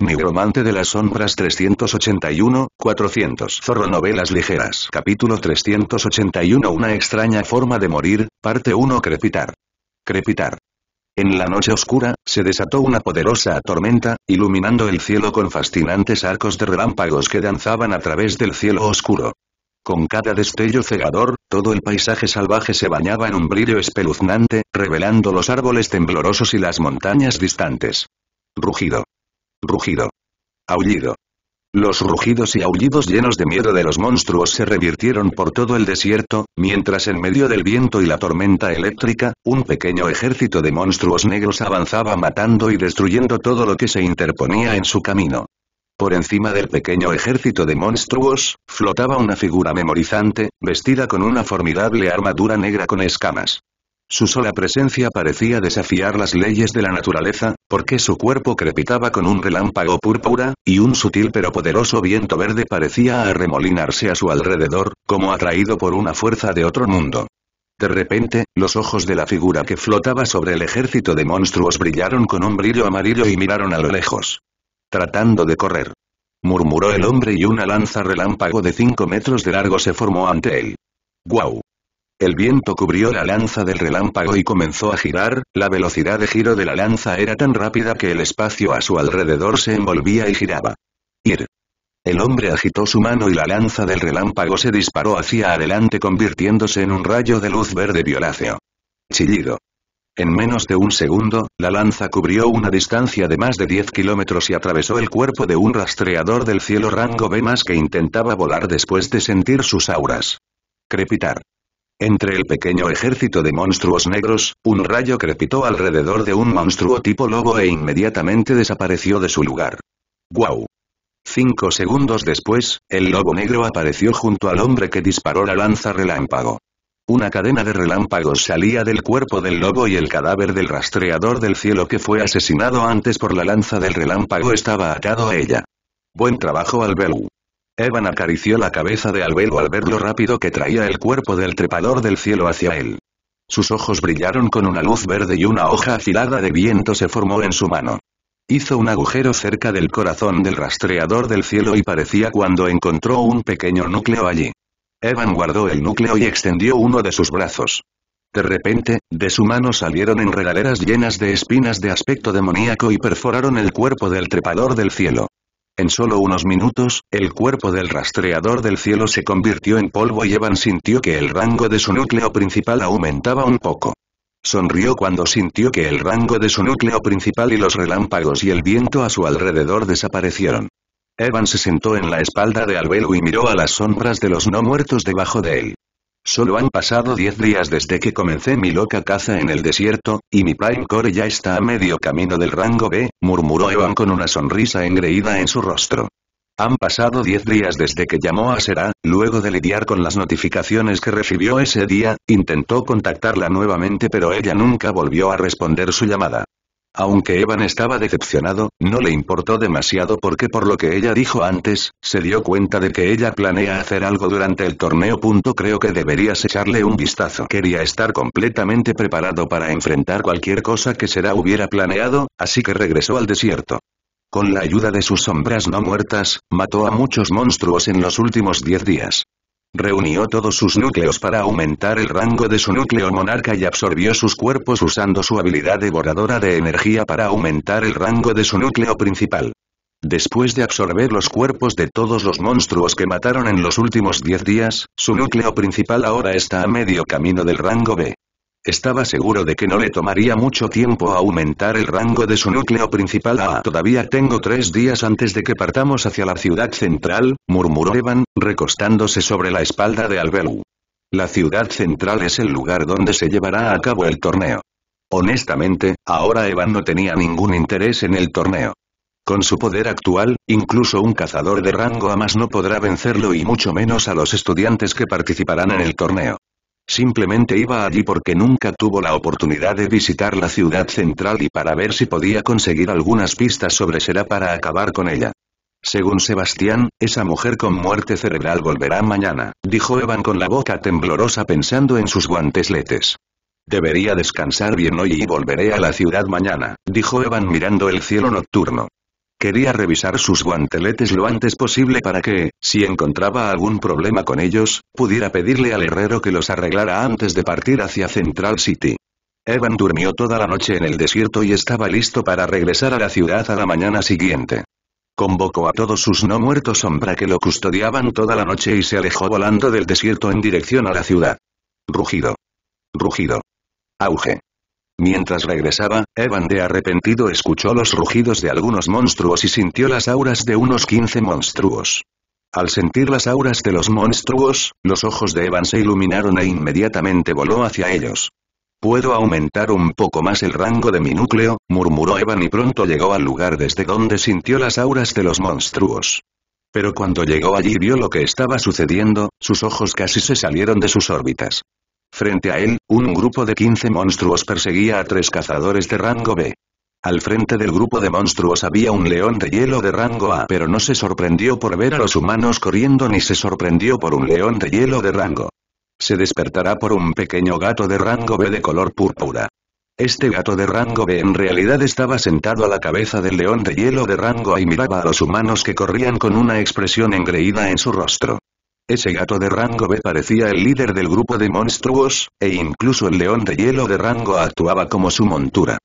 Nigromante de las Sombras 381, 400 Zorro Novelas Ligeras Capítulo 381 Una extraña forma de morir, parte 1 Crepitar. Crepitar. En la noche oscura, se desató una poderosa tormenta, iluminando el cielo con fascinantes arcos de relámpagos que danzaban a través del cielo oscuro. Con cada destello cegador, todo el paisaje salvaje se bañaba en un brillo espeluznante, revelando los árboles temblorosos y las montañas distantes. Rugido. Rugido. Aullido. Los rugidos y aullidos llenos de miedo de los monstruos se revirtieron por todo el desierto, mientras en medio del viento y la tormenta eléctrica, un pequeño ejército de monstruos negros avanzaba matando y destruyendo todo lo que se interponía en su camino. Por encima del pequeño ejército de monstruos, flotaba una figura memorizante, vestida con una formidable armadura negra con escamas. Su sola presencia parecía desafiar las leyes de la naturaleza, porque su cuerpo crepitaba con un relámpago púrpura, y un sutil pero poderoso viento verde parecía arremolinarse a su alrededor, como atraído por una fuerza de otro mundo. De repente, los ojos de la figura que flotaba sobre el ejército de monstruos brillaron con un brillo amarillo y miraron a lo lejos. Tratando de correr. Murmuró el hombre y una lanza relámpago de 5 metros de largo se formó ante él. ¡Guau! El viento cubrió la lanza del relámpago y comenzó a girar, la velocidad de giro de la lanza era tan rápida que el espacio a su alrededor se envolvía y giraba. Ir. El hombre agitó su mano y la lanza del relámpago se disparó hacia adelante convirtiéndose en un rayo de luz verde violáceo. Chillido. En menos de un segundo, la lanza cubrió una distancia de más de 10 kilómetros y atravesó el cuerpo de un rastreador del cielo rango B más que intentaba volar después de sentir sus auras. Crepitar. Entre el pequeño ejército de monstruos negros, un rayo crepitó alrededor de un monstruo tipo lobo e inmediatamente desapareció de su lugar. ¡Guau! Cinco segundos después, el lobo negro apareció junto al hombre que disparó la lanza relámpago. Una cadena de relámpagos salía del cuerpo del lobo y el cadáver del rastreador del cielo que fue asesinado antes por la lanza del relámpago estaba atado a ella. Buen trabajo al Albelu. Evan acarició la cabeza de Albelo al ver lo rápido que traía el cuerpo del trepador del cielo hacia él. Sus ojos brillaron con una luz verde y una hoja afilada de viento se formó en su mano. Hizo un agujero cerca del corazón del rastreador del cielo y parecía cuando encontró un pequeño núcleo allí. Evan guardó el núcleo y extendió uno de sus brazos. De repente, de su mano salieron enredaderas llenas de espinas de aspecto demoníaco y perforaron el cuerpo del trepador del cielo. En solo unos minutos, el cuerpo del rastreador del cielo se convirtió en polvo y Evan sintió que el rango de su núcleo principal aumentaba un poco. Sonrió cuando sintió que el rango de su núcleo principal y los relámpagos y el viento a su alrededor desaparecieron. Evan se sentó en la espalda de Albelo y miró a las sombras de los no muertos debajo de él. Solo han pasado 10 días desde que comencé mi loca caza en el desierto, y mi Prime Core ya está a medio camino del rango B, murmuró Evan con una sonrisa engreída en su rostro. Han pasado 10 días desde que llamó a Sera, luego de lidiar con las notificaciones que recibió ese día, intentó contactarla nuevamente pero ella nunca volvió a responder su llamada. Aunque Evan estaba decepcionado, no le importó demasiado porque por lo que ella dijo antes, se dio cuenta de que ella planea hacer algo durante el torneo. Creo que deberías echarle un vistazo. Quería estar completamente preparado para enfrentar cualquier cosa que Será hubiera planeado, así que regresó al desierto. Con la ayuda de sus sombras no muertas, mató a muchos monstruos en los últimos 10 días. Reunió todos sus núcleos para aumentar el rango de su núcleo monarca y absorbió sus cuerpos usando su habilidad devoradora de energía para aumentar el rango de su núcleo principal. Después de absorber los cuerpos de todos los monstruos que mataron en los últimos 10 días, su núcleo principal ahora está a medio camino del rango B. Estaba seguro de que no le tomaría mucho tiempo aumentar el rango de su núcleo principal. A. Ah, todavía tengo tres días antes de que partamos hacia la ciudad central, murmuró Evan, recostándose sobre la espalda de Albelu. La ciudad central es el lugar donde se llevará a cabo el torneo. Honestamente, ahora Evan no tenía ningún interés en el torneo. Con su poder actual, incluso un cazador de rango a más no podrá vencerlo y mucho menos a los estudiantes que participarán en el torneo. Simplemente iba allí porque nunca tuvo la oportunidad de visitar la ciudad central y para ver si podía conseguir algunas pistas sobre será para acabar con ella. Según Sebastián, esa mujer con muerte cerebral volverá mañana, dijo Evan con la boca temblorosa pensando en sus guantes guantesletes. Debería descansar bien hoy y volveré a la ciudad mañana, dijo Evan mirando el cielo nocturno. Quería revisar sus guanteletes lo antes posible para que, si encontraba algún problema con ellos, pudiera pedirle al herrero que los arreglara antes de partir hacia Central City. Evan durmió toda la noche en el desierto y estaba listo para regresar a la ciudad a la mañana siguiente. Convocó a todos sus no muertos sombra que lo custodiaban toda la noche y se alejó volando del desierto en dirección a la ciudad. Rugido. Rugido. Auge. Mientras regresaba, Evan de arrepentido escuchó los rugidos de algunos monstruos y sintió las auras de unos 15 monstruos. Al sentir las auras de los monstruos, los ojos de Evan se iluminaron e inmediatamente voló hacia ellos. Puedo aumentar un poco más el rango de mi núcleo, murmuró Evan y pronto llegó al lugar desde donde sintió las auras de los monstruos. Pero cuando llegó allí y vio lo que estaba sucediendo, sus ojos casi se salieron de sus órbitas. Frente a él, un grupo de 15 monstruos perseguía a tres cazadores de rango B. Al frente del grupo de monstruos había un león de hielo de rango A pero no se sorprendió por ver a los humanos corriendo ni se sorprendió por un león de hielo de rango. Se despertará por un pequeño gato de rango B de color púrpura. Este gato de rango B en realidad estaba sentado a la cabeza del león de hielo de rango A y miraba a los humanos que corrían con una expresión engreída en su rostro. Ese gato de rango B parecía el líder del grupo de monstruos, e incluso el león de hielo de rango actuaba como su montura.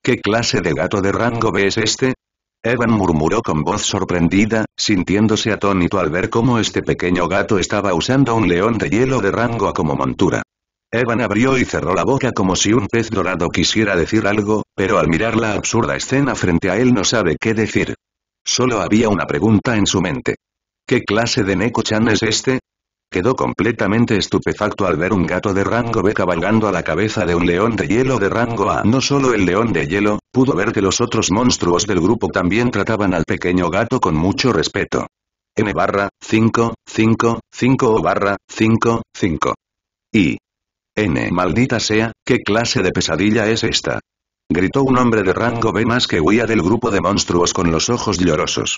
¿Qué clase de gato de rango B es este? Evan murmuró con voz sorprendida, sintiéndose atónito al ver cómo este pequeño gato estaba usando un león de hielo de rango A como montura. Evan abrió y cerró la boca como si un pez dorado quisiera decir algo, pero al mirar la absurda escena frente a él no sabe qué decir. Solo había una pregunta en su mente. ¿Qué clase de Neko-chan es este? Quedó completamente estupefacto al ver un gato de rango B cabalgando a la cabeza de un león de hielo de rango A. No solo el león de hielo, pudo ver que los otros monstruos del grupo también trataban al pequeño gato con mucho respeto. N barra, 5, 5, 5 o barra, 5, 5. Y. N. Maldita sea, ¿qué clase de pesadilla es esta? Gritó un hombre de rango B más que huía del grupo de monstruos con los ojos llorosos.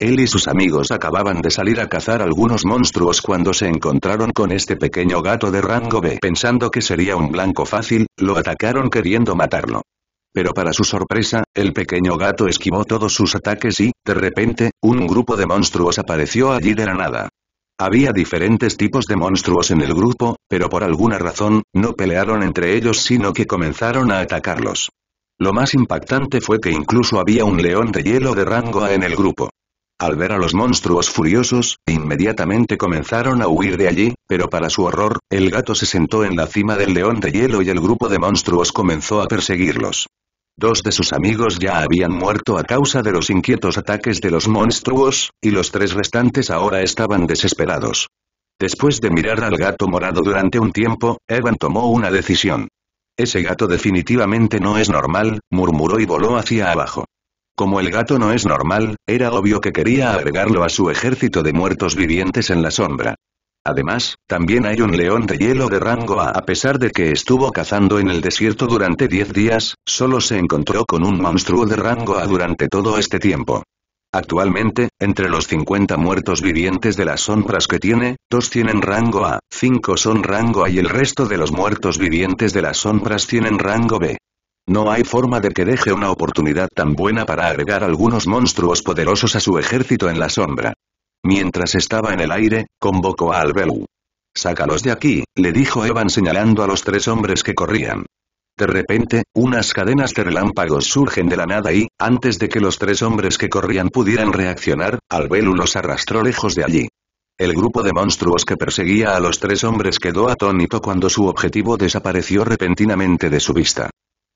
Él y sus amigos acababan de salir a cazar algunos monstruos cuando se encontraron con este pequeño gato de rango B. Pensando que sería un blanco fácil, lo atacaron queriendo matarlo. Pero para su sorpresa, el pequeño gato esquivó todos sus ataques y, de repente, un grupo de monstruos apareció allí de la nada. Había diferentes tipos de monstruos en el grupo, pero por alguna razón, no pelearon entre ellos sino que comenzaron a atacarlos. Lo más impactante fue que incluso había un león de hielo de rango A en el grupo. Al ver a los monstruos furiosos, inmediatamente comenzaron a huir de allí, pero para su horror, el gato se sentó en la cima del león de hielo y el grupo de monstruos comenzó a perseguirlos. Dos de sus amigos ya habían muerto a causa de los inquietos ataques de los monstruos, y los tres restantes ahora estaban desesperados. Después de mirar al gato morado durante un tiempo, Evan tomó una decisión. Ese gato definitivamente no es normal, murmuró y voló hacia abajo. Como el gato no es normal, era obvio que quería agregarlo a su ejército de muertos vivientes en la sombra. Además, también hay un león de hielo de rango A. A pesar de que estuvo cazando en el desierto durante 10 días, solo se encontró con un monstruo de rango A durante todo este tiempo. Actualmente, entre los 50 muertos vivientes de las sombras que tiene, dos tienen rango A, 5 son rango A y el resto de los muertos vivientes de las sombras tienen rango B. No hay forma de que deje una oportunidad tan buena para agregar algunos monstruos poderosos a su ejército en la sombra. Mientras estaba en el aire, convocó a Albelu. Sácalos de aquí, le dijo Evan señalando a los tres hombres que corrían. De repente, unas cadenas de relámpagos surgen de la nada y, antes de que los tres hombres que corrían pudieran reaccionar, Albelu los arrastró lejos de allí. El grupo de monstruos que perseguía a los tres hombres quedó atónito cuando su objetivo desapareció repentinamente de su vista.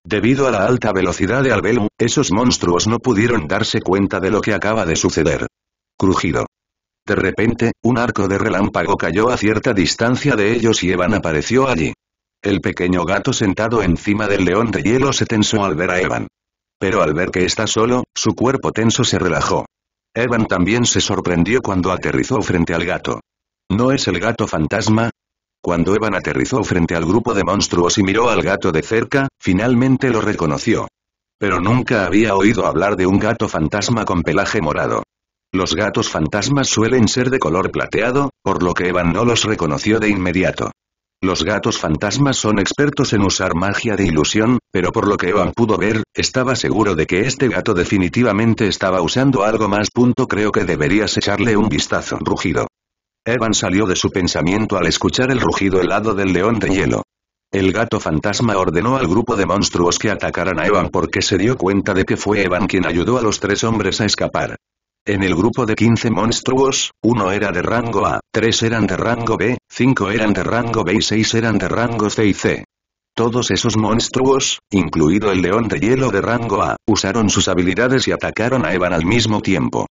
Debido a la alta velocidad de Albelum, esos monstruos no pudieron darse cuenta de lo que acaba de suceder. Crujido. De repente, un arco de relámpago cayó a cierta distancia de ellos y Evan apareció allí. El pequeño gato sentado encima del león de hielo se tensó al ver a Evan. Pero al ver que está solo, su cuerpo tenso se relajó. Evan también se sorprendió cuando aterrizó frente al gato. No es el gato fantasma, cuando Evan aterrizó frente al grupo de monstruos y miró al gato de cerca, finalmente lo reconoció. Pero nunca había oído hablar de un gato fantasma con pelaje morado. Los gatos fantasmas suelen ser de color plateado, por lo que Evan no los reconoció de inmediato. Los gatos fantasmas son expertos en usar magia de ilusión, pero por lo que Evan pudo ver, estaba seguro de que este gato definitivamente estaba usando algo más. Punto creo que deberías echarle un vistazo rugido. Evan salió de su pensamiento al escuchar el rugido helado del león de hielo. El gato fantasma ordenó al grupo de monstruos que atacaran a Evan porque se dio cuenta de que fue Evan quien ayudó a los tres hombres a escapar. En el grupo de 15 monstruos, uno era de rango A, tres eran de rango B, 5 eran de rango B y 6 eran de rango C y C. Todos esos monstruos, incluido el león de hielo de rango A, usaron sus habilidades y atacaron a Evan al mismo tiempo.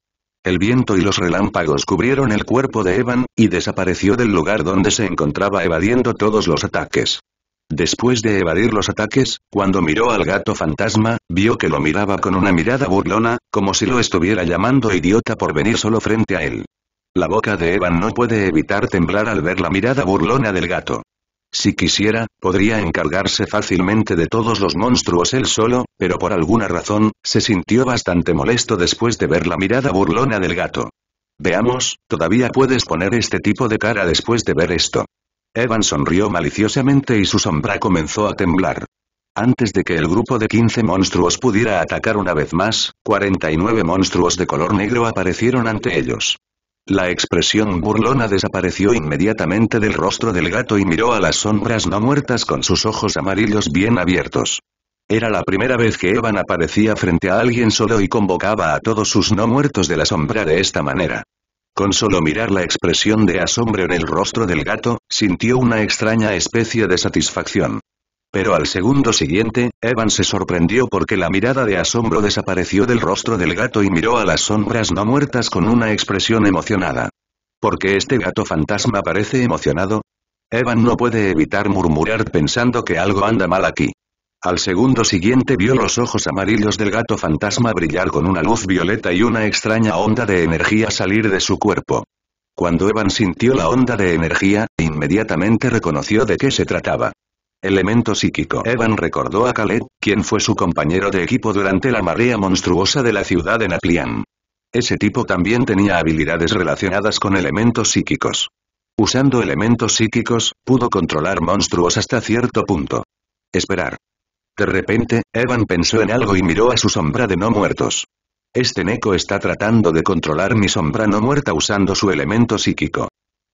El viento y los relámpagos cubrieron el cuerpo de Evan, y desapareció del lugar donde se encontraba evadiendo todos los ataques. Después de evadir los ataques, cuando miró al gato fantasma, vio que lo miraba con una mirada burlona, como si lo estuviera llamando idiota por venir solo frente a él. La boca de Evan no puede evitar temblar al ver la mirada burlona del gato. Si quisiera, podría encargarse fácilmente de todos los monstruos él solo, pero por alguna razón, se sintió bastante molesto después de ver la mirada burlona del gato. Veamos, todavía puedes poner este tipo de cara después de ver esto. Evan sonrió maliciosamente y su sombra comenzó a temblar. Antes de que el grupo de 15 monstruos pudiera atacar una vez más, 49 monstruos de color negro aparecieron ante ellos. La expresión burlona desapareció inmediatamente del rostro del gato y miró a las sombras no muertas con sus ojos amarillos bien abiertos. Era la primera vez que Evan aparecía frente a alguien solo y convocaba a todos sus no muertos de la sombra de esta manera. Con solo mirar la expresión de asombro en el rostro del gato, sintió una extraña especie de satisfacción. Pero al segundo siguiente, Evan se sorprendió porque la mirada de asombro desapareció del rostro del gato y miró a las sombras no muertas con una expresión emocionada. ¿Por qué este gato fantasma parece emocionado? Evan no puede evitar murmurar pensando que algo anda mal aquí. Al segundo siguiente vio los ojos amarillos del gato fantasma brillar con una luz violeta y una extraña onda de energía salir de su cuerpo. Cuando Evan sintió la onda de energía, inmediatamente reconoció de qué se trataba elemento psíquico. Evan recordó a Khaled, quien fue su compañero de equipo durante la marea monstruosa de la ciudad de Naplian. Ese tipo también tenía habilidades relacionadas con elementos psíquicos. Usando elementos psíquicos, pudo controlar monstruos hasta cierto punto. Esperar. De repente, Evan pensó en algo y miró a su sombra de no muertos. Este Neko está tratando de controlar mi sombra no muerta usando su elemento psíquico.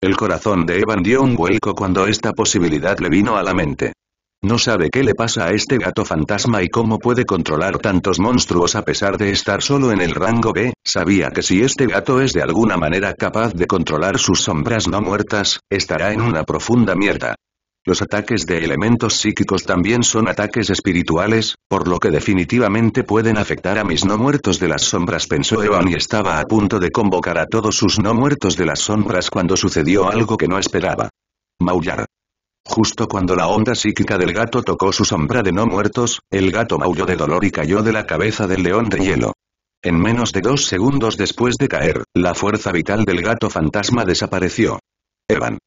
El corazón de Evan dio un vuelco cuando esta posibilidad le vino a la mente. No sabe qué le pasa a este gato fantasma y cómo puede controlar tantos monstruos a pesar de estar solo en el rango B, sabía que si este gato es de alguna manera capaz de controlar sus sombras no muertas, estará en una profunda mierda. Los ataques de elementos psíquicos también son ataques espirituales, por lo que definitivamente pueden afectar a mis no muertos de las sombras pensó Evan y estaba a punto de convocar a todos sus no muertos de las sombras cuando sucedió algo que no esperaba. Maullar. Justo cuando la onda psíquica del gato tocó su sombra de no muertos, el gato maulló de dolor y cayó de la cabeza del león de hielo. En menos de dos segundos después de caer, la fuerza vital del gato fantasma desapareció. Evan.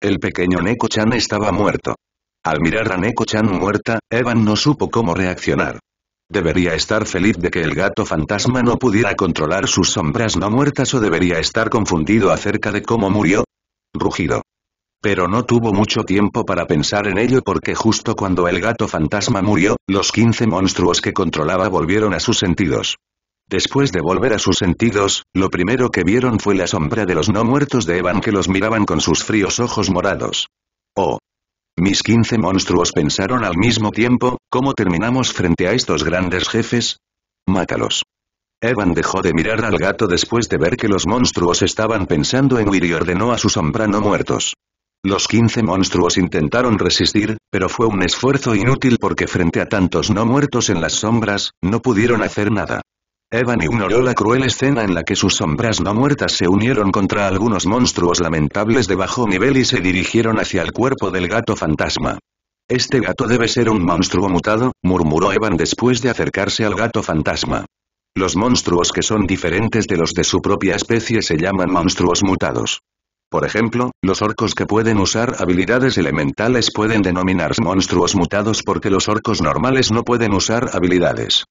El pequeño Neko-chan estaba muerto. Al mirar a Neko-chan muerta, Evan no supo cómo reaccionar. Debería estar feliz de que el gato fantasma no pudiera controlar sus sombras no muertas o debería estar confundido acerca de cómo murió. Rugido. Pero no tuvo mucho tiempo para pensar en ello porque justo cuando el gato fantasma murió, los 15 monstruos que controlaba volvieron a sus sentidos. Después de volver a sus sentidos, lo primero que vieron fue la sombra de los no muertos de Evan que los miraban con sus fríos ojos morados. Oh. Mis 15 monstruos pensaron al mismo tiempo, ¿cómo terminamos frente a estos grandes jefes? Mátalos. Evan dejó de mirar al gato después de ver que los monstruos estaban pensando en huir y ordenó a su sombra no muertos. Los 15 monstruos intentaron resistir, pero fue un esfuerzo inútil porque frente a tantos no muertos en las sombras, no pudieron hacer nada. Evan ignoró la cruel escena en la que sus sombras no muertas se unieron contra algunos monstruos lamentables de bajo nivel y se dirigieron hacia el cuerpo del gato fantasma. Este gato debe ser un monstruo mutado, murmuró Evan después de acercarse al gato fantasma. Los monstruos que son diferentes de los de su propia especie se llaman monstruos mutados. Por ejemplo, los orcos que pueden usar habilidades elementales pueden denominarse monstruos mutados porque los orcos normales no pueden usar habilidades.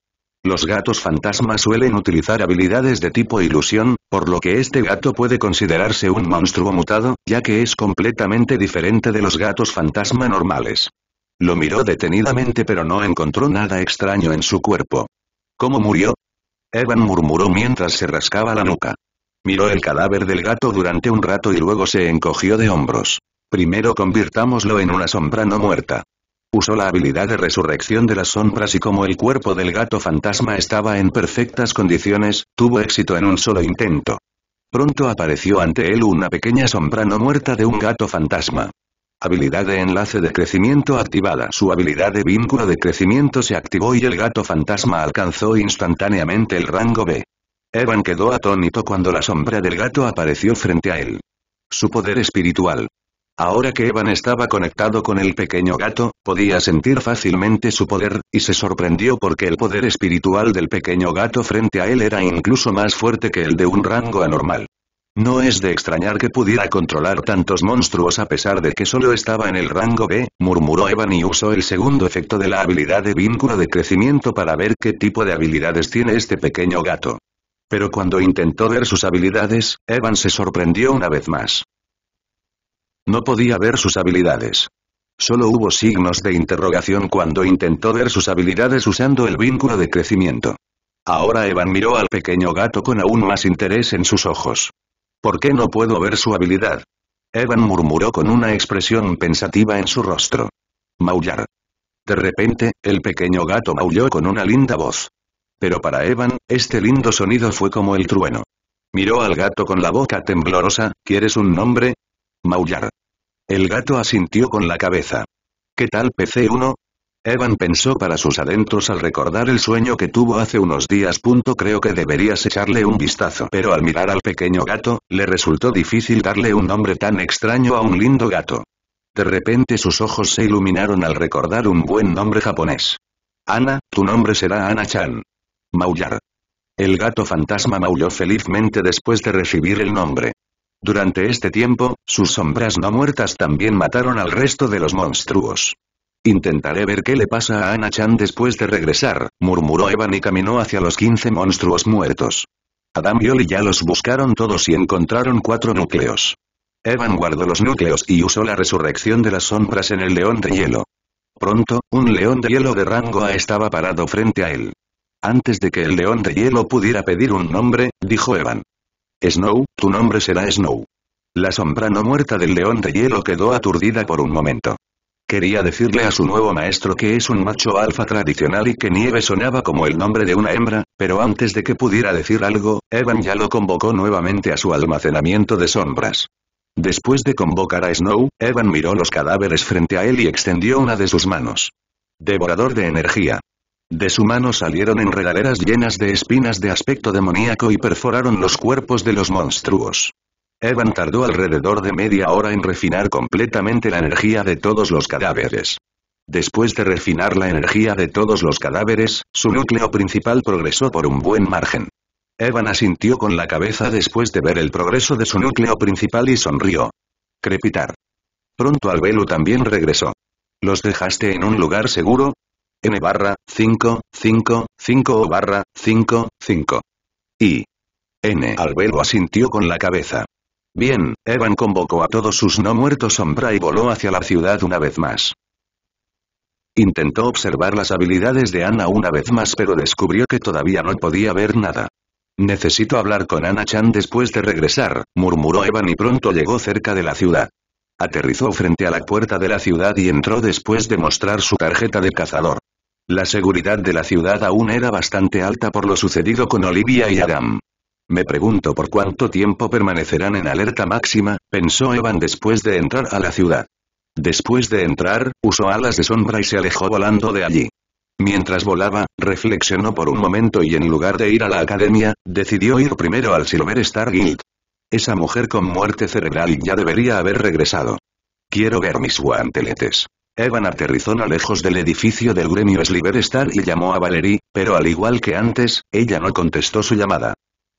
Los gatos fantasmas suelen utilizar habilidades de tipo ilusión, por lo que este gato puede considerarse un monstruo mutado, ya que es completamente diferente de los gatos fantasma normales. Lo miró detenidamente pero no encontró nada extraño en su cuerpo. ¿Cómo murió? Evan murmuró mientras se rascaba la nuca. Miró el cadáver del gato durante un rato y luego se encogió de hombros. Primero convirtámoslo en una sombra no muerta. Usó la habilidad de resurrección de las sombras y como el cuerpo del gato fantasma estaba en perfectas condiciones, tuvo éxito en un solo intento. Pronto apareció ante él una pequeña sombra no muerta de un gato fantasma. Habilidad de enlace de crecimiento activada. Su habilidad de vínculo de crecimiento se activó y el gato fantasma alcanzó instantáneamente el rango B. Evan quedó atónito cuando la sombra del gato apareció frente a él. Su poder espiritual. Ahora que Evan estaba conectado con el pequeño gato, podía sentir fácilmente su poder, y se sorprendió porque el poder espiritual del pequeño gato frente a él era incluso más fuerte que el de un rango anormal. No es de extrañar que pudiera controlar tantos monstruos a pesar de que solo estaba en el rango B, murmuró Evan y usó el segundo efecto de la habilidad de vínculo de crecimiento para ver qué tipo de habilidades tiene este pequeño gato. Pero cuando intentó ver sus habilidades, Evan se sorprendió una vez más. No podía ver sus habilidades. Solo hubo signos de interrogación cuando intentó ver sus habilidades usando el vínculo de crecimiento. Ahora Evan miró al pequeño gato con aún más interés en sus ojos. ¿Por qué no puedo ver su habilidad? Evan murmuró con una expresión pensativa en su rostro. Maullar. De repente, el pequeño gato maulló con una linda voz. Pero para Evan, este lindo sonido fue como el trueno. Miró al gato con la boca temblorosa, ¿quieres un nombre? Maullar. El gato asintió con la cabeza. ¿Qué tal PC1? Evan pensó para sus adentros al recordar el sueño que tuvo hace unos días. creo que deberías echarle un vistazo. Pero al mirar al pequeño gato, le resultó difícil darle un nombre tan extraño a un lindo gato. De repente sus ojos se iluminaron al recordar un buen nombre japonés. Ana, tu nombre será Ana-chan. Maullar. El gato fantasma maulló felizmente después de recibir el nombre. Durante este tiempo, sus sombras no muertas también mataron al resto de los monstruos. Intentaré ver qué le pasa a Ana-chan después de regresar, murmuró Evan y caminó hacia los 15 monstruos muertos. Adam y Oli ya los buscaron todos y encontraron cuatro núcleos. Evan guardó los núcleos y usó la resurrección de las sombras en el león de hielo. Pronto, un león de hielo de rango A estaba parado frente a él. Antes de que el león de hielo pudiera pedir un nombre, dijo Evan. Snow, tu nombre será Snow. La sombra no muerta del león de hielo quedó aturdida por un momento. Quería decirle a su nuevo maestro que es un macho alfa tradicional y que Nieve sonaba como el nombre de una hembra, pero antes de que pudiera decir algo, Evan ya lo convocó nuevamente a su almacenamiento de sombras. Después de convocar a Snow, Evan miró los cadáveres frente a él y extendió una de sus manos. Devorador de energía. De su mano salieron enredaderas llenas de espinas de aspecto demoníaco y perforaron los cuerpos de los monstruos. Evan tardó alrededor de media hora en refinar completamente la energía de todos los cadáveres. Después de refinar la energía de todos los cadáveres, su núcleo principal progresó por un buen margen. Evan asintió con la cabeza después de ver el progreso de su núcleo principal y sonrió. Crepitar. Pronto Albelu también regresó. ¿Los dejaste en un lugar seguro? n barra, 5, 5, 5 o barra, 5, 5. Y. N. Albelo asintió con la cabeza. Bien, Evan convocó a todos sus no muertos sombra y voló hacia la ciudad una vez más. Intentó observar las habilidades de Ana una vez más pero descubrió que todavía no podía ver nada. Necesito hablar con Ana-chan después de regresar, murmuró Evan y pronto llegó cerca de la ciudad. Aterrizó frente a la puerta de la ciudad y entró después de mostrar su tarjeta de cazador. La seguridad de la ciudad aún era bastante alta por lo sucedido con Olivia y Adam. Me pregunto por cuánto tiempo permanecerán en alerta máxima, pensó Evan después de entrar a la ciudad. Después de entrar, usó alas de sombra y se alejó volando de allí. Mientras volaba, reflexionó por un momento y en lugar de ir a la academia, decidió ir primero al Silver Star Guild. Esa mujer con muerte cerebral ya debería haber regresado. Quiero ver mis guanteletes. Evan aterrizó no lejos del edificio del gremio Sliver Star y llamó a Valerie, pero al igual que antes, ella no contestó su llamada.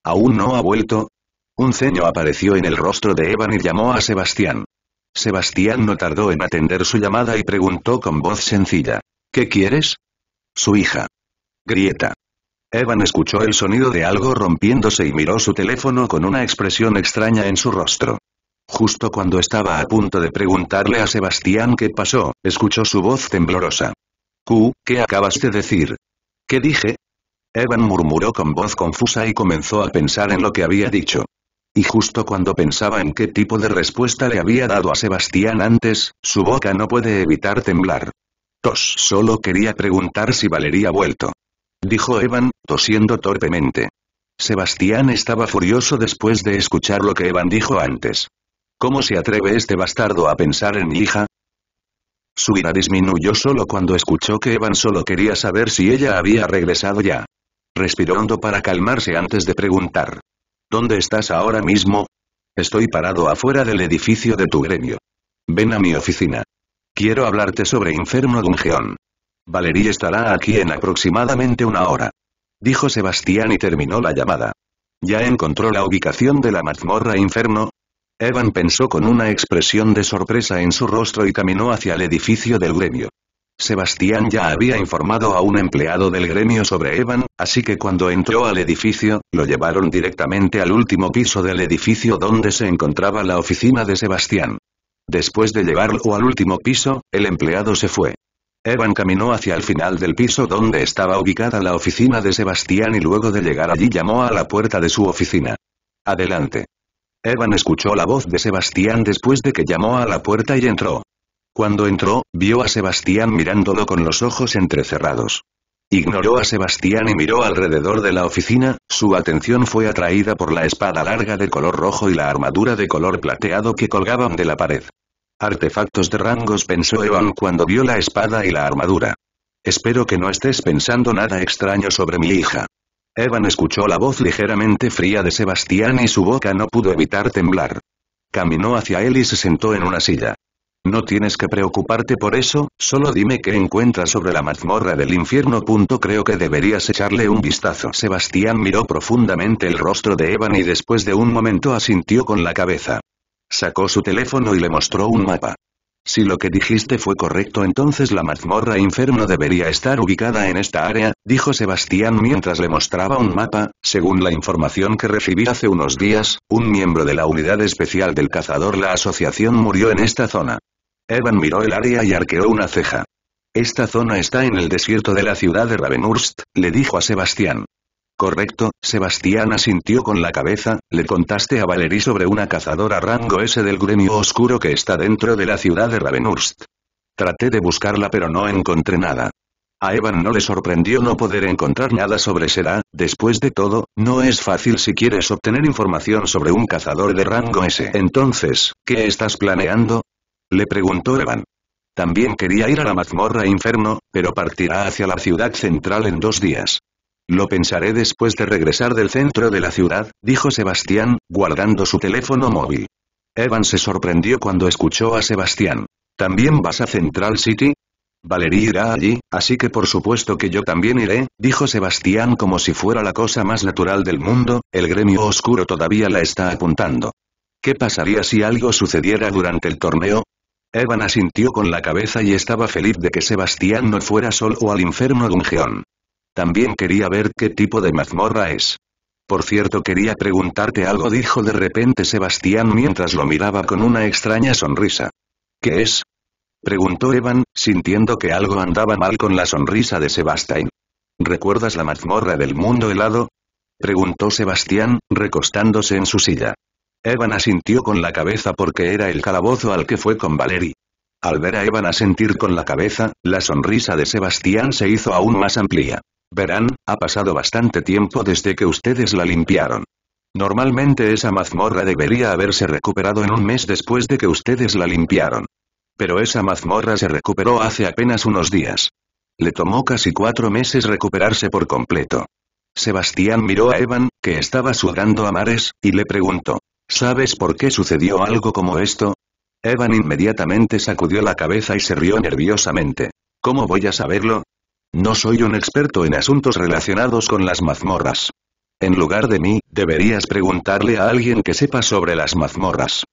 ¿Aún no ha vuelto? Un ceño apareció en el rostro de Evan y llamó a Sebastián. Sebastián no tardó en atender su llamada y preguntó con voz sencilla. ¿Qué quieres? Su hija. Grieta. Evan escuchó el sonido de algo rompiéndose y miró su teléfono con una expresión extraña en su rostro. Justo cuando estaba a punto de preguntarle a Sebastián qué pasó, escuchó su voz temblorosa. Q, ¿qué acabas de decir? ¿Qué dije? Evan murmuró con voz confusa y comenzó a pensar en lo que había dicho. Y justo cuando pensaba en qué tipo de respuesta le había dado a Sebastián antes, su boca no puede evitar temblar. Tos solo quería preguntar si Valeria ha vuelto. Dijo Evan, tosiendo torpemente. Sebastián estaba furioso después de escuchar lo que Evan dijo antes. ¿Cómo se atreve este bastardo a pensar en mi hija? Su ira disminuyó solo cuando escuchó que Evan solo quería saber si ella había regresado ya. Respiró hondo para calmarse antes de preguntar. ¿Dónde estás ahora mismo? Estoy parado afuera del edificio de tu gremio. Ven a mi oficina. Quiero hablarte sobre Inferno Dungeon. Valerie estará aquí en aproximadamente una hora. Dijo Sebastián y terminó la llamada. Ya encontró la ubicación de la mazmorra Inferno, Evan pensó con una expresión de sorpresa en su rostro y caminó hacia el edificio del gremio. Sebastián ya había informado a un empleado del gremio sobre Evan, así que cuando entró al edificio, lo llevaron directamente al último piso del edificio donde se encontraba la oficina de Sebastián. Después de llevarlo al último piso, el empleado se fue. Evan caminó hacia el final del piso donde estaba ubicada la oficina de Sebastián y luego de llegar allí llamó a la puerta de su oficina. Adelante. Evan escuchó la voz de Sebastián después de que llamó a la puerta y entró. Cuando entró, vio a Sebastián mirándolo con los ojos entrecerrados. Ignoró a Sebastián y miró alrededor de la oficina, su atención fue atraída por la espada larga de color rojo y la armadura de color plateado que colgaban de la pared. Artefactos de rangos pensó Evan cuando vio la espada y la armadura. Espero que no estés pensando nada extraño sobre mi hija. Evan escuchó la voz ligeramente fría de Sebastián y su boca no pudo evitar temblar. Caminó hacia él y se sentó en una silla. No tienes que preocuparte por eso, solo dime qué encuentras sobre la mazmorra del infierno. creo que deberías echarle un vistazo. Sebastián miró profundamente el rostro de Evan y después de un momento asintió con la cabeza. Sacó su teléfono y le mostró un mapa. Si lo que dijiste fue correcto entonces la mazmorra inferno debería estar ubicada en esta área, dijo Sebastián mientras le mostraba un mapa, según la información que recibí hace unos días, un miembro de la unidad especial del cazador la asociación murió en esta zona. Evan miró el área y arqueó una ceja. Esta zona está en el desierto de la ciudad de Ravenhurst, le dijo a Sebastián. Correcto, Sebastián asintió con la cabeza, le contaste a Valery sobre una cazadora rango S del gremio oscuro que está dentro de la ciudad de Ravenhurst. Traté de buscarla pero no encontré nada. A Evan no le sorprendió no poder encontrar nada sobre Sera, después de todo, no es fácil si quieres obtener información sobre un cazador de rango S. Entonces, ¿qué estás planeando? Le preguntó Evan. También quería ir a la mazmorra Inferno, pero partirá hacia la ciudad central en dos días. Lo pensaré después de regresar del centro de la ciudad, dijo Sebastián, guardando su teléfono móvil. Evan se sorprendió cuando escuchó a Sebastián. ¿También vas a Central City? Valerie irá allí, así que por supuesto que yo también iré, dijo Sebastián como si fuera la cosa más natural del mundo, el gremio oscuro todavía la está apuntando. ¿Qué pasaría si algo sucediera durante el torneo? Evan asintió con la cabeza y estaba feliz de que Sebastián no fuera solo al un Geón. También quería ver qué tipo de mazmorra es. Por cierto, quería preguntarte algo, dijo de repente Sebastián mientras lo miraba con una extraña sonrisa. ¿Qué es? preguntó Evan, sintiendo que algo andaba mal con la sonrisa de Sebastián. ¿Recuerdas la mazmorra del mundo helado? preguntó Sebastián, recostándose en su silla. Evan asintió con la cabeza porque era el calabozo al que fue con Valerie. Al ver a Evan asentir con la cabeza, la sonrisa de Sebastián se hizo aún más amplia. Verán, ha pasado bastante tiempo desde que ustedes la limpiaron. Normalmente esa mazmorra debería haberse recuperado en un mes después de que ustedes la limpiaron. Pero esa mazmorra se recuperó hace apenas unos días. Le tomó casi cuatro meses recuperarse por completo. Sebastián miró a Evan, que estaba sudando a mares, y le preguntó, ¿sabes por qué sucedió algo como esto? Evan inmediatamente sacudió la cabeza y se rió nerviosamente. ¿Cómo voy a saberlo? No soy un experto en asuntos relacionados con las mazmorras. En lugar de mí, deberías preguntarle a alguien que sepa sobre las mazmorras.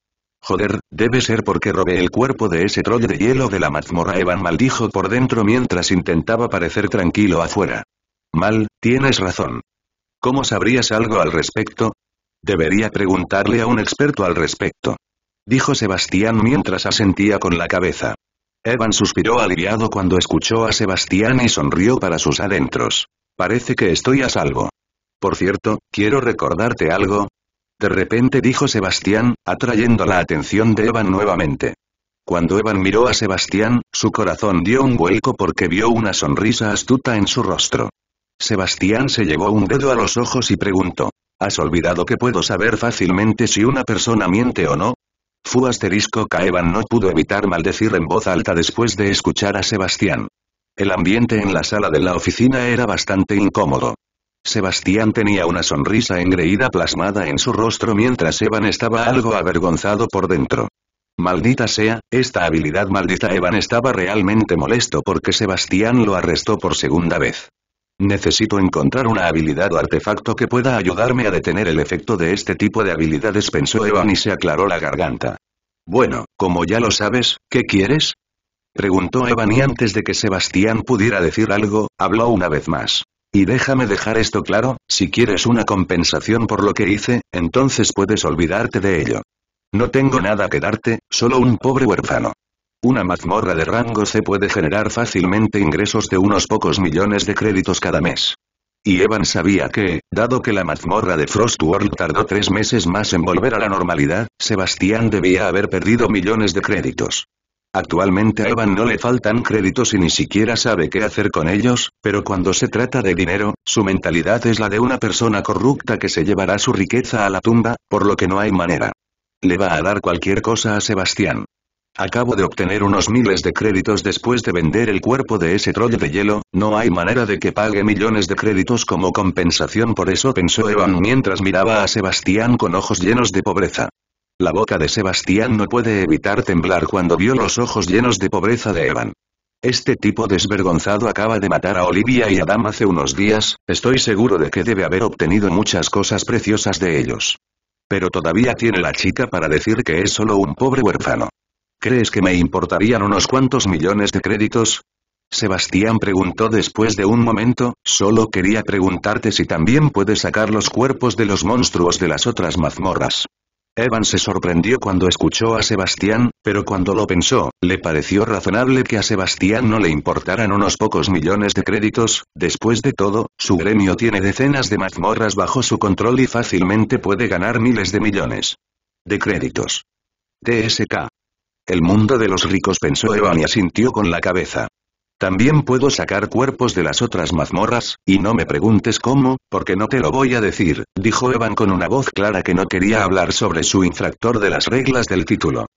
Joder, debe ser porque robé el cuerpo de ese troll de hielo de la mazmorra. Evan maldijo por dentro mientras intentaba parecer tranquilo afuera. Mal, tienes razón. ¿Cómo sabrías algo al respecto? Debería preguntarle a un experto al respecto. Dijo Sebastián mientras asentía con la cabeza. Evan suspiró aliviado cuando escuchó a Sebastián y sonrió para sus adentros. Parece que estoy a salvo. Por cierto, quiero recordarte algo. De repente dijo Sebastián, atrayendo la atención de Evan nuevamente. Cuando Evan miró a Sebastián, su corazón dio un vuelco porque vio una sonrisa astuta en su rostro. Sebastián se llevó un dedo a los ojos y preguntó. ¿Has olvidado que puedo saber fácilmente si una persona miente o no? Fu asterisco Evan no pudo evitar maldecir en voz alta después de escuchar a Sebastián. El ambiente en la sala de la oficina era bastante incómodo. Sebastián tenía una sonrisa engreída plasmada en su rostro mientras Evan estaba algo avergonzado por dentro. Maldita sea, esta habilidad maldita Evan estaba realmente molesto porque Sebastián lo arrestó por segunda vez. Necesito encontrar una habilidad o artefacto que pueda ayudarme a detener el efecto de este tipo de habilidades pensó Evan y se aclaró la garganta. Bueno, como ya lo sabes, ¿qué quieres? Preguntó Evan y antes de que Sebastián pudiera decir algo, habló una vez más. Y déjame dejar esto claro, si quieres una compensación por lo que hice, entonces puedes olvidarte de ello. No tengo nada que darte, solo un pobre huérfano. Una mazmorra de rango se puede generar fácilmente ingresos de unos pocos millones de créditos cada mes. Y Evan sabía que, dado que la mazmorra de Frostworld tardó tres meses más en volver a la normalidad, Sebastián debía haber perdido millones de créditos. Actualmente a Evan no le faltan créditos y ni siquiera sabe qué hacer con ellos, pero cuando se trata de dinero, su mentalidad es la de una persona corrupta que se llevará su riqueza a la tumba, por lo que no hay manera. Le va a dar cualquier cosa a Sebastián. Acabo de obtener unos miles de créditos después de vender el cuerpo de ese troll de hielo, no hay manera de que pague millones de créditos como compensación por eso pensó Evan mientras miraba a Sebastián con ojos llenos de pobreza. La boca de Sebastián no puede evitar temblar cuando vio los ojos llenos de pobreza de Evan. Este tipo desvergonzado acaba de matar a Olivia y Adam hace unos días, estoy seguro de que debe haber obtenido muchas cosas preciosas de ellos. Pero todavía tiene la chica para decir que es solo un pobre huérfano. ¿Crees que me importarían unos cuantos millones de créditos? Sebastián preguntó después de un momento, solo quería preguntarte si también puedes sacar los cuerpos de los monstruos de las otras mazmorras. Evan se sorprendió cuando escuchó a Sebastián, pero cuando lo pensó, le pareció razonable que a Sebastián no le importaran unos pocos millones de créditos, después de todo, su gremio tiene decenas de mazmorras bajo su control y fácilmente puede ganar miles de millones de créditos. TSK. El mundo de los ricos pensó Evan y asintió con la cabeza. También puedo sacar cuerpos de las otras mazmorras, y no me preguntes cómo, porque no te lo voy a decir, dijo Evan con una voz clara que no quería hablar sobre su infractor de las reglas del título.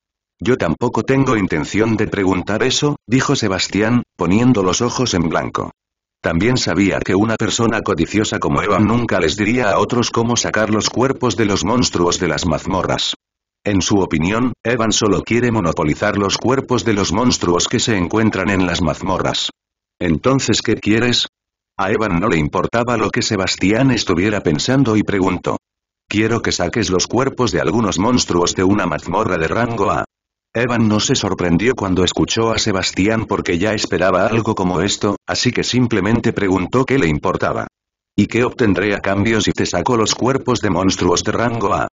Yo tampoco tengo intención de preguntar eso, dijo Sebastián, poniendo los ojos en blanco. También sabía que una persona codiciosa como Evan nunca les diría a otros cómo sacar los cuerpos de los monstruos de las mazmorras. En su opinión, Evan solo quiere monopolizar los cuerpos de los monstruos que se encuentran en las mazmorras. Entonces ¿qué quieres? A Evan no le importaba lo que Sebastián estuviera pensando y preguntó. Quiero que saques los cuerpos de algunos monstruos de una mazmorra de rango A. Evan no se sorprendió cuando escuchó a Sebastián porque ya esperaba algo como esto, así que simplemente preguntó qué le importaba. ¿Y qué obtendré a cambio si te saco los cuerpos de monstruos de rango A?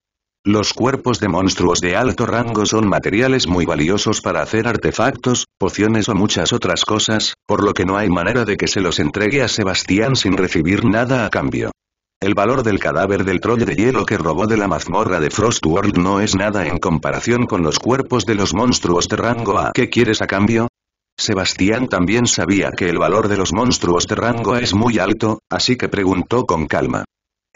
Los cuerpos de monstruos de alto rango son materiales muy valiosos para hacer artefactos, pociones o muchas otras cosas, por lo que no hay manera de que se los entregue a Sebastián sin recibir nada a cambio. El valor del cadáver del troll de hielo que robó de la mazmorra de Frostworld no es nada en comparación con los cuerpos de los monstruos de rango A. ¿Qué quieres a cambio? Sebastián también sabía que el valor de los monstruos de rango A es muy alto, así que preguntó con calma.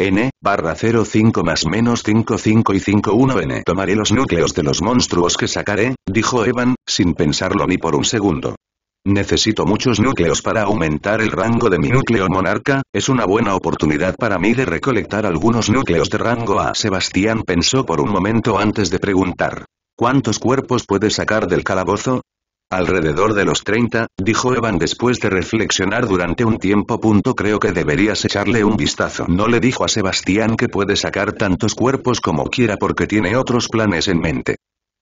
N, barra 05 más menos 55 y 51 N. Tomaré los núcleos de los monstruos que sacaré, dijo Evan, sin pensarlo ni por un segundo. Necesito muchos núcleos para aumentar el rango de mi núcleo monarca, es una buena oportunidad para mí de recolectar algunos núcleos de rango A. Sebastián pensó por un momento antes de preguntar. ¿Cuántos cuerpos puede sacar del calabozo? Alrededor de los 30, dijo Evan después de reflexionar durante un tiempo. Creo que deberías echarle un vistazo. No le dijo a Sebastián que puede sacar tantos cuerpos como quiera porque tiene otros planes en mente.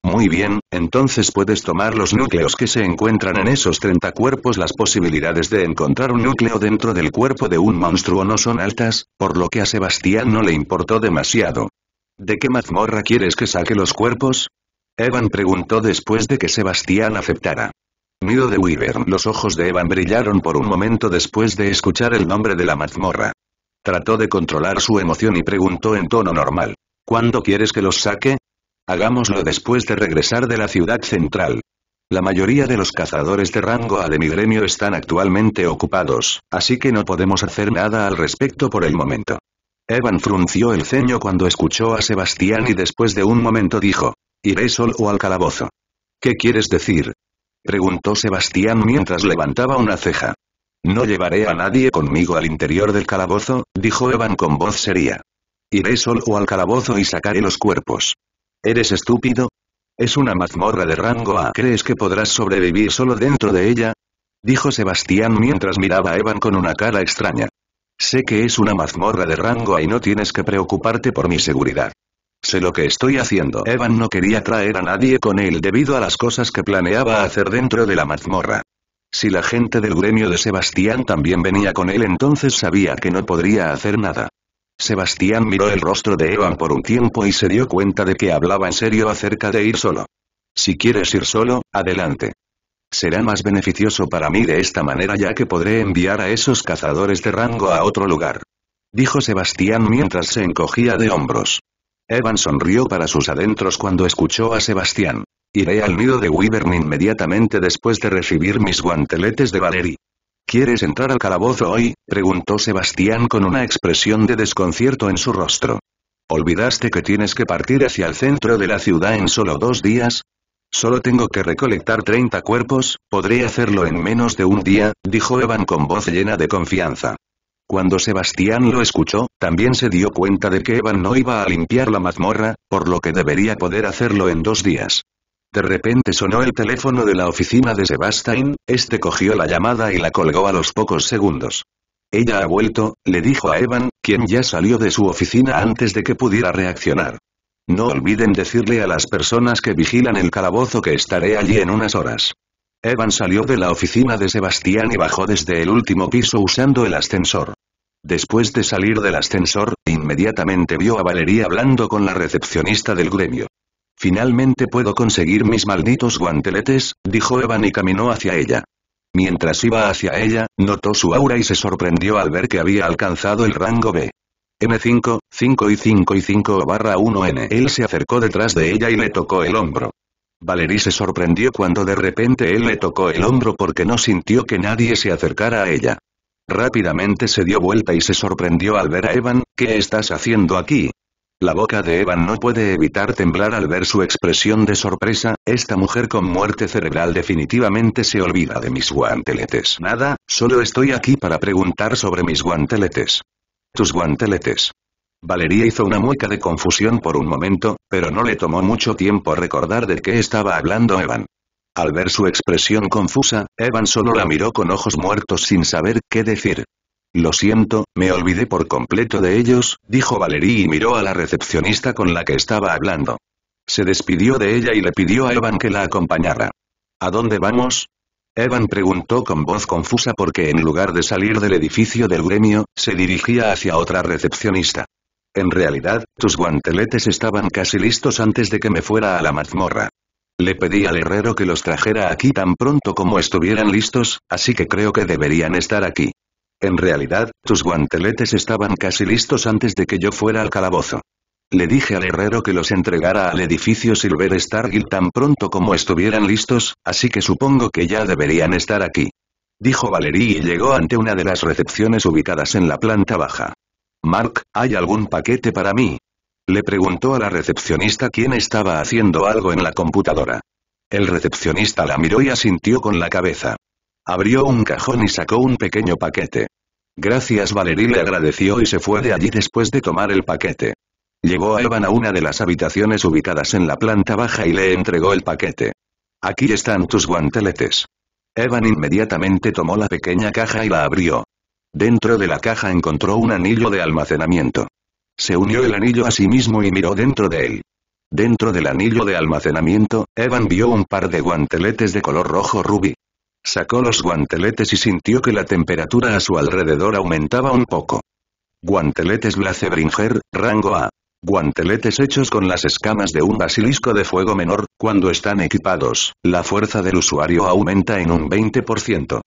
Muy bien, entonces puedes tomar los núcleos que se encuentran en esos 30 cuerpos. Las posibilidades de encontrar un núcleo dentro del cuerpo de un monstruo no son altas, por lo que a Sebastián no le importó demasiado. ¿De qué mazmorra quieres que saque los cuerpos? Evan preguntó después de que Sebastián aceptara. Mido de Wyvern. Los ojos de Evan brillaron por un momento después de escuchar el nombre de la mazmorra. Trató de controlar su emoción y preguntó en tono normal. ¿Cuándo quieres que los saque? Hagámoslo después de regresar de la ciudad central. La mayoría de los cazadores de rango A de mi gremio están actualmente ocupados, así que no podemos hacer nada al respecto por el momento. Evan frunció el ceño cuando escuchó a Sebastián y después de un momento dijo, Iré solo al calabozo. ¿Qué quieres decir? Preguntó Sebastián mientras levantaba una ceja. No llevaré a nadie conmigo al interior del calabozo, dijo Evan con voz seria. Iré solo al calabozo y sacaré los cuerpos. ¿Eres estúpido? Es una mazmorra de rango A. ¿Crees que podrás sobrevivir solo dentro de ella? Dijo Sebastián mientras miraba a Evan con una cara extraña. Sé que es una mazmorra de rango A y no tienes que preocuparte por mi seguridad. Sé lo que estoy haciendo. Evan no quería traer a nadie con él debido a las cosas que planeaba hacer dentro de la mazmorra. Si la gente del gremio de Sebastián también venía con él entonces sabía que no podría hacer nada. Sebastián miró el rostro de Evan por un tiempo y se dio cuenta de que hablaba en serio acerca de ir solo. Si quieres ir solo, adelante. Será más beneficioso para mí de esta manera ya que podré enviar a esos cazadores de rango a otro lugar. Dijo Sebastián mientras se encogía de hombros. Evan sonrió para sus adentros cuando escuchó a Sebastián. Iré al nido de Wyvern inmediatamente después de recibir mis guanteletes de Valerie. ¿Quieres entrar al calabozo hoy? preguntó Sebastián con una expresión de desconcierto en su rostro. ¿Olvidaste que tienes que partir hacia el centro de la ciudad en solo dos días? Solo tengo que recolectar 30 cuerpos, podré hacerlo en menos de un día, dijo Evan con voz llena de confianza. Cuando Sebastián lo escuchó, también se dio cuenta de que Evan no iba a limpiar la mazmorra, por lo que debería poder hacerlo en dos días. De repente sonó el teléfono de la oficina de Sebastián, este cogió la llamada y la colgó a los pocos segundos. Ella ha vuelto, le dijo a Evan, quien ya salió de su oficina antes de que pudiera reaccionar. No olviden decirle a las personas que vigilan el calabozo que estaré allí en unas horas. Evan salió de la oficina de Sebastián y bajó desde el último piso usando el ascensor. Después de salir del ascensor, inmediatamente vio a Valeria hablando con la recepcionista del gremio. Finalmente puedo conseguir mis malditos guanteletes, dijo Evan y caminó hacia ella. Mientras iba hacia ella, notó su aura y se sorprendió al ver que había alcanzado el rango B. M5, 5 y 5 y 5 barra 1N. Él se acercó detrás de ella y le tocó el hombro. Valerie se sorprendió cuando de repente él le tocó el hombro porque no sintió que nadie se acercara a ella. Rápidamente se dio vuelta y se sorprendió al ver a Evan, ¿qué estás haciendo aquí? La boca de Evan no puede evitar temblar al ver su expresión de sorpresa, esta mujer con muerte cerebral definitivamente se olvida de mis guanteletes. Nada, solo estoy aquí para preguntar sobre mis guanteletes. Tus guanteletes. Valeria hizo una mueca de confusión por un momento, pero no le tomó mucho tiempo recordar de qué estaba hablando Evan. Al ver su expresión confusa, Evan solo la miró con ojos muertos sin saber qué decir. Lo siento, me olvidé por completo de ellos, dijo Valerie y miró a la recepcionista con la que estaba hablando. Se despidió de ella y le pidió a Evan que la acompañara. ¿A dónde vamos? Evan preguntó con voz confusa porque en lugar de salir del edificio del gremio, se dirigía hacia otra recepcionista. En realidad, tus guanteletes estaban casi listos antes de que me fuera a la mazmorra. Le pedí al herrero que los trajera aquí tan pronto como estuvieran listos, así que creo que deberían estar aquí. En realidad, tus guanteletes estaban casi listos antes de que yo fuera al calabozo. Le dije al herrero que los entregara al edificio Silver Stargill tan pronto como estuvieran listos, así que supongo que ya deberían estar aquí. Dijo Valerie y llegó ante una de las recepciones ubicadas en la planta baja. Mark, ¿hay algún paquete para mí? Le preguntó a la recepcionista quién estaba haciendo algo en la computadora. El recepcionista la miró y asintió con la cabeza. Abrió un cajón y sacó un pequeño paquete. Gracias Valerie le agradeció y se fue de allí después de tomar el paquete. Llegó a Evan a una de las habitaciones ubicadas en la planta baja y le entregó el paquete. Aquí están tus guanteletes. Evan inmediatamente tomó la pequeña caja y la abrió. Dentro de la caja encontró un anillo de almacenamiento. Se unió el anillo a sí mismo y miró dentro de él. Dentro del anillo de almacenamiento, Evan vio un par de guanteletes de color rojo rubí. Sacó los guanteletes y sintió que la temperatura a su alrededor aumentaba un poco. Guanteletes Blacebringer, rango A. Guanteletes hechos con las escamas de un basilisco de fuego menor, cuando están equipados, la fuerza del usuario aumenta en un 20%.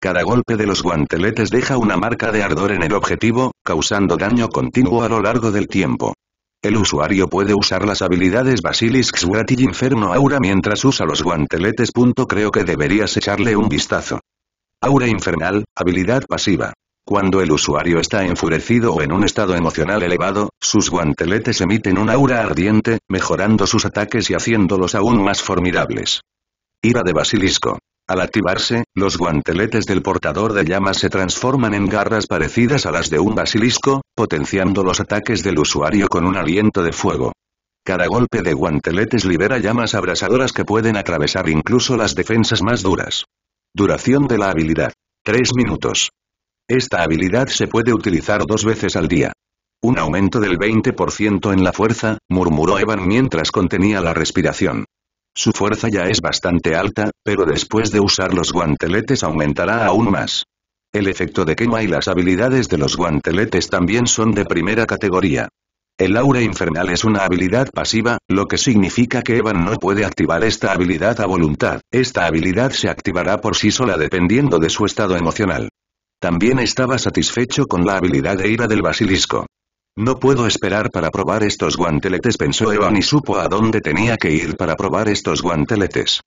Cada golpe de los guanteletes deja una marca de ardor en el objetivo, causando daño continuo a lo largo del tiempo. El usuario puede usar las habilidades Basilisk Sweat y Inferno Aura mientras usa los guanteletes. Creo que deberías echarle un vistazo. Aura Infernal, habilidad pasiva. Cuando el usuario está enfurecido o en un estado emocional elevado, sus guanteletes emiten un aura ardiente, mejorando sus ataques y haciéndolos aún más formidables. Ira de Basilisco. Al activarse, los guanteletes del portador de llamas se transforman en garras parecidas a las de un basilisco, potenciando los ataques del usuario con un aliento de fuego. Cada golpe de guanteletes libera llamas abrasadoras que pueden atravesar incluso las defensas más duras. Duración de la habilidad. 3 minutos. Esta habilidad se puede utilizar dos veces al día. Un aumento del 20% en la fuerza, murmuró Evan mientras contenía la respiración. Su fuerza ya es bastante alta, pero después de usar los guanteletes aumentará aún más. El efecto de quema y las habilidades de los guanteletes también son de primera categoría. El aura infernal es una habilidad pasiva, lo que significa que Evan no puede activar esta habilidad a voluntad, esta habilidad se activará por sí sola dependiendo de su estado emocional. También estaba satisfecho con la habilidad de ira del basilisco. No puedo esperar para probar estos guanteletes pensó Evan y supo a dónde tenía que ir para probar estos guanteletes.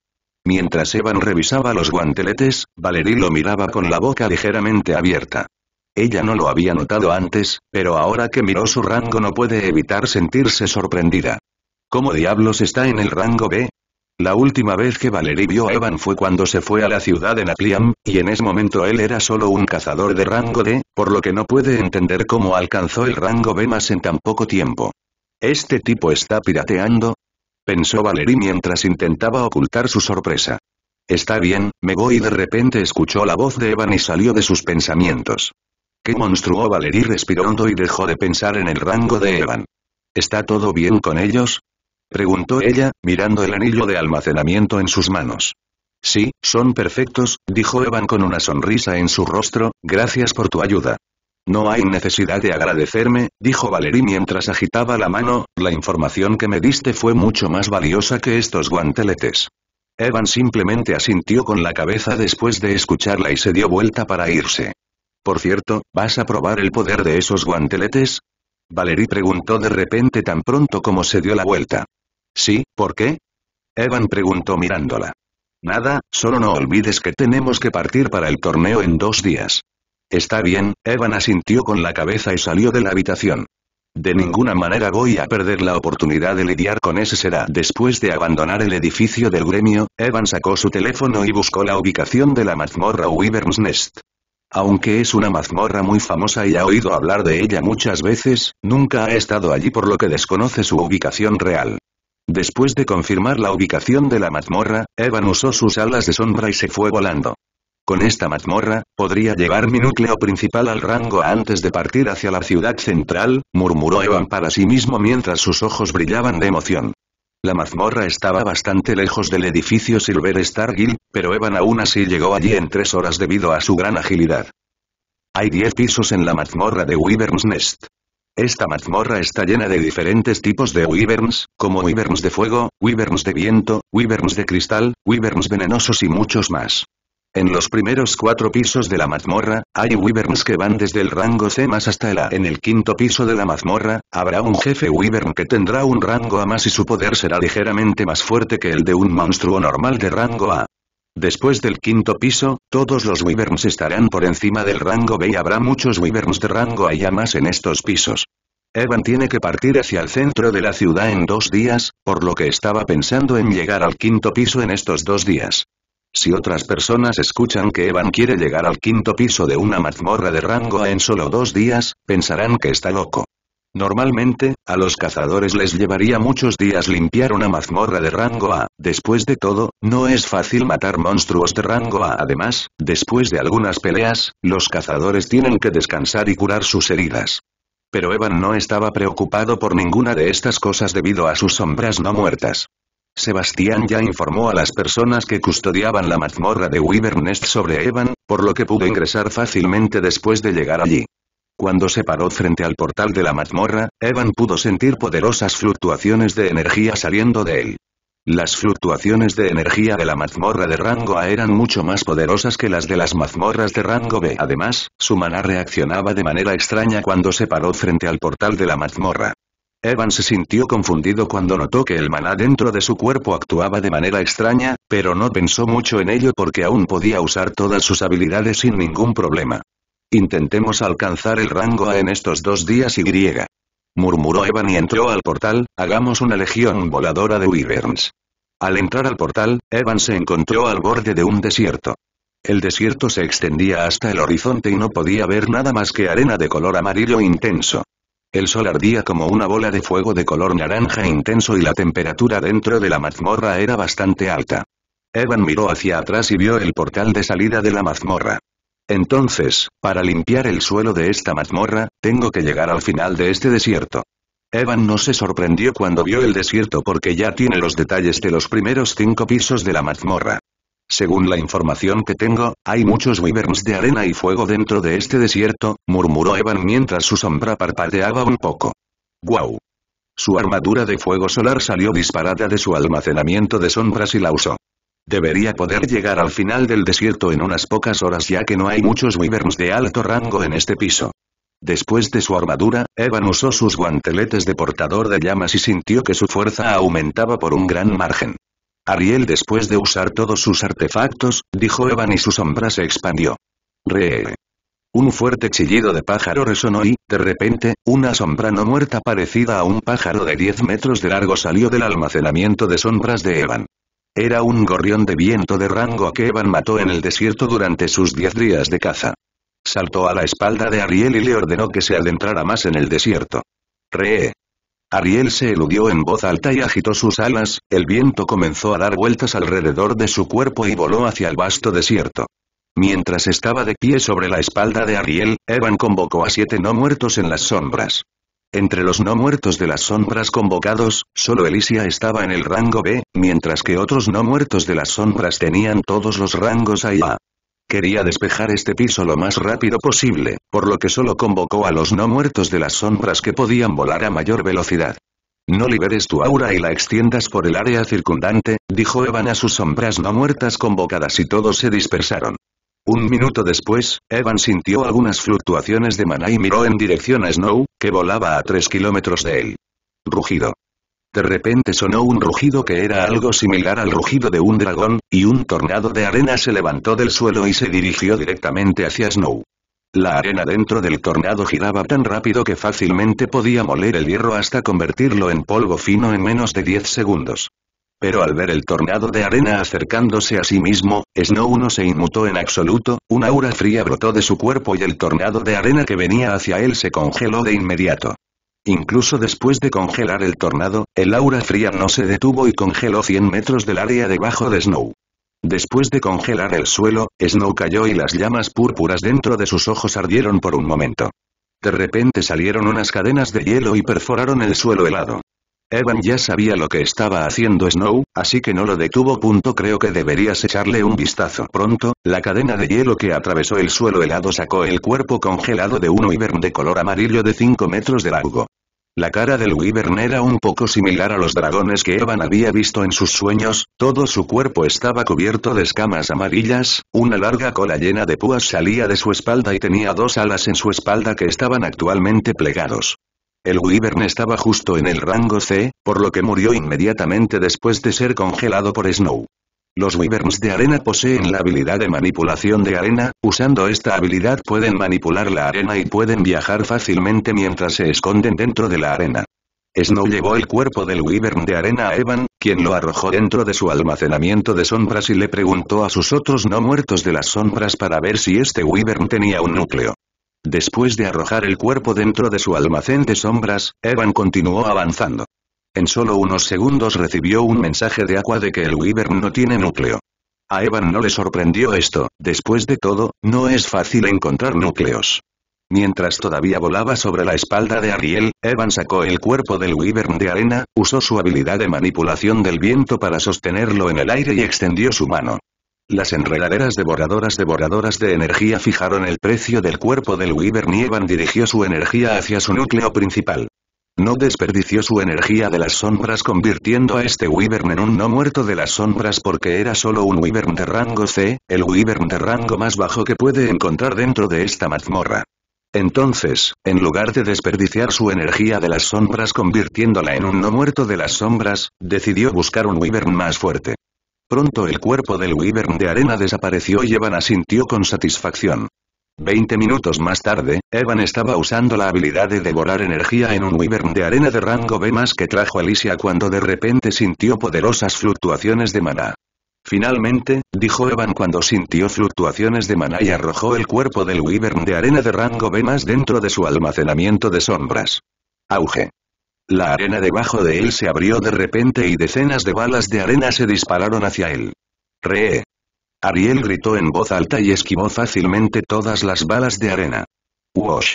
Mientras Evan revisaba los guanteletes, Valerie lo miraba con la boca ligeramente abierta. Ella no lo había notado antes, pero ahora que miró su rango no puede evitar sentirse sorprendida. ¿Cómo diablos está en el rango B? La última vez que Valerie vio a Evan fue cuando se fue a la ciudad de Napliam, y en ese momento él era solo un cazador de rango D, por lo que no puede entender cómo alcanzó el rango B más en tan poco tiempo. ¿Este tipo está pirateando? Pensó Valery mientras intentaba ocultar su sorpresa. Está bien, me voy y de repente escuchó la voz de Evan y salió de sus pensamientos. ¿Qué monstruo Valery respirando y dejó de pensar en el rango de Evan? ¿Está todo bien con ellos? Preguntó ella, mirando el anillo de almacenamiento en sus manos. Sí, son perfectos, dijo Evan con una sonrisa en su rostro, gracias por tu ayuda. No hay necesidad de agradecerme, dijo Valerie mientras agitaba la mano, la información que me diste fue mucho más valiosa que estos guanteletes. Evan simplemente asintió con la cabeza después de escucharla y se dio vuelta para irse. Por cierto, ¿vas a probar el poder de esos guanteletes? Valerie preguntó de repente tan pronto como se dio la vuelta. Sí, ¿por qué? Evan preguntó mirándola. Nada, solo no olvides que tenemos que partir para el torneo en dos días. Está bien, Evan asintió con la cabeza y salió de la habitación. De ninguna manera voy a perder la oportunidad de lidiar con ese será. Después de abandonar el edificio del gremio, Evan sacó su teléfono y buscó la ubicación de la mazmorra Wyvern's Nest. Aunque es una mazmorra muy famosa y ha oído hablar de ella muchas veces, nunca ha estado allí por lo que desconoce su ubicación real. Después de confirmar la ubicación de la mazmorra, Evan usó sus alas de sombra y se fue volando. Con esta mazmorra, podría llevar mi núcleo principal al rango antes de partir hacia la ciudad central, murmuró Evan para sí mismo mientras sus ojos brillaban de emoción. La mazmorra estaba bastante lejos del edificio Silver Stargill, pero Evan aún así llegó allí en tres horas debido a su gran agilidad. Hay diez pisos en la mazmorra de Wyvern's Nest. Esta mazmorra está llena de diferentes tipos de wyverns, como wyverns de fuego, wyverns de viento, wyverns de cristal, wyverns venenosos y muchos más. En los primeros cuatro pisos de la mazmorra, hay wyverns que van desde el rango C más hasta el A. En el quinto piso de la mazmorra, habrá un jefe wyvern que tendrá un rango A más y su poder será ligeramente más fuerte que el de un monstruo normal de rango A. Después del quinto piso, todos los Wyverns estarán por encima del rango B y habrá muchos Wyverns de rango A y más en estos pisos. Evan tiene que partir hacia el centro de la ciudad en dos días, por lo que estaba pensando en llegar al quinto piso en estos dos días. Si otras personas escuchan que Evan quiere llegar al quinto piso de una mazmorra de rango A en solo dos días, pensarán que está loco. Normalmente, a los cazadores les llevaría muchos días limpiar una mazmorra de rango A, después de todo, no es fácil matar monstruos de rango A. Además, después de algunas peleas, los cazadores tienen que descansar y curar sus heridas. Pero Evan no estaba preocupado por ninguna de estas cosas debido a sus sombras no muertas. Sebastián ya informó a las personas que custodiaban la mazmorra de Weaver sobre Evan, por lo que pudo ingresar fácilmente después de llegar allí. Cuando se paró frente al portal de la mazmorra, Evan pudo sentir poderosas fluctuaciones de energía saliendo de él. Las fluctuaciones de energía de la mazmorra de rango A eran mucho más poderosas que las de las mazmorras de rango B. Además, su maná reaccionaba de manera extraña cuando se paró frente al portal de la mazmorra. Evan se sintió confundido cuando notó que el maná dentro de su cuerpo actuaba de manera extraña, pero no pensó mucho en ello porque aún podía usar todas sus habilidades sin ningún problema. Intentemos alcanzar el rango A en estos dos días y griega. Murmuró Evan y entró al portal, hagamos una legión voladora de Wyverns. Al entrar al portal, Evan se encontró al borde de un desierto. El desierto se extendía hasta el horizonte y no podía ver nada más que arena de color amarillo intenso. El sol ardía como una bola de fuego de color naranja intenso y la temperatura dentro de la mazmorra era bastante alta. Evan miró hacia atrás y vio el portal de salida de la mazmorra. Entonces, para limpiar el suelo de esta mazmorra, tengo que llegar al final de este desierto. Evan no se sorprendió cuando vio el desierto porque ya tiene los detalles de los primeros cinco pisos de la mazmorra. Según la información que tengo, hay muchos wyverns de arena y fuego dentro de este desierto, murmuró Evan mientras su sombra parpadeaba un poco. ¡Guau! Su armadura de fuego solar salió disparada de su almacenamiento de sombras y la usó. Debería poder llegar al final del desierto en unas pocas horas ya que no hay muchos wyverns de alto rango en este piso. Después de su armadura, Evan usó sus guanteletes de portador de llamas y sintió que su fuerza aumentaba por un gran margen. Ariel después de usar todos sus artefactos, dijo Evan y su sombra se expandió. Re. Un fuerte chillido de pájaro resonó y, de repente, una sombra no muerta parecida a un pájaro de 10 metros de largo salió del almacenamiento de sombras de Evan. Era un gorrión de viento de rango que Evan mató en el desierto durante sus diez días de caza. Saltó a la espalda de Ariel y le ordenó que se adentrara más en el desierto. Ree. Ariel se eludió en voz alta y agitó sus alas, el viento comenzó a dar vueltas alrededor de su cuerpo y voló hacia el vasto desierto. Mientras estaba de pie sobre la espalda de Ariel, Evan convocó a siete no muertos en las sombras. Entre los no muertos de las sombras convocados, solo Elysia estaba en el rango B, mientras que otros no muertos de las sombras tenían todos los rangos A y A. Quería despejar este piso lo más rápido posible, por lo que solo convocó a los no muertos de las sombras que podían volar a mayor velocidad. No liberes tu aura y la extiendas por el área circundante, dijo Evan a sus sombras no muertas convocadas y todos se dispersaron. Un minuto después, Evan sintió algunas fluctuaciones de maná y miró en dirección a Snow, que volaba a tres kilómetros de él. Rugido. De repente sonó un rugido que era algo similar al rugido de un dragón, y un tornado de arena se levantó del suelo y se dirigió directamente hacia Snow. La arena dentro del tornado giraba tan rápido que fácilmente podía moler el hierro hasta convertirlo en polvo fino en menos de 10 segundos pero al ver el tornado de arena acercándose a sí mismo, Snow no se inmutó en absoluto, Una aura fría brotó de su cuerpo y el tornado de arena que venía hacia él se congeló de inmediato. Incluso después de congelar el tornado, el aura fría no se detuvo y congeló 100 metros del área debajo de Snow. Después de congelar el suelo, Snow cayó y las llamas púrpuras dentro de sus ojos ardieron por un momento. De repente salieron unas cadenas de hielo y perforaron el suelo helado. Evan ya sabía lo que estaba haciendo Snow, así que no lo detuvo. punto Creo que deberías echarle un vistazo pronto, la cadena de hielo que atravesó el suelo helado sacó el cuerpo congelado de un wyvern de color amarillo de 5 metros de largo. La cara del wyvern era un poco similar a los dragones que Evan había visto en sus sueños, todo su cuerpo estaba cubierto de escamas amarillas, una larga cola llena de púas salía de su espalda y tenía dos alas en su espalda que estaban actualmente plegados. El Wyvern estaba justo en el rango C, por lo que murió inmediatamente después de ser congelado por Snow. Los Wyverns de arena poseen la habilidad de manipulación de arena, usando esta habilidad pueden manipular la arena y pueden viajar fácilmente mientras se esconden dentro de la arena. Snow llevó el cuerpo del Wyvern de arena a Evan, quien lo arrojó dentro de su almacenamiento de sombras y le preguntó a sus otros no muertos de las sombras para ver si este Wyvern tenía un núcleo. Después de arrojar el cuerpo dentro de su almacén de sombras, Evan continuó avanzando. En solo unos segundos recibió un mensaje de Aqua de que el Wyvern no tiene núcleo. A Evan no le sorprendió esto, después de todo, no es fácil encontrar núcleos. Mientras todavía volaba sobre la espalda de Ariel, Evan sacó el cuerpo del Wyvern de arena, usó su habilidad de manipulación del viento para sostenerlo en el aire y extendió su mano. Las enredaderas devoradoras devoradoras de energía fijaron el precio del cuerpo del Wyvern y Evan dirigió su energía hacia su núcleo principal. No desperdició su energía de las sombras convirtiendo a este Wyvern en un no muerto de las sombras porque era solo un Wyvern de rango C, el Wyvern de rango más bajo que puede encontrar dentro de esta mazmorra. Entonces, en lugar de desperdiciar su energía de las sombras convirtiéndola en un no muerto de las sombras, decidió buscar un Wyvern más fuerte. Pronto el cuerpo del Wyvern de arena desapareció y Evan asintió con satisfacción. Veinte minutos más tarde, Evan estaba usando la habilidad de devorar energía en un Wyvern de arena de rango B más que trajo Alicia cuando de repente sintió poderosas fluctuaciones de maná. Finalmente, dijo Evan cuando sintió fluctuaciones de maná y arrojó el cuerpo del Wyvern de arena de rango B más dentro de su almacenamiento de sombras. Auge. La arena debajo de él se abrió de repente y decenas de balas de arena se dispararon hacia él. Re. Ariel gritó en voz alta y esquivó fácilmente todas las balas de arena. ¡Wash!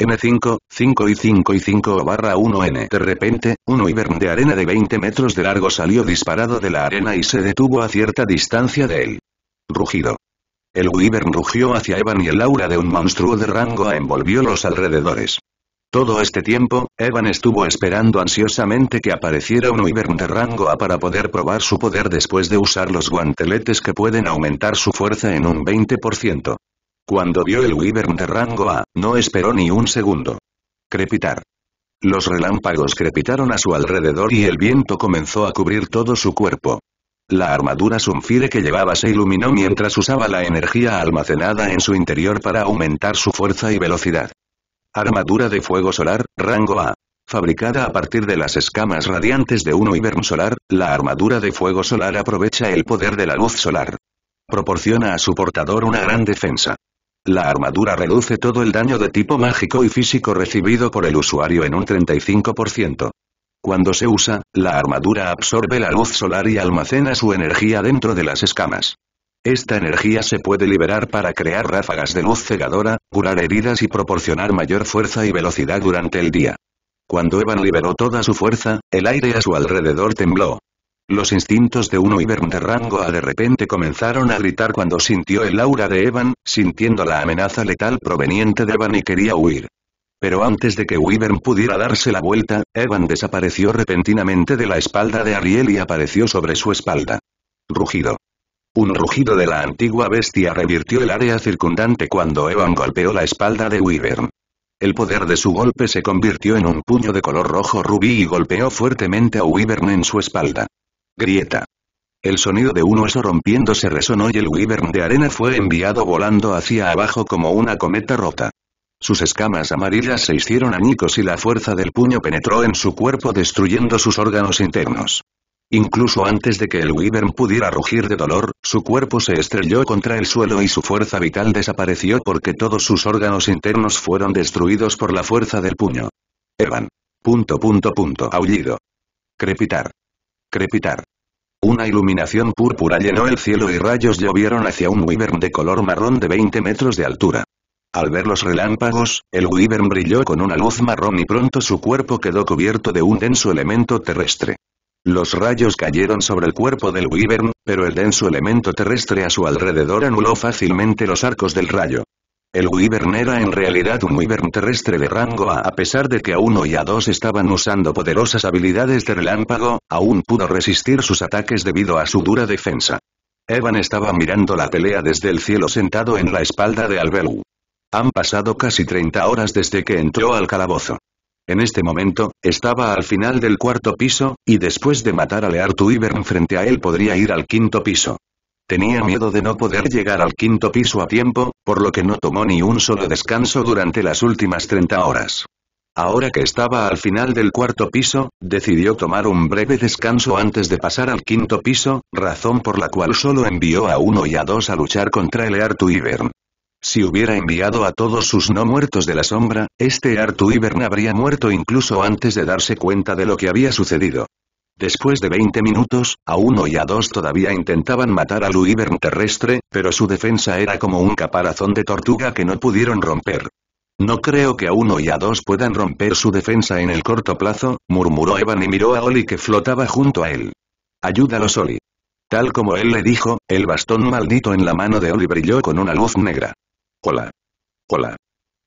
N5, 5 y 5 y 5 barra 1N. De repente, un Wyvern de arena de 20 metros de largo salió disparado de la arena y se detuvo a cierta distancia de él. Rugido. El Wyvern rugió hacia Evan y el aura de un monstruo de rango envolvió los alrededores. Todo este tiempo, Evan estuvo esperando ansiosamente que apareciera un Wyvern de rango A para poder probar su poder después de usar los guanteletes que pueden aumentar su fuerza en un 20%. Cuando vio el Wyvern de rango A, no esperó ni un segundo. Crepitar. Los relámpagos crepitaron a su alrededor y el viento comenzó a cubrir todo su cuerpo. La armadura Sunfire que llevaba se iluminó mientras usaba la energía almacenada en su interior para aumentar su fuerza y velocidad. Armadura de fuego solar, rango A. Fabricada a partir de las escamas radiantes de un hibern solar, la armadura de fuego solar aprovecha el poder de la luz solar. Proporciona a su portador una gran defensa. La armadura reduce todo el daño de tipo mágico y físico recibido por el usuario en un 35%. Cuando se usa, la armadura absorbe la luz solar y almacena su energía dentro de las escamas. Esta energía se puede liberar para crear ráfagas de luz cegadora, curar heridas y proporcionar mayor fuerza y velocidad durante el día. Cuando Evan liberó toda su fuerza, el aire a su alrededor tembló. Los instintos de un Wyvern de rango A de repente comenzaron a gritar cuando sintió el aura de Evan, sintiendo la amenaza letal proveniente de Evan y quería huir. Pero antes de que Wyvern pudiera darse la vuelta, Evan desapareció repentinamente de la espalda de Ariel y apareció sobre su espalda. Rugido. Un rugido de la antigua bestia revirtió el área circundante cuando Evan golpeó la espalda de Wyvern. El poder de su golpe se convirtió en un puño de color rojo rubí y golpeó fuertemente a Wyvern en su espalda. Grieta. El sonido de un hueso rompiéndose resonó y el Wyvern de arena fue enviado volando hacia abajo como una cometa rota. Sus escamas amarillas se hicieron añicos y la fuerza del puño penetró en su cuerpo destruyendo sus órganos internos. Incluso antes de que el Wyvern pudiera rugir de dolor, su cuerpo se estrelló contra el suelo y su fuerza vital desapareció porque todos sus órganos internos fueron destruidos por la fuerza del puño. Evan. Punto punto punto. Aullido. Crepitar. Crepitar. Una iluminación púrpura llenó el cielo y rayos llovieron hacia un Wyvern de color marrón de 20 metros de altura. Al ver los relámpagos, el Wyvern brilló con una luz marrón y pronto su cuerpo quedó cubierto de un denso elemento terrestre. Los rayos cayeron sobre el cuerpo del Wyvern, pero el denso elemento terrestre a su alrededor anuló fácilmente los arcos del rayo. El Wyvern era en realidad un Wyvern terrestre de rango A. A pesar de que a uno y a dos estaban usando poderosas habilidades de relámpago, aún pudo resistir sus ataques debido a su dura defensa. Evan estaba mirando la pelea desde el cielo sentado en la espalda de Albelu. Han pasado casi 30 horas desde que entró al calabozo. En este momento, estaba al final del cuarto piso, y después de matar a Leartu Ivern frente a él podría ir al quinto piso. Tenía miedo de no poder llegar al quinto piso a tiempo, por lo que no tomó ni un solo descanso durante las últimas 30 horas. Ahora que estaba al final del cuarto piso, decidió tomar un breve descanso antes de pasar al quinto piso, razón por la cual solo envió a uno y a dos a luchar contra el Ivern. Si hubiera enviado a todos sus no muertos de la sombra, este Artu Ivern habría muerto incluso antes de darse cuenta de lo que había sucedido. Después de 20 minutos, a uno y a dos todavía intentaban matar al Uivern terrestre, pero su defensa era como un caparazón de tortuga que no pudieron romper. No creo que a uno y a dos puedan romper su defensa en el corto plazo, murmuró Evan y miró a Oli que flotaba junto a él. Ayúdalos Oli. Tal como él le dijo, el bastón maldito en la mano de Oli brilló con una luz negra. Hola. Hola.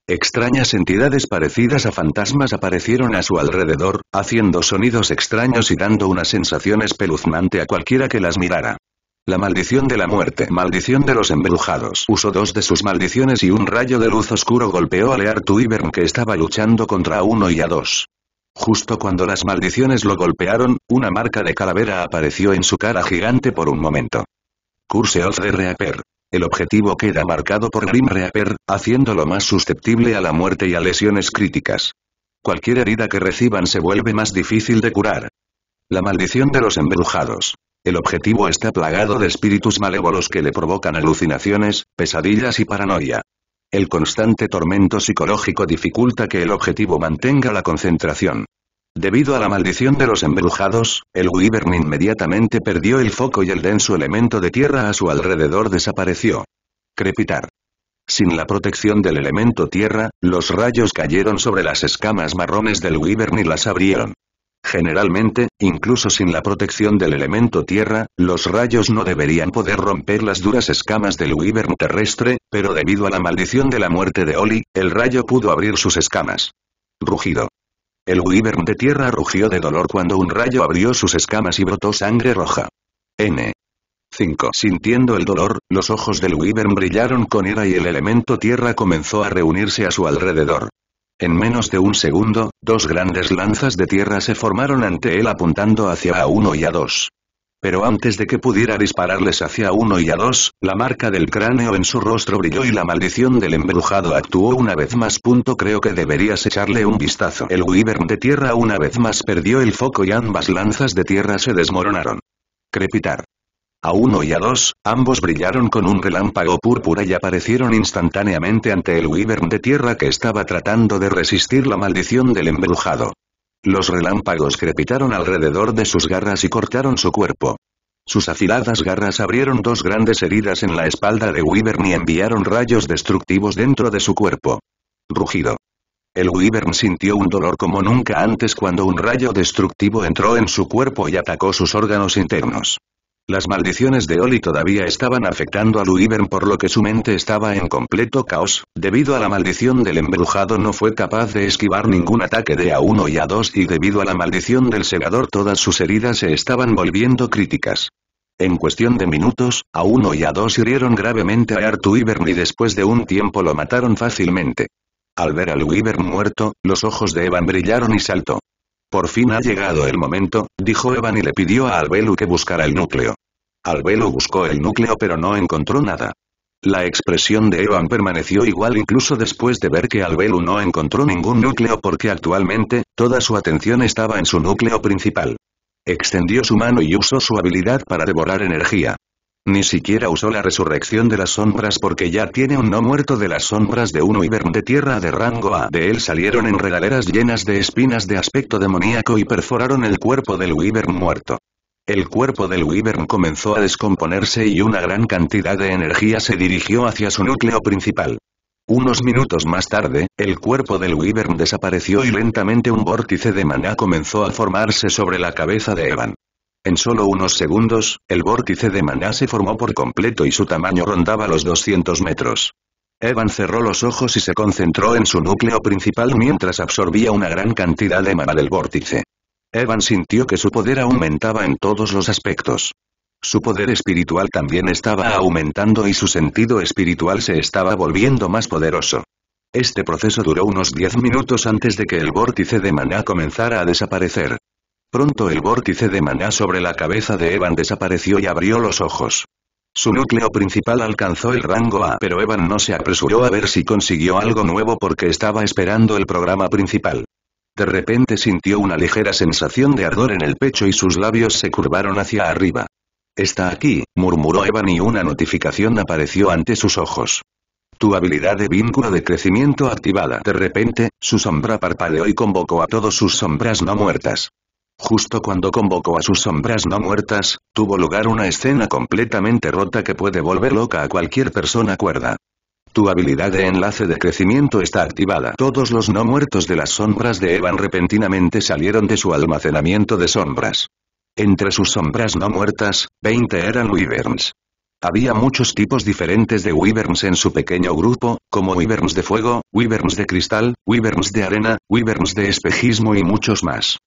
Extrañas entidades parecidas a fantasmas aparecieron a su alrededor, haciendo sonidos extraños y dando una sensación espeluznante a cualquiera que las mirara. La maldición de la muerte, maldición de los embrujados, usó dos de sus maldiciones y un rayo de luz oscuro golpeó a Lear Twivern que estaba luchando contra uno y a dos. Justo cuando las maldiciones lo golpearon, una marca de calavera apareció en su cara gigante por un momento. Curse of the Reaper el objetivo queda marcado por Grim Reaper, haciéndolo más susceptible a la muerte y a lesiones críticas. Cualquier herida que reciban se vuelve más difícil de curar. La maldición de los embrujados. El objetivo está plagado de espíritus malévolos que le provocan alucinaciones, pesadillas y paranoia. El constante tormento psicológico dificulta que el objetivo mantenga la concentración. Debido a la maldición de los embrujados, el Wyvern inmediatamente perdió el foco y el denso elemento de tierra a su alrededor desapareció. Crepitar. Sin la protección del elemento tierra, los rayos cayeron sobre las escamas marrones del Wyvern y las abrieron. Generalmente, incluso sin la protección del elemento tierra, los rayos no deberían poder romper las duras escamas del Wyvern terrestre, pero debido a la maldición de la muerte de Oli, el rayo pudo abrir sus escamas. Rugido. El wyvern de tierra rugió de dolor cuando un rayo abrió sus escamas y brotó sangre roja. N. 5. Sintiendo el dolor, los ojos del wyvern brillaron con ira y el elemento tierra comenzó a reunirse a su alrededor. En menos de un segundo, dos grandes lanzas de tierra se formaron ante él apuntando hacia A1 y A2. Pero antes de que pudiera dispararles hacia uno y a dos, la marca del cráneo en su rostro brilló y la maldición del embrujado actuó una vez más. Punto creo que deberías echarle un vistazo. El wyvern de tierra una vez más perdió el foco y ambas lanzas de tierra se desmoronaron. Crepitar. A uno y a dos, ambos brillaron con un relámpago púrpura y aparecieron instantáneamente ante el wyvern de tierra que estaba tratando de resistir la maldición del embrujado. Los relámpagos crepitaron alrededor de sus garras y cortaron su cuerpo. Sus afiladas garras abrieron dos grandes heridas en la espalda de Wyvern y enviaron rayos destructivos dentro de su cuerpo. Rugido. El Wyvern sintió un dolor como nunca antes cuando un rayo destructivo entró en su cuerpo y atacó sus órganos internos. Las maldiciones de Oli todavía estaban afectando a Luivern por lo que su mente estaba en completo caos, debido a la maldición del embrujado no fue capaz de esquivar ningún ataque de A1 y A2 y debido a la maldición del segador todas sus heridas se estaban volviendo críticas. En cuestión de minutos, A1 y A2 hirieron gravemente a Artuivern y después de un tiempo lo mataron fácilmente. Al ver a Luivern muerto, los ojos de Evan brillaron y saltó. Por fin ha llegado el momento, dijo Evan y le pidió a Albelu que buscara el núcleo. Albelu buscó el núcleo pero no encontró nada. La expresión de Evan permaneció igual incluso después de ver que Albelu no encontró ningún núcleo porque actualmente, toda su atención estaba en su núcleo principal. Extendió su mano y usó su habilidad para devorar energía. Ni siquiera usó la resurrección de las sombras porque ya tiene un no muerto de las sombras de un Wyvern de tierra de rango A. De él salieron en regaleras llenas de espinas de aspecto demoníaco y perforaron el cuerpo del Wyvern muerto. El cuerpo del Wyvern comenzó a descomponerse y una gran cantidad de energía se dirigió hacia su núcleo principal. Unos minutos más tarde, el cuerpo del Wyvern desapareció y lentamente un vórtice de maná comenzó a formarse sobre la cabeza de Evan. En solo unos segundos, el vórtice de maná se formó por completo y su tamaño rondaba los 200 metros. Evan cerró los ojos y se concentró en su núcleo principal mientras absorbía una gran cantidad de maná del vórtice. Evan sintió que su poder aumentaba en todos los aspectos. Su poder espiritual también estaba aumentando y su sentido espiritual se estaba volviendo más poderoso. Este proceso duró unos 10 minutos antes de que el vórtice de maná comenzara a desaparecer. Pronto el vórtice de maná sobre la cabeza de Evan desapareció y abrió los ojos. Su núcleo principal alcanzó el rango A pero Evan no se apresuró a ver si consiguió algo nuevo porque estaba esperando el programa principal. De repente sintió una ligera sensación de ardor en el pecho y sus labios se curvaron hacia arriba. Está aquí, murmuró Evan y una notificación apareció ante sus ojos. Tu habilidad de vínculo de crecimiento activada. De repente, su sombra parpadeó y convocó a todos sus sombras no muertas. Justo cuando convocó a sus sombras no muertas, tuvo lugar una escena completamente rota que puede volver loca a cualquier persona cuerda. Tu habilidad de enlace de crecimiento está activada. Todos los no muertos de las sombras de Evan repentinamente salieron de su almacenamiento de sombras. Entre sus sombras no muertas, 20 eran wyverns. Había muchos tipos diferentes de wyverns en su pequeño grupo, como wyverns de fuego, wyverns de cristal, wyverns de arena, wyverns de espejismo y muchos más.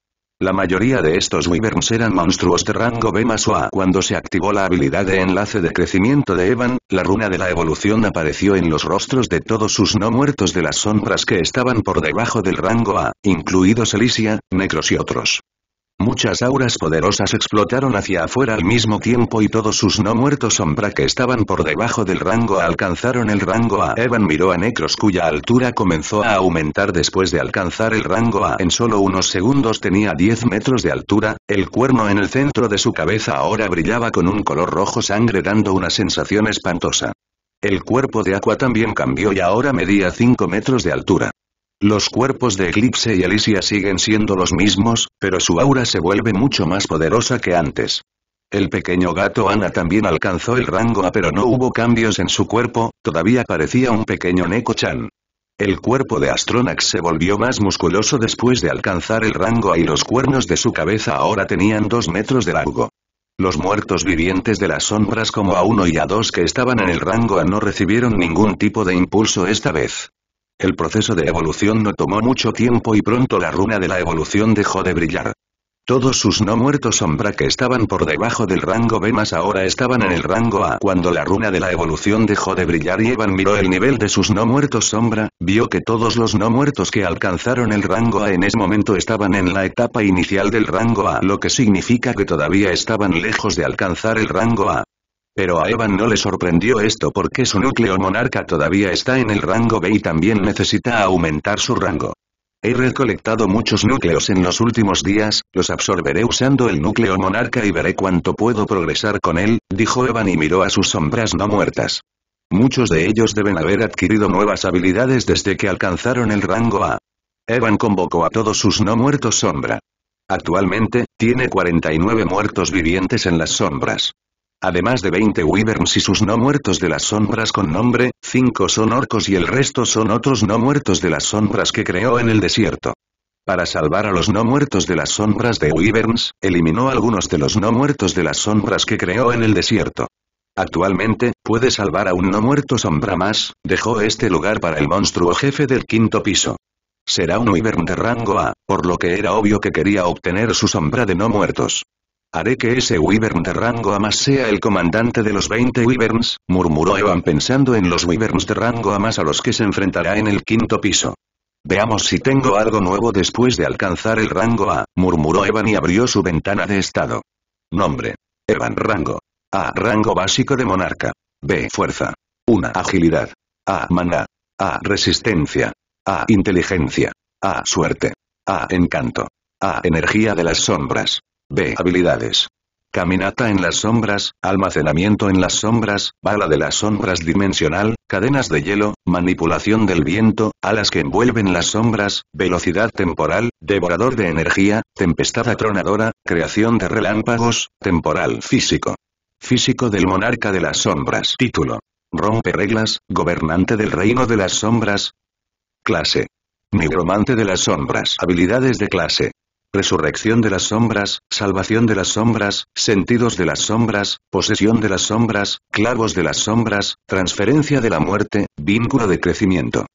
La mayoría de estos wyverns eran monstruos de rango B más o A. Cuando se activó la habilidad de enlace de crecimiento de Evan, la runa de la evolución apareció en los rostros de todos sus no muertos de las sombras que estaban por debajo del rango A, incluidos Elysia, Necros y otros. Muchas auras poderosas explotaron hacia afuera al mismo tiempo y todos sus no muertos sombra que estaban por debajo del rango alcanzaron el rango A. Evan miró a Necros cuya altura comenzó a aumentar después de alcanzar el rango A. En solo unos segundos tenía 10 metros de altura, el cuerno en el centro de su cabeza ahora brillaba con un color rojo sangre dando una sensación espantosa. El cuerpo de Aqua también cambió y ahora medía 5 metros de altura. Los cuerpos de Eclipse y Alicia siguen siendo los mismos, pero su aura se vuelve mucho más poderosa que antes. El pequeño gato Ana también alcanzó el rango A pero no hubo cambios en su cuerpo, todavía parecía un pequeño Neko-chan. El cuerpo de Astronax se volvió más musculoso después de alcanzar el rango A y los cuernos de su cabeza ahora tenían dos metros de largo. Los muertos vivientes de las sombras como A1 y A2 que estaban en el rango A no recibieron ningún tipo de impulso esta vez. El proceso de evolución no tomó mucho tiempo y pronto la runa de la evolución dejó de brillar. Todos sus no muertos sombra que estaban por debajo del rango B más ahora estaban en el rango A. Cuando la runa de la evolución dejó de brillar y Evan miró el nivel de sus no muertos sombra, vio que todos los no muertos que alcanzaron el rango A en ese momento estaban en la etapa inicial del rango A, lo que significa que todavía estaban lejos de alcanzar el rango A. Pero a Evan no le sorprendió esto porque su núcleo monarca todavía está en el rango B y también necesita aumentar su rango. He recolectado muchos núcleos en los últimos días, los absorberé usando el núcleo monarca y veré cuánto puedo progresar con él, dijo Evan y miró a sus sombras no muertas. Muchos de ellos deben haber adquirido nuevas habilidades desde que alcanzaron el rango A. Evan convocó a todos sus no muertos sombra. Actualmente, tiene 49 muertos vivientes en las sombras. Además de 20 wyverns y sus no muertos de las sombras con nombre, 5 son orcos y el resto son otros no muertos de las sombras que creó en el desierto. Para salvar a los no muertos de las sombras de wyverns, eliminó algunos de los no muertos de las sombras que creó en el desierto. Actualmente, puede salvar a un no muerto sombra más, dejó este lugar para el monstruo jefe del quinto piso. Será un wyvern de rango A, por lo que era obvio que quería obtener su sombra de no muertos. Haré que ese Wyvern de rango A más sea el comandante de los 20 Wyverns, murmuró Evan pensando en los Wyverns de rango A más a los que se enfrentará en el quinto piso. Veamos si tengo algo nuevo después de alcanzar el rango A, murmuró Evan y abrió su ventana de estado. Nombre. Evan Rango. A. Rango básico de monarca. B. Fuerza. 1. Agilidad. A. Mana. A. Resistencia. A. Inteligencia. A. Suerte. A. Encanto. A. Energía de las sombras. B. Habilidades. Caminata en las sombras, almacenamiento en las sombras, bala de las sombras dimensional, cadenas de hielo, manipulación del viento, alas que envuelven las sombras, velocidad temporal, devorador de energía, tempestad atronadora, creación de relámpagos, temporal físico. Físico del monarca de las sombras. Título. Rompe reglas, gobernante del reino de las sombras. Clase. Neuromante de las sombras. Habilidades de clase resurrección de las sombras, salvación de las sombras, sentidos de las sombras, posesión de las sombras, clavos de las sombras, transferencia de la muerte, vínculo de crecimiento.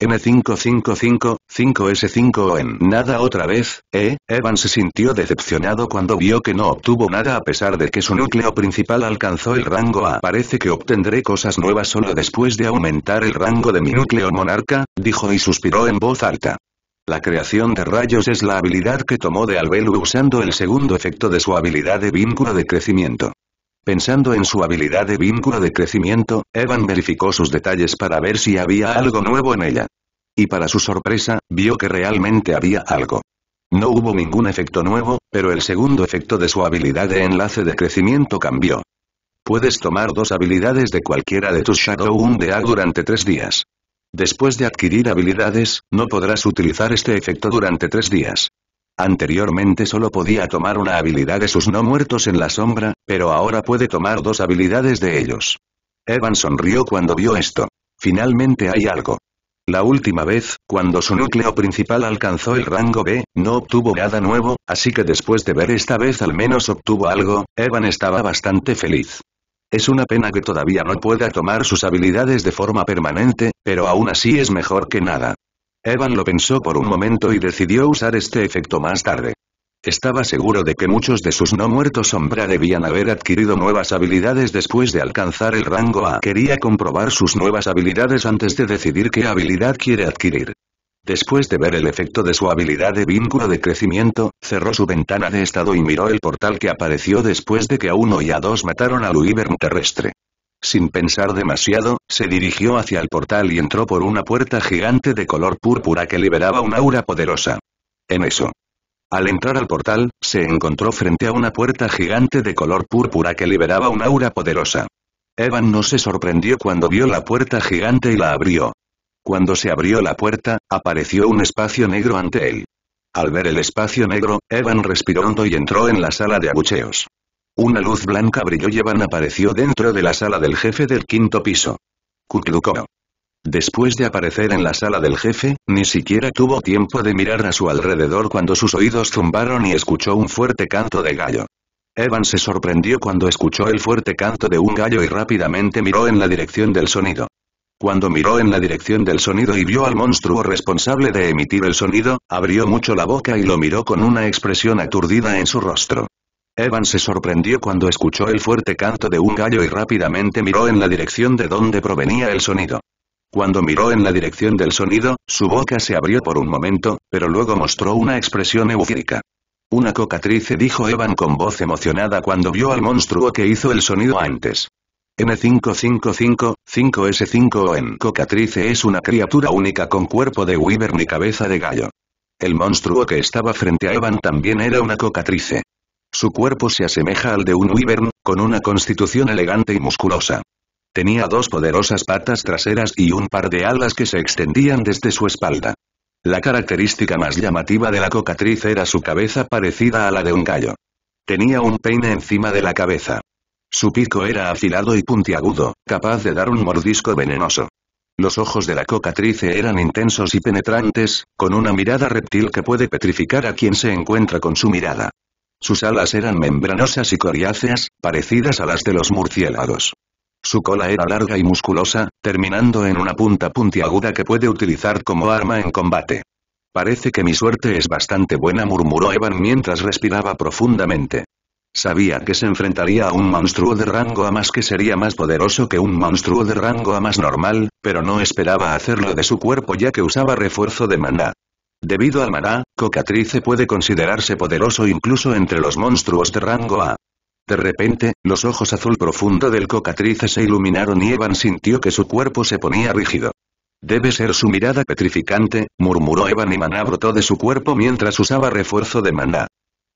M555, 5S5 en nada otra vez, eh, Evan se sintió decepcionado cuando vio que no obtuvo nada a pesar de que su núcleo principal alcanzó el rango A. Parece que obtendré cosas nuevas solo después de aumentar el rango de mi núcleo monarca, dijo y suspiró en voz alta. La creación de rayos es la habilidad que tomó de Albelu usando el segundo efecto de su habilidad de vínculo de crecimiento. Pensando en su habilidad de vínculo de crecimiento, Evan verificó sus detalles para ver si había algo nuevo en ella. Y para su sorpresa, vio que realmente había algo. No hubo ningún efecto nuevo, pero el segundo efecto de su habilidad de enlace de crecimiento cambió. Puedes tomar dos habilidades de cualquiera de tus Shadow Undead durante tres días. Después de adquirir habilidades, no podrás utilizar este efecto durante tres días. Anteriormente solo podía tomar una habilidad de sus no muertos en la sombra, pero ahora puede tomar dos habilidades de ellos. Evan sonrió cuando vio esto. Finalmente hay algo. La última vez, cuando su núcleo principal alcanzó el rango B, no obtuvo nada nuevo, así que después de ver esta vez al menos obtuvo algo, Evan estaba bastante feliz. Es una pena que todavía no pueda tomar sus habilidades de forma permanente, pero aún así es mejor que nada. Evan lo pensó por un momento y decidió usar este efecto más tarde. Estaba seguro de que muchos de sus no muertos sombra debían haber adquirido nuevas habilidades después de alcanzar el rango A. Quería comprobar sus nuevas habilidades antes de decidir qué habilidad quiere adquirir. Después de ver el efecto de su habilidad de vínculo de crecimiento, cerró su ventana de estado y miró el portal que apareció después de que a uno y a dos mataron al Wyvern terrestre. Sin pensar demasiado, se dirigió hacia el portal y entró por una puerta gigante de color púrpura que liberaba un aura poderosa. En eso. Al entrar al portal, se encontró frente a una puerta gigante de color púrpura que liberaba un aura poderosa. Evan no se sorprendió cuando vio la puerta gigante y la abrió. Cuando se abrió la puerta, apareció un espacio negro ante él. Al ver el espacio negro, Evan respiró hondo y entró en la sala de abucheos. Una luz blanca brilló y Evan apareció dentro de la sala del jefe del quinto piso. Kukluko. Después de aparecer en la sala del jefe, ni siquiera tuvo tiempo de mirar a su alrededor cuando sus oídos zumbaron y escuchó un fuerte canto de gallo. Evan se sorprendió cuando escuchó el fuerte canto de un gallo y rápidamente miró en la dirección del sonido. Cuando miró en la dirección del sonido y vio al monstruo responsable de emitir el sonido, abrió mucho la boca y lo miró con una expresión aturdida en su rostro. Evan se sorprendió cuando escuchó el fuerte canto de un gallo y rápidamente miró en la dirección de donde provenía el sonido. Cuando miró en la dirección del sonido, su boca se abrió por un momento, pero luego mostró una expresión eufórica. Una cocatrice dijo Evan con voz emocionada cuando vio al monstruo que hizo el sonido antes. N555, 5S5 o en Cocatrice es una criatura única con cuerpo de wyvern y cabeza de gallo. El monstruo que estaba frente a Evan también era una cocatrice. Su cuerpo se asemeja al de un wyvern, con una constitución elegante y musculosa. Tenía dos poderosas patas traseras y un par de alas que se extendían desde su espalda. La característica más llamativa de la cocatriz era su cabeza parecida a la de un gallo. Tenía un peine encima de la cabeza. Su pico era afilado y puntiagudo, capaz de dar un mordisco venenoso. Los ojos de la cocatrice eran intensos y penetrantes, con una mirada reptil que puede petrificar a quien se encuentra con su mirada. Sus alas eran membranosas y coriáceas, parecidas a las de los murciélagos. Su cola era larga y musculosa, terminando en una punta puntiaguda que puede utilizar como arma en combate. Parece que mi suerte es bastante buena murmuró Evan mientras respiraba profundamente. Sabía que se enfrentaría a un monstruo de rango A más que sería más poderoso que un monstruo de rango A más normal, pero no esperaba hacerlo de su cuerpo ya que usaba refuerzo de maná. Debido al maná, Cocatrice puede considerarse poderoso incluso entre los monstruos de rango A. De repente, los ojos azul profundo del Cocatrice se iluminaron y Evan sintió que su cuerpo se ponía rígido. Debe ser su mirada petrificante, murmuró Evan y maná brotó de su cuerpo mientras usaba refuerzo de maná.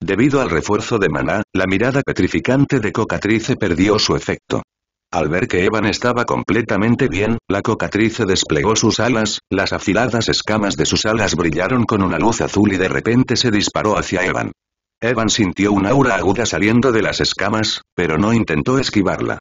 Debido al refuerzo de Maná, la mirada petrificante de Cocatrice perdió su efecto. Al ver que Evan estaba completamente bien, la cocatrice desplegó sus alas, las afiladas escamas de sus alas brillaron con una luz azul y de repente se disparó hacia Evan. Evan sintió una aura aguda saliendo de las escamas, pero no intentó esquivarla.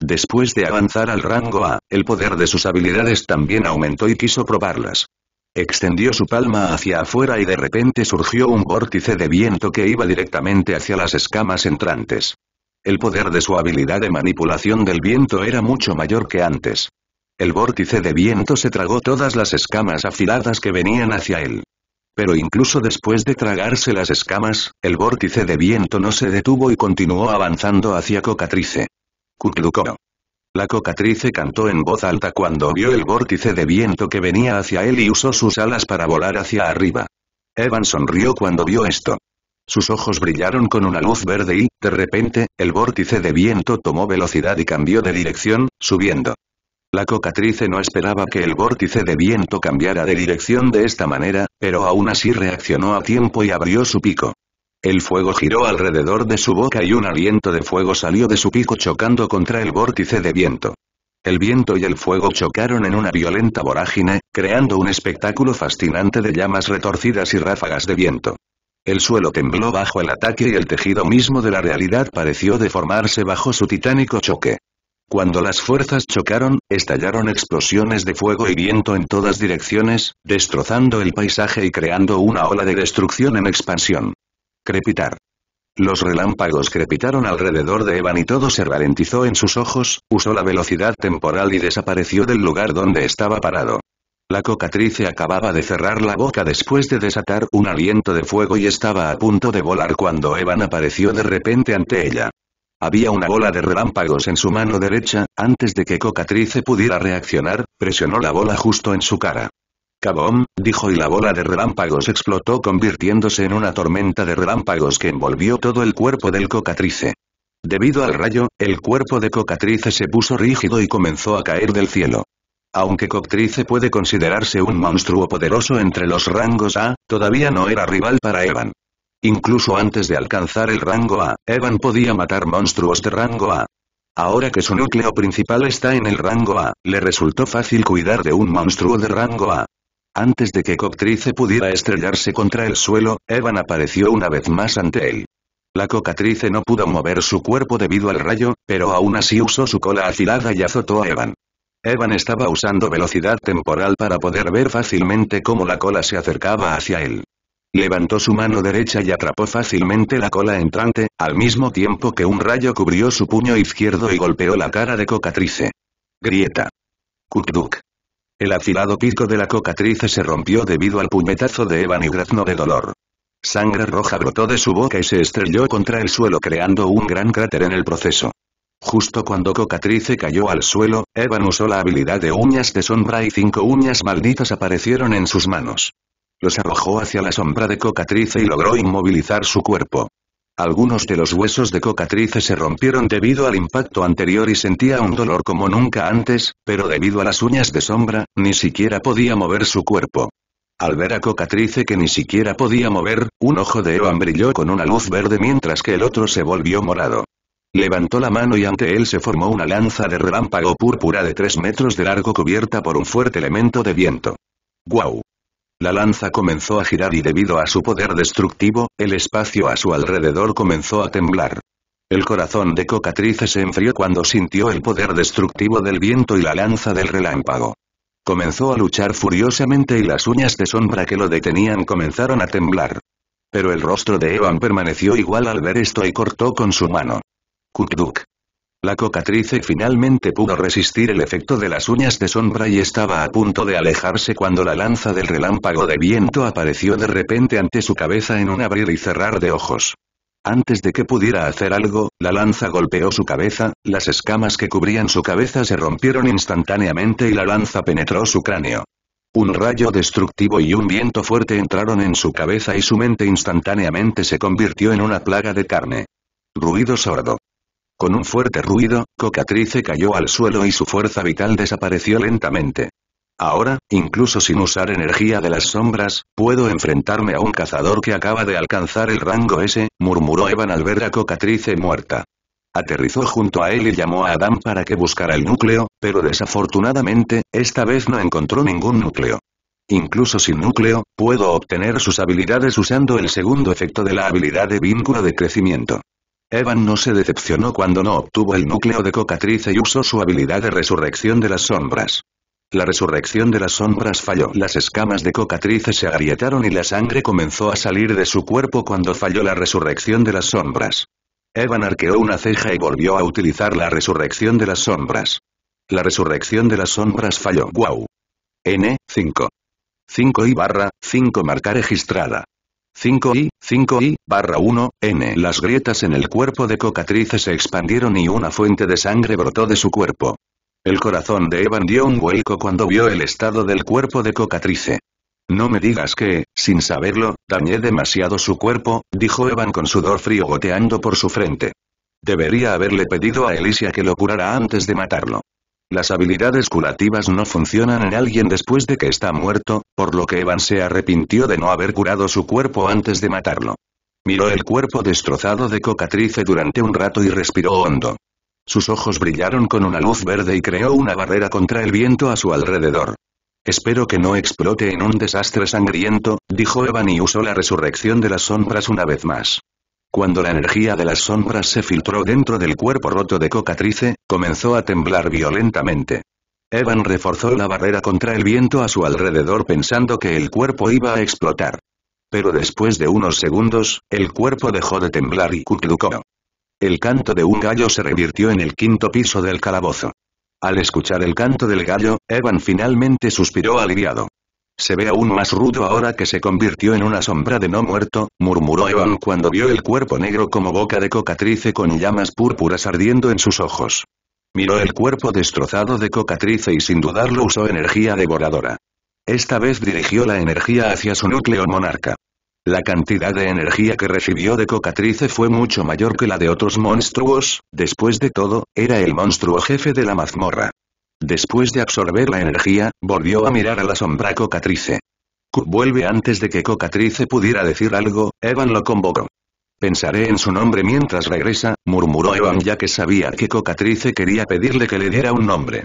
Después de avanzar al rango A, el poder de sus habilidades también aumentó y quiso probarlas. Extendió su palma hacia afuera y de repente surgió un vórtice de viento que iba directamente hacia las escamas entrantes. El poder de su habilidad de manipulación del viento era mucho mayor que antes. El vórtice de viento se tragó todas las escamas afiladas que venían hacia él. Pero incluso después de tragarse las escamas, el vórtice de viento no se detuvo y continuó avanzando hacia Cocatrice. La cocatrice cantó en voz alta cuando vio el vórtice de viento que venía hacia él y usó sus alas para volar hacia arriba. Evan sonrió cuando vio esto. Sus ojos brillaron con una luz verde y, de repente, el vórtice de viento tomó velocidad y cambió de dirección, subiendo. La cocatrice no esperaba que el vórtice de viento cambiara de dirección de esta manera, pero aún así reaccionó a tiempo y abrió su pico. El fuego giró alrededor de su boca y un aliento de fuego salió de su pico chocando contra el vórtice de viento. El viento y el fuego chocaron en una violenta vorágine, creando un espectáculo fascinante de llamas retorcidas y ráfagas de viento. El suelo tembló bajo el ataque y el tejido mismo de la realidad pareció deformarse bajo su titánico choque. Cuando las fuerzas chocaron, estallaron explosiones de fuego y viento en todas direcciones, destrozando el paisaje y creando una ola de destrucción en expansión. Crepitar. Los relámpagos crepitaron alrededor de Evan y todo se ralentizó en sus ojos, usó la velocidad temporal y desapareció del lugar donde estaba parado. La cocatrice acababa de cerrar la boca después de desatar un aliento de fuego y estaba a punto de volar cuando Evan apareció de repente ante ella. Había una bola de relámpagos en su mano derecha, antes de que Cocatrice pudiera reaccionar, presionó la bola justo en su cara. Cabón, dijo y la bola de relámpagos explotó convirtiéndose en una tormenta de relámpagos que envolvió todo el cuerpo del cocatrice. Debido al rayo, el cuerpo de cocatrice se puso rígido y comenzó a caer del cielo. Aunque Cocatrice puede considerarse un monstruo poderoso entre los rangos A, todavía no era rival para Evan. Incluso antes de alcanzar el rango A, Evan podía matar monstruos de rango A. Ahora que su núcleo principal está en el rango A, le resultó fácil cuidar de un monstruo de rango A. Antes de que Coctrice pudiera estrellarse contra el suelo, Evan apareció una vez más ante él. La cocatrice no pudo mover su cuerpo debido al rayo, pero aún así usó su cola afilada y azotó a Evan. Evan estaba usando velocidad temporal para poder ver fácilmente cómo la cola se acercaba hacia él. Levantó su mano derecha y atrapó fácilmente la cola entrante, al mismo tiempo que un rayo cubrió su puño izquierdo y golpeó la cara de cocatrice. Grieta. Kukduk. El afilado pico de la cocatrice se rompió debido al puñetazo de Evan y grazno de dolor. Sangre roja brotó de su boca y se estrelló contra el suelo creando un gran cráter en el proceso. Justo cuando Cocatrice cayó al suelo, Evan usó la habilidad de uñas de sombra y cinco uñas malditas aparecieron en sus manos. Los arrojó hacia la sombra de Cocatrice y logró inmovilizar su cuerpo. Algunos de los huesos de Cocatrice se rompieron debido al impacto anterior y sentía un dolor como nunca antes, pero debido a las uñas de sombra, ni siquiera podía mover su cuerpo. Al ver a Cocatrice que ni siquiera podía mover, un ojo de Evan brilló con una luz verde mientras que el otro se volvió morado. Levantó la mano y ante él se formó una lanza de relámpago púrpura de 3 metros de largo cubierta por un fuerte elemento de viento. ¡Guau! La lanza comenzó a girar y debido a su poder destructivo, el espacio a su alrededor comenzó a temblar. El corazón de Cocatrice se enfrió cuando sintió el poder destructivo del viento y la lanza del relámpago. Comenzó a luchar furiosamente y las uñas de sombra que lo detenían comenzaron a temblar. Pero el rostro de Evan permaneció igual al ver esto y cortó con su mano. Kukduk. La cocatrice finalmente pudo resistir el efecto de las uñas de sombra y estaba a punto de alejarse cuando la lanza del relámpago de viento apareció de repente ante su cabeza en un abrir y cerrar de ojos. Antes de que pudiera hacer algo, la lanza golpeó su cabeza, las escamas que cubrían su cabeza se rompieron instantáneamente y la lanza penetró su cráneo. Un rayo destructivo y un viento fuerte entraron en su cabeza y su mente instantáneamente se convirtió en una plaga de carne. Ruido sordo. Con un fuerte ruido, Cocatrice cayó al suelo y su fuerza vital desapareció lentamente. Ahora, incluso sin usar energía de las sombras, puedo enfrentarme a un cazador que acaba de alcanzar el rango S, murmuró Evan al ver a Cocatrice muerta. Aterrizó junto a él y llamó a Adam para que buscara el núcleo, pero desafortunadamente, esta vez no encontró ningún núcleo. Incluso sin núcleo, puedo obtener sus habilidades usando el segundo efecto de la habilidad de vínculo de crecimiento. Evan no se decepcionó cuando no obtuvo el núcleo de cocatrice y usó su habilidad de resurrección de las sombras. La resurrección de las sombras falló. Las escamas de Cocatrice se agrietaron y la sangre comenzó a salir de su cuerpo cuando falló la resurrección de las sombras. Evan arqueó una ceja y volvió a utilizar la resurrección de las sombras. La resurrección de las sombras falló. Wow. N, 5. 5 y barra, 5 marca registrada. 5i, 5i, barra 1, n. Las grietas en el cuerpo de Cocatrice se expandieron y una fuente de sangre brotó de su cuerpo. El corazón de Evan dio un vuelco cuando vio el estado del cuerpo de Cocatrice. No me digas que, sin saberlo, dañé demasiado su cuerpo, dijo Evan con sudor frío goteando por su frente. Debería haberle pedido a elicia que lo curara antes de matarlo. Las habilidades curativas no funcionan en alguien después de que está muerto, por lo que Evan se arrepintió de no haber curado su cuerpo antes de matarlo. Miró el cuerpo destrozado de Cocatrice durante un rato y respiró hondo. Sus ojos brillaron con una luz verde y creó una barrera contra el viento a su alrededor. Espero que no explote en un desastre sangriento, dijo Evan y usó la resurrección de las sombras una vez más. Cuando la energía de las sombras se filtró dentro del cuerpo roto de Cocatrice, comenzó a temblar violentamente. Evan reforzó la barrera contra el viento a su alrededor pensando que el cuerpo iba a explotar. Pero después de unos segundos, el cuerpo dejó de temblar y cuclucó. El canto de un gallo se revirtió en el quinto piso del calabozo. Al escuchar el canto del gallo, Evan finalmente suspiró aliviado. Se ve aún más rudo ahora que se convirtió en una sombra de no muerto, murmuró Evan cuando vio el cuerpo negro como boca de cocatrice con llamas púrpuras ardiendo en sus ojos. Miró el cuerpo destrozado de cocatrice y sin dudarlo usó energía devoradora. Esta vez dirigió la energía hacia su núcleo monarca. La cantidad de energía que recibió de Cocatrice fue mucho mayor que la de otros monstruos, después de todo, era el monstruo jefe de la mazmorra. Después de absorber la energía, volvió a mirar a la sombra cocatrice. vuelve antes de que cocatrice pudiera decir algo, Evan lo convocó. Pensaré en su nombre mientras regresa, murmuró Evan ya que sabía que Cocatrice quería pedirle que le diera un nombre.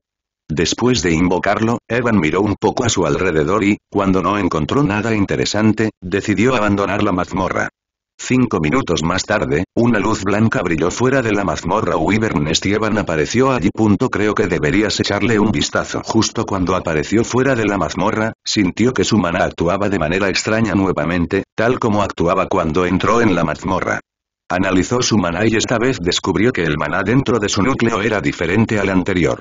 Después de invocarlo, Evan miró un poco a su alrededor y, cuando no encontró nada interesante, decidió abandonar la mazmorra. Cinco minutos más tarde, una luz blanca brilló fuera de la mazmorra Wyvern Esteban apareció allí. Creo que deberías echarle un vistazo. Justo cuando apareció fuera de la mazmorra, sintió que su mana actuaba de manera extraña nuevamente, tal como actuaba cuando entró en la mazmorra. Analizó su maná y esta vez descubrió que el maná dentro de su núcleo era diferente al anterior.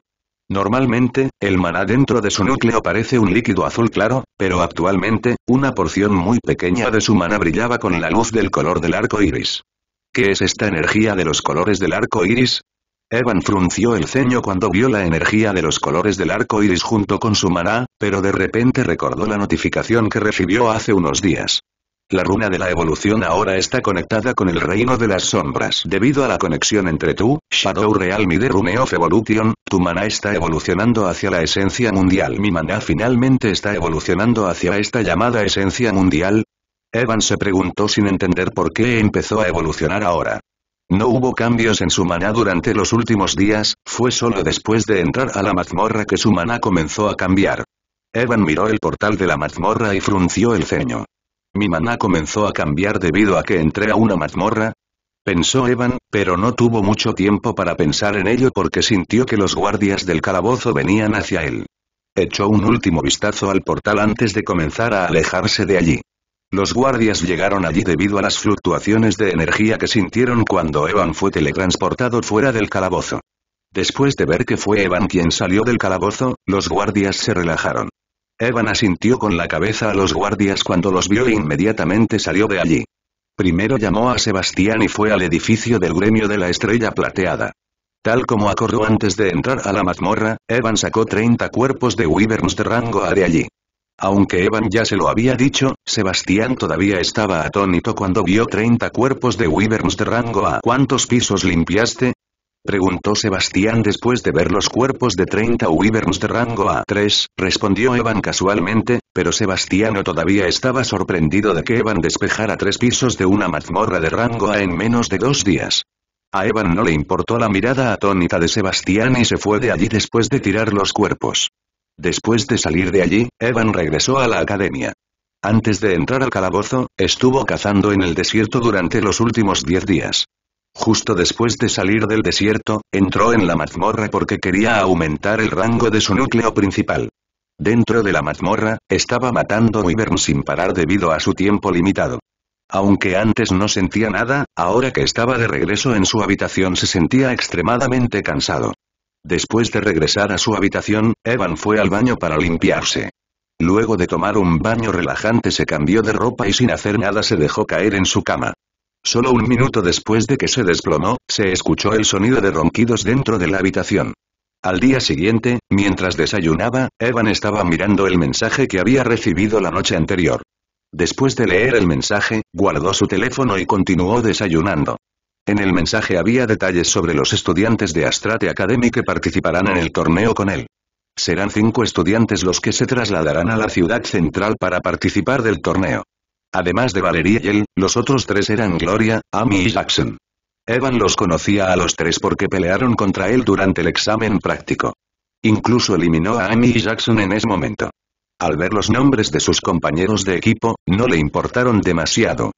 Normalmente, el maná dentro de su núcleo parece un líquido azul claro, pero actualmente, una porción muy pequeña de su maná brillaba con la luz del color del arco iris. ¿Qué es esta energía de los colores del arco iris? Evan frunció el ceño cuando vio la energía de los colores del arco iris junto con su maná, pero de repente recordó la notificación que recibió hace unos días. La runa de la evolución ahora está conectada con el reino de las sombras. Debido a la conexión entre tú, Shadow Realm y The Rune of Evolution, tu maná está evolucionando hacia la esencia mundial. Mi mana finalmente está evolucionando hacia esta llamada esencia mundial. Evan se preguntó sin entender por qué empezó a evolucionar ahora. No hubo cambios en su maná durante los últimos días, fue solo después de entrar a la mazmorra que su maná comenzó a cambiar. Evan miró el portal de la mazmorra y frunció el ceño. Mi maná comenzó a cambiar debido a que entré a una mazmorra, pensó Evan, pero no tuvo mucho tiempo para pensar en ello porque sintió que los guardias del calabozo venían hacia él. Echó un último vistazo al portal antes de comenzar a alejarse de allí. Los guardias llegaron allí debido a las fluctuaciones de energía que sintieron cuando Evan fue teletransportado fuera del calabozo. Después de ver que fue Evan quien salió del calabozo, los guardias se relajaron. Evan asintió con la cabeza a los guardias cuando los vio e inmediatamente salió de allí. Primero llamó a Sebastián y fue al edificio del gremio de la estrella plateada. Tal como acordó antes de entrar a la mazmorra, Evan sacó 30 cuerpos de Wyverns de rango A de allí. Aunque Evan ya se lo había dicho, Sebastián todavía estaba atónito cuando vio 30 cuerpos de Wyverns de rango A. ¿Cuántos pisos limpiaste? preguntó Sebastián después de ver los cuerpos de 30 Wyverns de rango A3, respondió Evan casualmente, pero Sebastiano todavía estaba sorprendido de que Evan despejara tres pisos de una mazmorra de rango A en menos de dos días. A Evan no le importó la mirada atónita de Sebastián y se fue de allí después de tirar los cuerpos. Después de salir de allí, Evan regresó a la academia. Antes de entrar al calabozo, estuvo cazando en el desierto durante los últimos diez días. Justo después de salir del desierto, entró en la mazmorra porque quería aumentar el rango de su núcleo principal. Dentro de la mazmorra, estaba matando Wyvern sin parar debido a su tiempo limitado. Aunque antes no sentía nada, ahora que estaba de regreso en su habitación se sentía extremadamente cansado. Después de regresar a su habitación, Evan fue al baño para limpiarse. Luego de tomar un baño relajante se cambió de ropa y sin hacer nada se dejó caer en su cama. Solo un minuto después de que se desplomó, se escuchó el sonido de ronquidos dentro de la habitación. Al día siguiente, mientras desayunaba, Evan estaba mirando el mensaje que había recibido la noche anterior. Después de leer el mensaje, guardó su teléfono y continuó desayunando. En el mensaje había detalles sobre los estudiantes de Astrate Academy que participarán en el torneo con él. Serán cinco estudiantes los que se trasladarán a la ciudad central para participar del torneo. Además de Valerie y él, los otros tres eran Gloria, Amy y Jackson. Evan los conocía a los tres porque pelearon contra él durante el examen práctico. Incluso eliminó a Amy y Jackson en ese momento. Al ver los nombres de sus compañeros de equipo, no le importaron demasiado.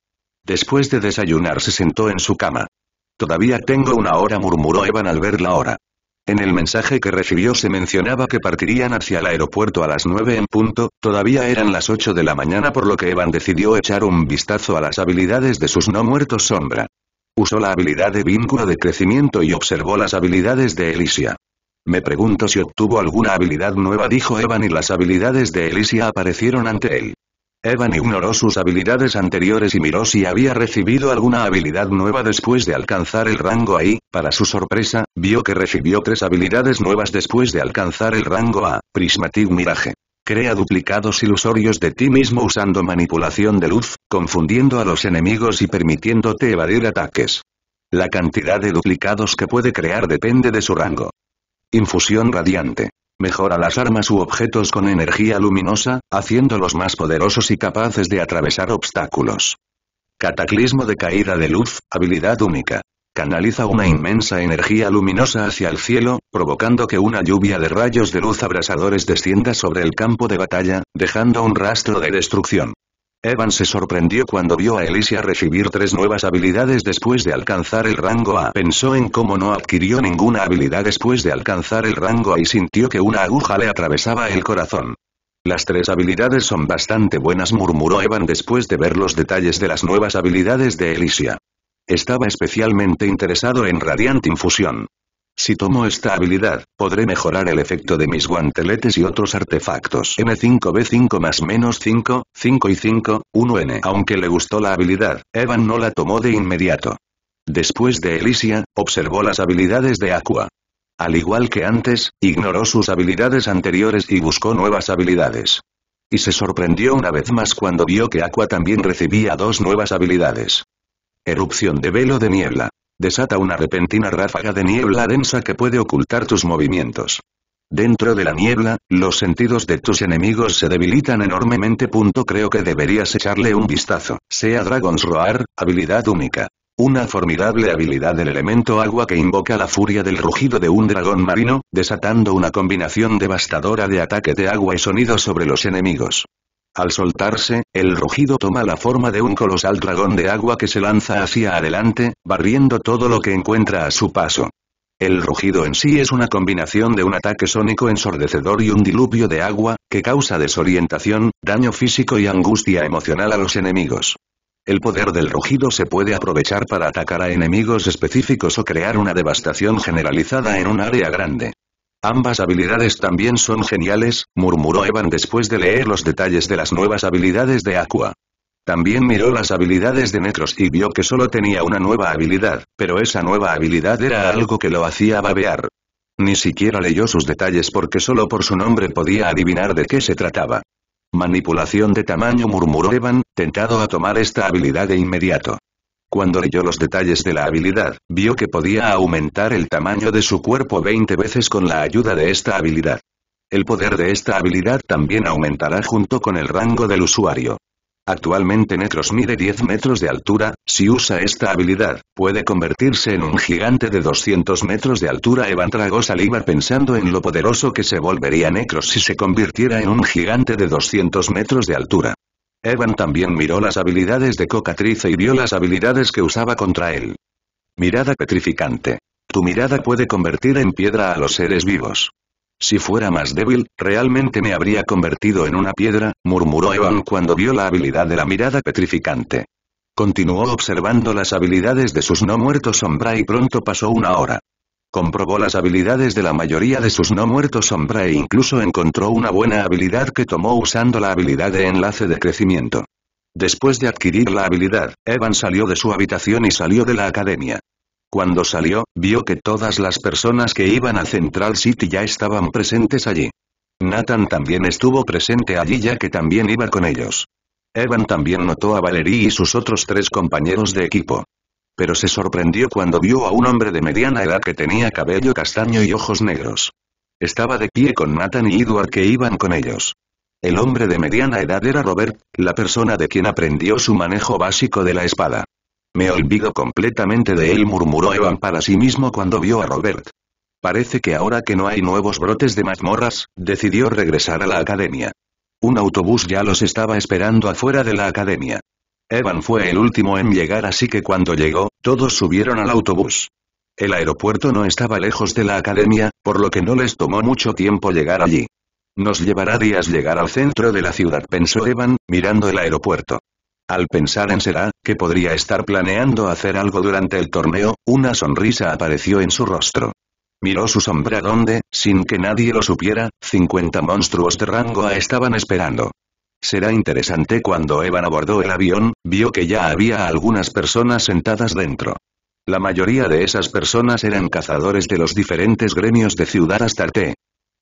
Después de desayunar se sentó en su cama. Todavía tengo una hora murmuró Evan al ver la hora. En el mensaje que recibió se mencionaba que partirían hacia el aeropuerto a las 9 en punto, todavía eran las 8 de la mañana por lo que Evan decidió echar un vistazo a las habilidades de sus no muertos sombra. Usó la habilidad de vínculo de crecimiento y observó las habilidades de Elysia. Me pregunto si obtuvo alguna habilidad nueva dijo Evan y las habilidades de Elysia aparecieron ante él. Evan ignoró sus habilidades anteriores y miró si había recibido alguna habilidad nueva después de alcanzar el rango A y, para su sorpresa, vio que recibió tres habilidades nuevas después de alcanzar el rango A, Prismatic Mirage. Crea duplicados ilusorios de ti mismo usando manipulación de luz, confundiendo a los enemigos y permitiéndote evadir ataques. La cantidad de duplicados que puede crear depende de su rango. Infusión radiante. Mejora las armas u objetos con energía luminosa, haciéndolos más poderosos y capaces de atravesar obstáculos. Cataclismo de caída de luz, habilidad única. Canaliza una inmensa energía luminosa hacia el cielo, provocando que una lluvia de rayos de luz abrasadores descienda sobre el campo de batalla, dejando un rastro de destrucción. Evan se sorprendió cuando vio a Alicia recibir tres nuevas habilidades después de alcanzar el rango A. Pensó en cómo no adquirió ninguna habilidad después de alcanzar el rango A y sintió que una aguja le atravesaba el corazón. Las tres habilidades son bastante buenas murmuró Evan después de ver los detalles de las nuevas habilidades de Alicia. Estaba especialmente interesado en Radiant Infusión. Si tomo esta habilidad, podré mejorar el efecto de mis guanteletes y otros artefactos M5B5 más menos 5, 5 y 5, 1N. Aunque le gustó la habilidad, Evan no la tomó de inmediato. Después de Elysia, observó las habilidades de Aqua. Al igual que antes, ignoró sus habilidades anteriores y buscó nuevas habilidades. Y se sorprendió una vez más cuando vio que Aqua también recibía dos nuevas habilidades. Erupción de velo de niebla. Desata una repentina ráfaga de niebla densa que puede ocultar tus movimientos. Dentro de la niebla, los sentidos de tus enemigos se debilitan enormemente. Creo que deberías echarle un vistazo. Sea Dragon's Roar, habilidad única. Una formidable habilidad del elemento agua que invoca la furia del rugido de un dragón marino, desatando una combinación devastadora de ataque de agua y sonido sobre los enemigos. Al soltarse, el rugido toma la forma de un colosal dragón de agua que se lanza hacia adelante, barriendo todo lo que encuentra a su paso. El rugido en sí es una combinación de un ataque sónico ensordecedor y un diluvio de agua, que causa desorientación, daño físico y angustia emocional a los enemigos. El poder del rugido se puede aprovechar para atacar a enemigos específicos o crear una devastación generalizada en un área grande. Ambas habilidades también son geniales, murmuró Evan después de leer los detalles de las nuevas habilidades de Aqua. También miró las habilidades de Necros y vio que solo tenía una nueva habilidad, pero esa nueva habilidad era algo que lo hacía babear. Ni siquiera leyó sus detalles porque solo por su nombre podía adivinar de qué se trataba. Manipulación de tamaño murmuró Evan, tentado a tomar esta habilidad de inmediato. Cuando leyó los detalles de la habilidad, vio que podía aumentar el tamaño de su cuerpo 20 veces con la ayuda de esta habilidad. El poder de esta habilidad también aumentará junto con el rango del usuario. Actualmente Necros mide 10 metros de altura, si usa esta habilidad, puede convertirse en un gigante de 200 metros de altura. Evan tragó saliva pensando en lo poderoso que se volvería Necros si se convirtiera en un gigante de 200 metros de altura. Evan también miró las habilidades de Cocatrice y vio las habilidades que usaba contra él. Mirada petrificante. Tu mirada puede convertir en piedra a los seres vivos. Si fuera más débil, realmente me habría convertido en una piedra, murmuró Evan cuando vio la habilidad de la mirada petrificante. Continuó observando las habilidades de sus no muertos sombra y pronto pasó una hora. Comprobó las habilidades de la mayoría de sus no muertos sombra e incluso encontró una buena habilidad que tomó usando la habilidad de enlace de crecimiento. Después de adquirir la habilidad, Evan salió de su habitación y salió de la academia. Cuando salió, vio que todas las personas que iban a Central City ya estaban presentes allí. Nathan también estuvo presente allí ya que también iba con ellos. Evan también notó a Valerie y sus otros tres compañeros de equipo pero se sorprendió cuando vio a un hombre de mediana edad que tenía cabello castaño y ojos negros. Estaba de pie con Nathan y Edward que iban con ellos. El hombre de mediana edad era Robert, la persona de quien aprendió su manejo básico de la espada. Me olvido completamente de él murmuró Evan para sí mismo cuando vio a Robert. Parece que ahora que no hay nuevos brotes de mazmorras, decidió regresar a la academia. Un autobús ya los estaba esperando afuera de la academia. Evan fue el último en llegar así que cuando llegó, todos subieron al autobús. El aeropuerto no estaba lejos de la academia, por lo que no les tomó mucho tiempo llegar allí. Nos llevará días llegar al centro de la ciudad, pensó Evan, mirando el aeropuerto. Al pensar en Será, que podría estar planeando hacer algo durante el torneo, una sonrisa apareció en su rostro. Miró su sombra donde, sin que nadie lo supiera, 50 monstruos de rango A estaban esperando. Será interesante cuando Evan abordó el avión, vio que ya había algunas personas sentadas dentro. La mayoría de esas personas eran cazadores de los diferentes gremios de Ciudad Astarte.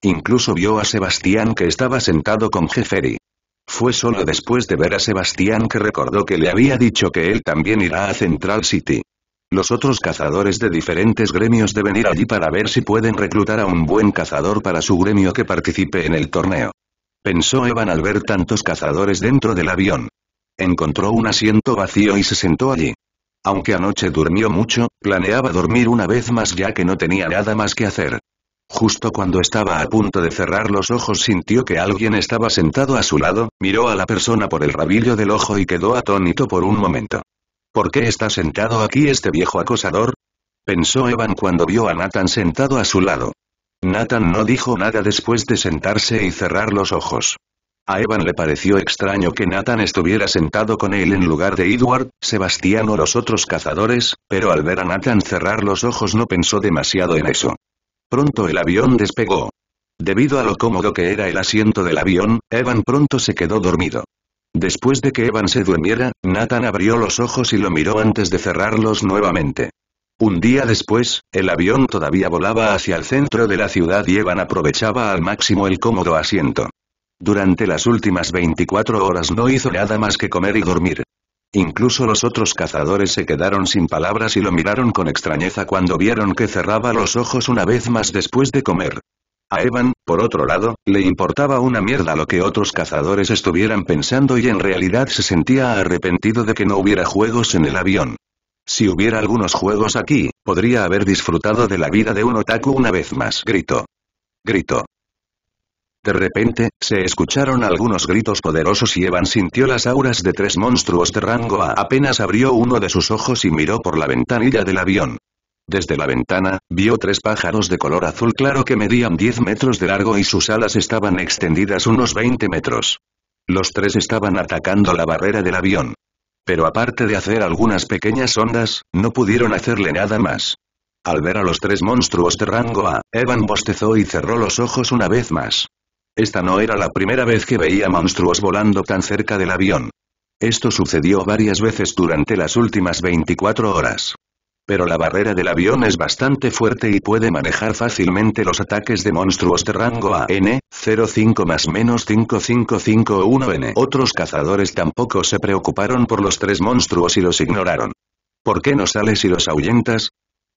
Incluso vio a Sebastián que estaba sentado con Jeferi. Fue solo después de ver a Sebastián que recordó que le había dicho que él también irá a Central City. Los otros cazadores de diferentes gremios deben ir allí para ver si pueden reclutar a un buen cazador para su gremio que participe en el torneo pensó Evan al ver tantos cazadores dentro del avión. Encontró un asiento vacío y se sentó allí. Aunque anoche durmió mucho, planeaba dormir una vez más ya que no tenía nada más que hacer. Justo cuando estaba a punto de cerrar los ojos sintió que alguien estaba sentado a su lado, miró a la persona por el rabillo del ojo y quedó atónito por un momento. ¿Por qué está sentado aquí este viejo acosador? Pensó Evan cuando vio a Nathan sentado a su lado. Nathan no dijo nada después de sentarse y cerrar los ojos. A Evan le pareció extraño que Nathan estuviera sentado con él en lugar de Edward, Sebastián o los otros cazadores, pero al ver a Nathan cerrar los ojos no pensó demasiado en eso. Pronto el avión despegó. Debido a lo cómodo que era el asiento del avión, Evan pronto se quedó dormido. Después de que Evan se durmiera, Nathan abrió los ojos y lo miró antes de cerrarlos nuevamente. Un día después, el avión todavía volaba hacia el centro de la ciudad y Evan aprovechaba al máximo el cómodo asiento. Durante las últimas 24 horas no hizo nada más que comer y dormir. Incluso los otros cazadores se quedaron sin palabras y lo miraron con extrañeza cuando vieron que cerraba los ojos una vez más después de comer. A Evan, por otro lado, le importaba una mierda lo que otros cazadores estuvieran pensando y en realidad se sentía arrepentido de que no hubiera juegos en el avión. Si hubiera algunos juegos aquí, podría haber disfrutado de la vida de un otaku una vez más. Grito. Grito. De repente, se escucharon algunos gritos poderosos y Evan sintió las auras de tres monstruos de rango A. Apenas abrió uno de sus ojos y miró por la ventanilla del avión. Desde la ventana, vio tres pájaros de color azul claro que medían 10 metros de largo y sus alas estaban extendidas unos 20 metros. Los tres estaban atacando la barrera del avión. Pero aparte de hacer algunas pequeñas ondas, no pudieron hacerle nada más. Al ver a los tres monstruos de rango A, Evan bostezó y cerró los ojos una vez más. Esta no era la primera vez que veía monstruos volando tan cerca del avión. Esto sucedió varias veces durante las últimas 24 horas. Pero la barrera del avión es bastante fuerte y puede manejar fácilmente los ataques de monstruos de rango AN, 05 más menos 5551N. Otros cazadores tampoco se preocuparon por los tres monstruos y los ignoraron. ¿Por qué no sales y los ahuyentas?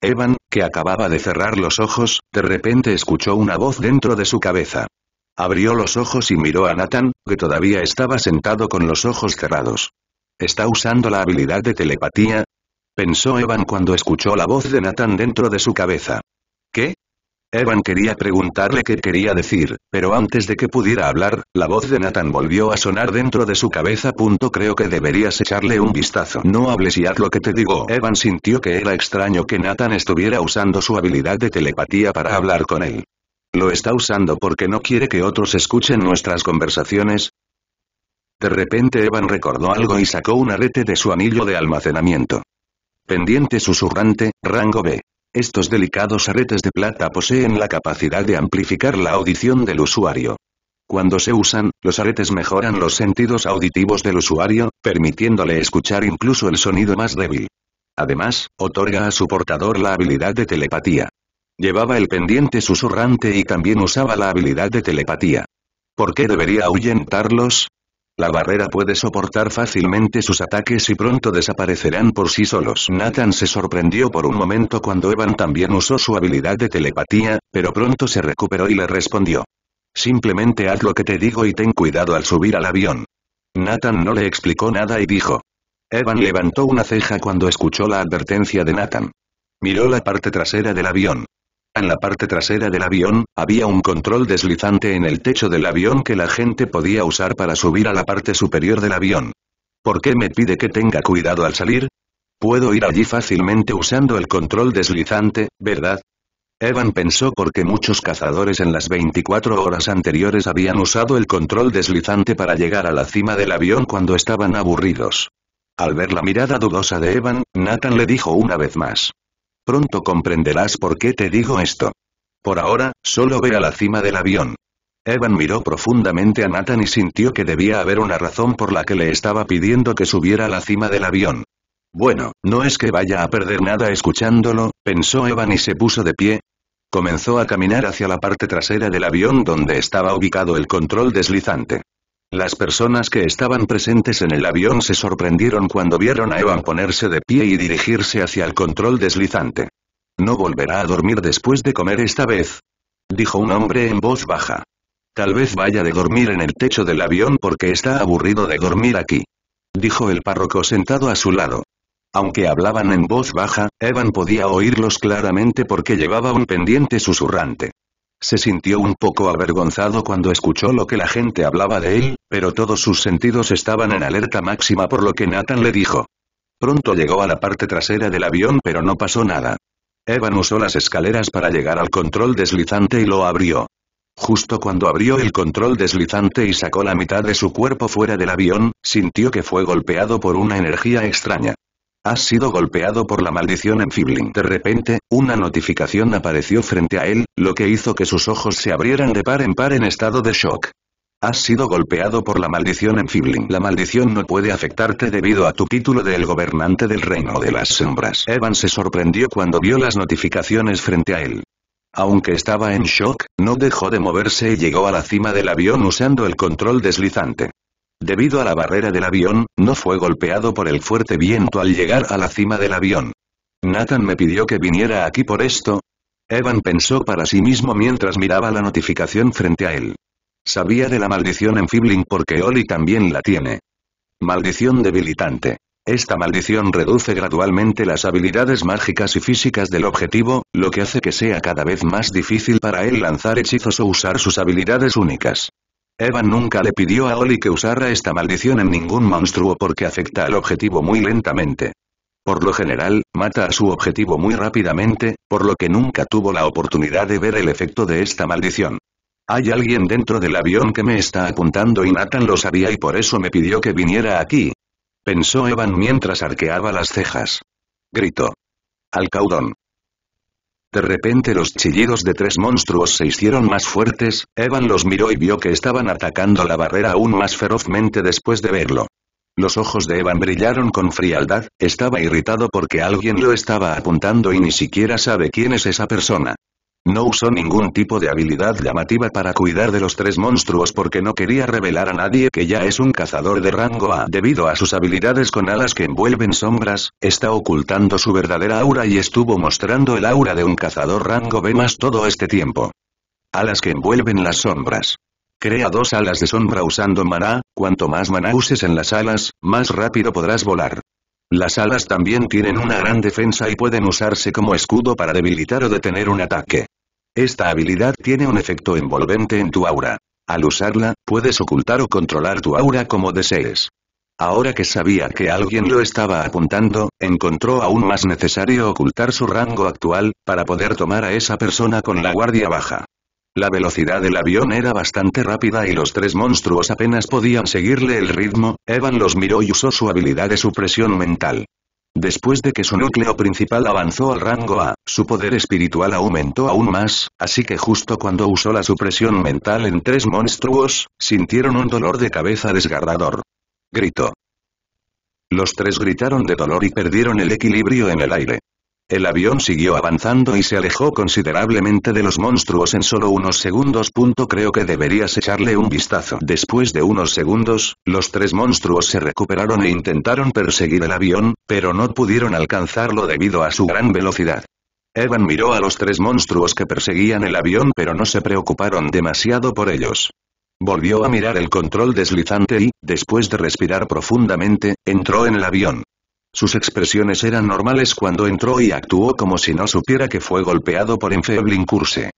Evan, que acababa de cerrar los ojos, de repente escuchó una voz dentro de su cabeza. Abrió los ojos y miró a Nathan, que todavía estaba sentado con los ojos cerrados. Está usando la habilidad de telepatía, pensó Evan cuando escuchó la voz de Nathan dentro de su cabeza. ¿Qué? Evan quería preguntarle qué quería decir, pero antes de que pudiera hablar, la voz de Nathan volvió a sonar dentro de su cabeza. creo que deberías echarle un vistazo. No hables y haz lo que te digo. Evan sintió que era extraño que Nathan estuviera usando su habilidad de telepatía para hablar con él. ¿Lo está usando porque no quiere que otros escuchen nuestras conversaciones? De repente Evan recordó algo y sacó una rete de su anillo de almacenamiento. Pendiente susurrante, rango B. Estos delicados aretes de plata poseen la capacidad de amplificar la audición del usuario. Cuando se usan, los aretes mejoran los sentidos auditivos del usuario, permitiéndole escuchar incluso el sonido más débil. Además, otorga a su portador la habilidad de telepatía. Llevaba el pendiente susurrante y también usaba la habilidad de telepatía. ¿Por qué debería ahuyentarlos? La barrera puede soportar fácilmente sus ataques y pronto desaparecerán por sí solos. Nathan se sorprendió por un momento cuando Evan también usó su habilidad de telepatía, pero pronto se recuperó y le respondió. Simplemente haz lo que te digo y ten cuidado al subir al avión. Nathan no le explicó nada y dijo. Evan levantó una ceja cuando escuchó la advertencia de Nathan. Miró la parte trasera del avión. En la parte trasera del avión, había un control deslizante en el techo del avión que la gente podía usar para subir a la parte superior del avión. ¿Por qué me pide que tenga cuidado al salir? Puedo ir allí fácilmente usando el control deslizante, ¿verdad? Evan pensó porque muchos cazadores en las 24 horas anteriores habían usado el control deslizante para llegar a la cima del avión cuando estaban aburridos. Al ver la mirada dudosa de Evan, Nathan le dijo una vez más. Pronto comprenderás por qué te digo esto. Por ahora, solo ve a la cima del avión. Evan miró profundamente a Nathan y sintió que debía haber una razón por la que le estaba pidiendo que subiera a la cima del avión. Bueno, no es que vaya a perder nada escuchándolo, pensó Evan y se puso de pie. Comenzó a caminar hacia la parte trasera del avión donde estaba ubicado el control deslizante. Las personas que estaban presentes en el avión se sorprendieron cuando vieron a Evan ponerse de pie y dirigirse hacia el control deslizante. No volverá a dormir después de comer esta vez. Dijo un hombre en voz baja. Tal vez vaya de dormir en el techo del avión porque está aburrido de dormir aquí. Dijo el párroco sentado a su lado. Aunque hablaban en voz baja, Evan podía oírlos claramente porque llevaba un pendiente susurrante. Se sintió un poco avergonzado cuando escuchó lo que la gente hablaba de él, pero todos sus sentidos estaban en alerta máxima por lo que Nathan le dijo. Pronto llegó a la parte trasera del avión pero no pasó nada. Evan usó las escaleras para llegar al control deslizante y lo abrió. Justo cuando abrió el control deslizante y sacó la mitad de su cuerpo fuera del avión, sintió que fue golpeado por una energía extraña. Has sido golpeado por la maldición en Fibling. De repente, una notificación apareció frente a él, lo que hizo que sus ojos se abrieran de par en par en estado de shock. Has sido golpeado por la maldición en Fibling. La maldición no puede afectarte debido a tu título de el gobernante del reino de las sombras. Evan se sorprendió cuando vio las notificaciones frente a él. Aunque estaba en shock, no dejó de moverse y llegó a la cima del avión usando el control deslizante. Debido a la barrera del avión, no fue golpeado por el fuerte viento al llegar a la cima del avión. Nathan me pidió que viniera aquí por esto. Evan pensó para sí mismo mientras miraba la notificación frente a él. Sabía de la maldición en Fibling porque Oli también la tiene. Maldición debilitante. Esta maldición reduce gradualmente las habilidades mágicas y físicas del objetivo, lo que hace que sea cada vez más difícil para él lanzar hechizos o usar sus habilidades únicas. Evan nunca le pidió a Oli que usara esta maldición en ningún monstruo porque afecta al objetivo muy lentamente. Por lo general, mata a su objetivo muy rápidamente, por lo que nunca tuvo la oportunidad de ver el efecto de esta maldición. Hay alguien dentro del avión que me está apuntando y Nathan lo sabía y por eso me pidió que viniera aquí. Pensó Evan mientras arqueaba las cejas. Gritó. Al caudón. De repente los chillidos de tres monstruos se hicieron más fuertes, Evan los miró y vio que estaban atacando la barrera aún más ferozmente después de verlo. Los ojos de Evan brillaron con frialdad, estaba irritado porque alguien lo estaba apuntando y ni siquiera sabe quién es esa persona. No usó ningún tipo de habilidad llamativa para cuidar de los tres monstruos porque no quería revelar a nadie que ya es un cazador de rango A. Debido a sus habilidades con alas que envuelven sombras, está ocultando su verdadera aura y estuvo mostrando el aura de un cazador rango B más todo este tiempo. Alas que envuelven las sombras. Crea dos alas de sombra usando maná, cuanto más maná uses en las alas, más rápido podrás volar. Las alas también tienen una gran defensa y pueden usarse como escudo para debilitar o detener un ataque. Esta habilidad tiene un efecto envolvente en tu aura. Al usarla, puedes ocultar o controlar tu aura como desees. Ahora que sabía que alguien lo estaba apuntando, encontró aún más necesario ocultar su rango actual, para poder tomar a esa persona con la guardia baja. La velocidad del avión era bastante rápida y los tres monstruos apenas podían seguirle el ritmo, Evan los miró y usó su habilidad de supresión mental. Después de que su núcleo principal avanzó al rango A, su poder espiritual aumentó aún más, así que justo cuando usó la supresión mental en tres monstruos, sintieron un dolor de cabeza desgarrador. Gritó. Los tres gritaron de dolor y perdieron el equilibrio en el aire. El avión siguió avanzando y se alejó considerablemente de los monstruos en solo unos segundos. Creo que deberías echarle un vistazo. Después de unos segundos, los tres monstruos se recuperaron e intentaron perseguir el avión, pero no pudieron alcanzarlo debido a su gran velocidad. Evan miró a los tres monstruos que perseguían el avión pero no se preocuparon demasiado por ellos. Volvió a mirar el control deslizante y, después de respirar profundamente, entró en el avión. Sus expresiones eran normales cuando entró y actuó como si no supiera que fue golpeado por Enfeblin Curse.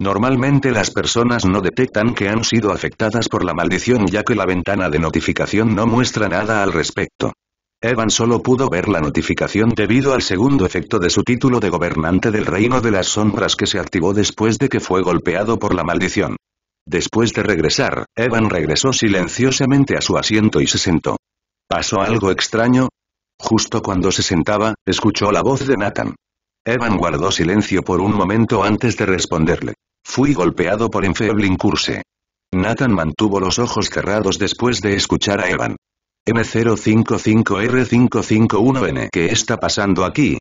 Normalmente las personas no detectan que han sido afectadas por la maldición ya que la ventana de notificación no muestra nada al respecto. Evan solo pudo ver la notificación debido al segundo efecto de su título de gobernante del Reino de las Sombras que se activó después de que fue golpeado por la maldición. Después de regresar, Evan regresó silenciosamente a su asiento y se sentó. Pasó algo extraño, Justo cuando se sentaba, escuchó la voz de Nathan. Evan guardó silencio por un momento antes de responderle. Fui golpeado por Enfeebling Curse. Nathan mantuvo los ojos cerrados después de escuchar a Evan. M055R551N ¿Qué está pasando aquí?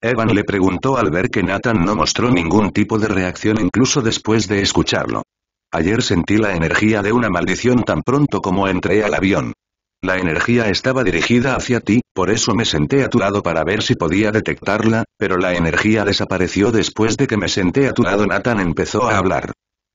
Evan le preguntó al ver que Nathan no mostró ningún tipo de reacción incluso después de escucharlo. Ayer sentí la energía de una maldición tan pronto como entré al avión. La energía estaba dirigida hacia ti, por eso me senté a tu lado para ver si podía detectarla, pero la energía desapareció después de que me senté a tu lado. Nathan empezó a hablar.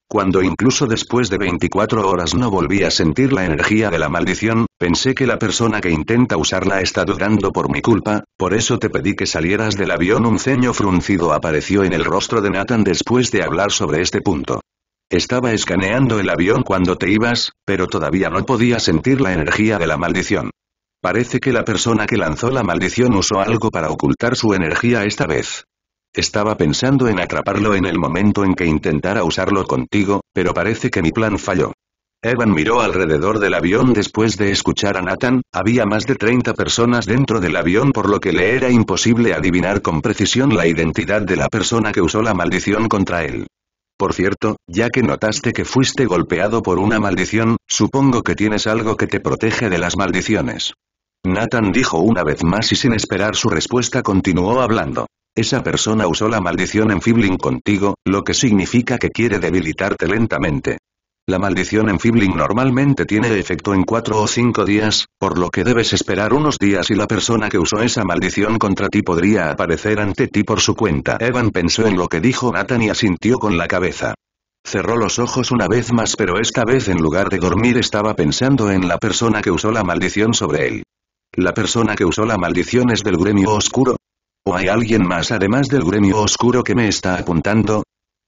Cuando incluso después de 24 horas no volví a sentir la energía de la maldición, pensé que la persona que intenta usarla está durando por mi culpa, por eso te pedí que salieras del avión. Un ceño fruncido apareció en el rostro de Nathan después de hablar sobre este punto. Estaba escaneando el avión cuando te ibas, pero todavía no podía sentir la energía de la maldición. Parece que la persona que lanzó la maldición usó algo para ocultar su energía esta vez. Estaba pensando en atraparlo en el momento en que intentara usarlo contigo, pero parece que mi plan falló. Evan miró alrededor del avión después de escuchar a Nathan, había más de 30 personas dentro del avión por lo que le era imposible adivinar con precisión la identidad de la persona que usó la maldición contra él. Por cierto, ya que notaste que fuiste golpeado por una maldición, supongo que tienes algo que te protege de las maldiciones. Nathan dijo una vez más y sin esperar su respuesta continuó hablando. Esa persona usó la maldición en Fibling contigo, lo que significa que quiere debilitarte lentamente. La maldición en Fibling normalmente tiene efecto en cuatro o cinco días, por lo que debes esperar unos días y la persona que usó esa maldición contra ti podría aparecer ante ti por su cuenta. Evan pensó en lo que dijo Nathan y asintió con la cabeza. Cerró los ojos una vez más pero esta vez en lugar de dormir estaba pensando en la persona que usó la maldición sobre él. ¿La persona que usó la maldición es del gremio oscuro? ¿O hay alguien más además del gremio oscuro que me está apuntando?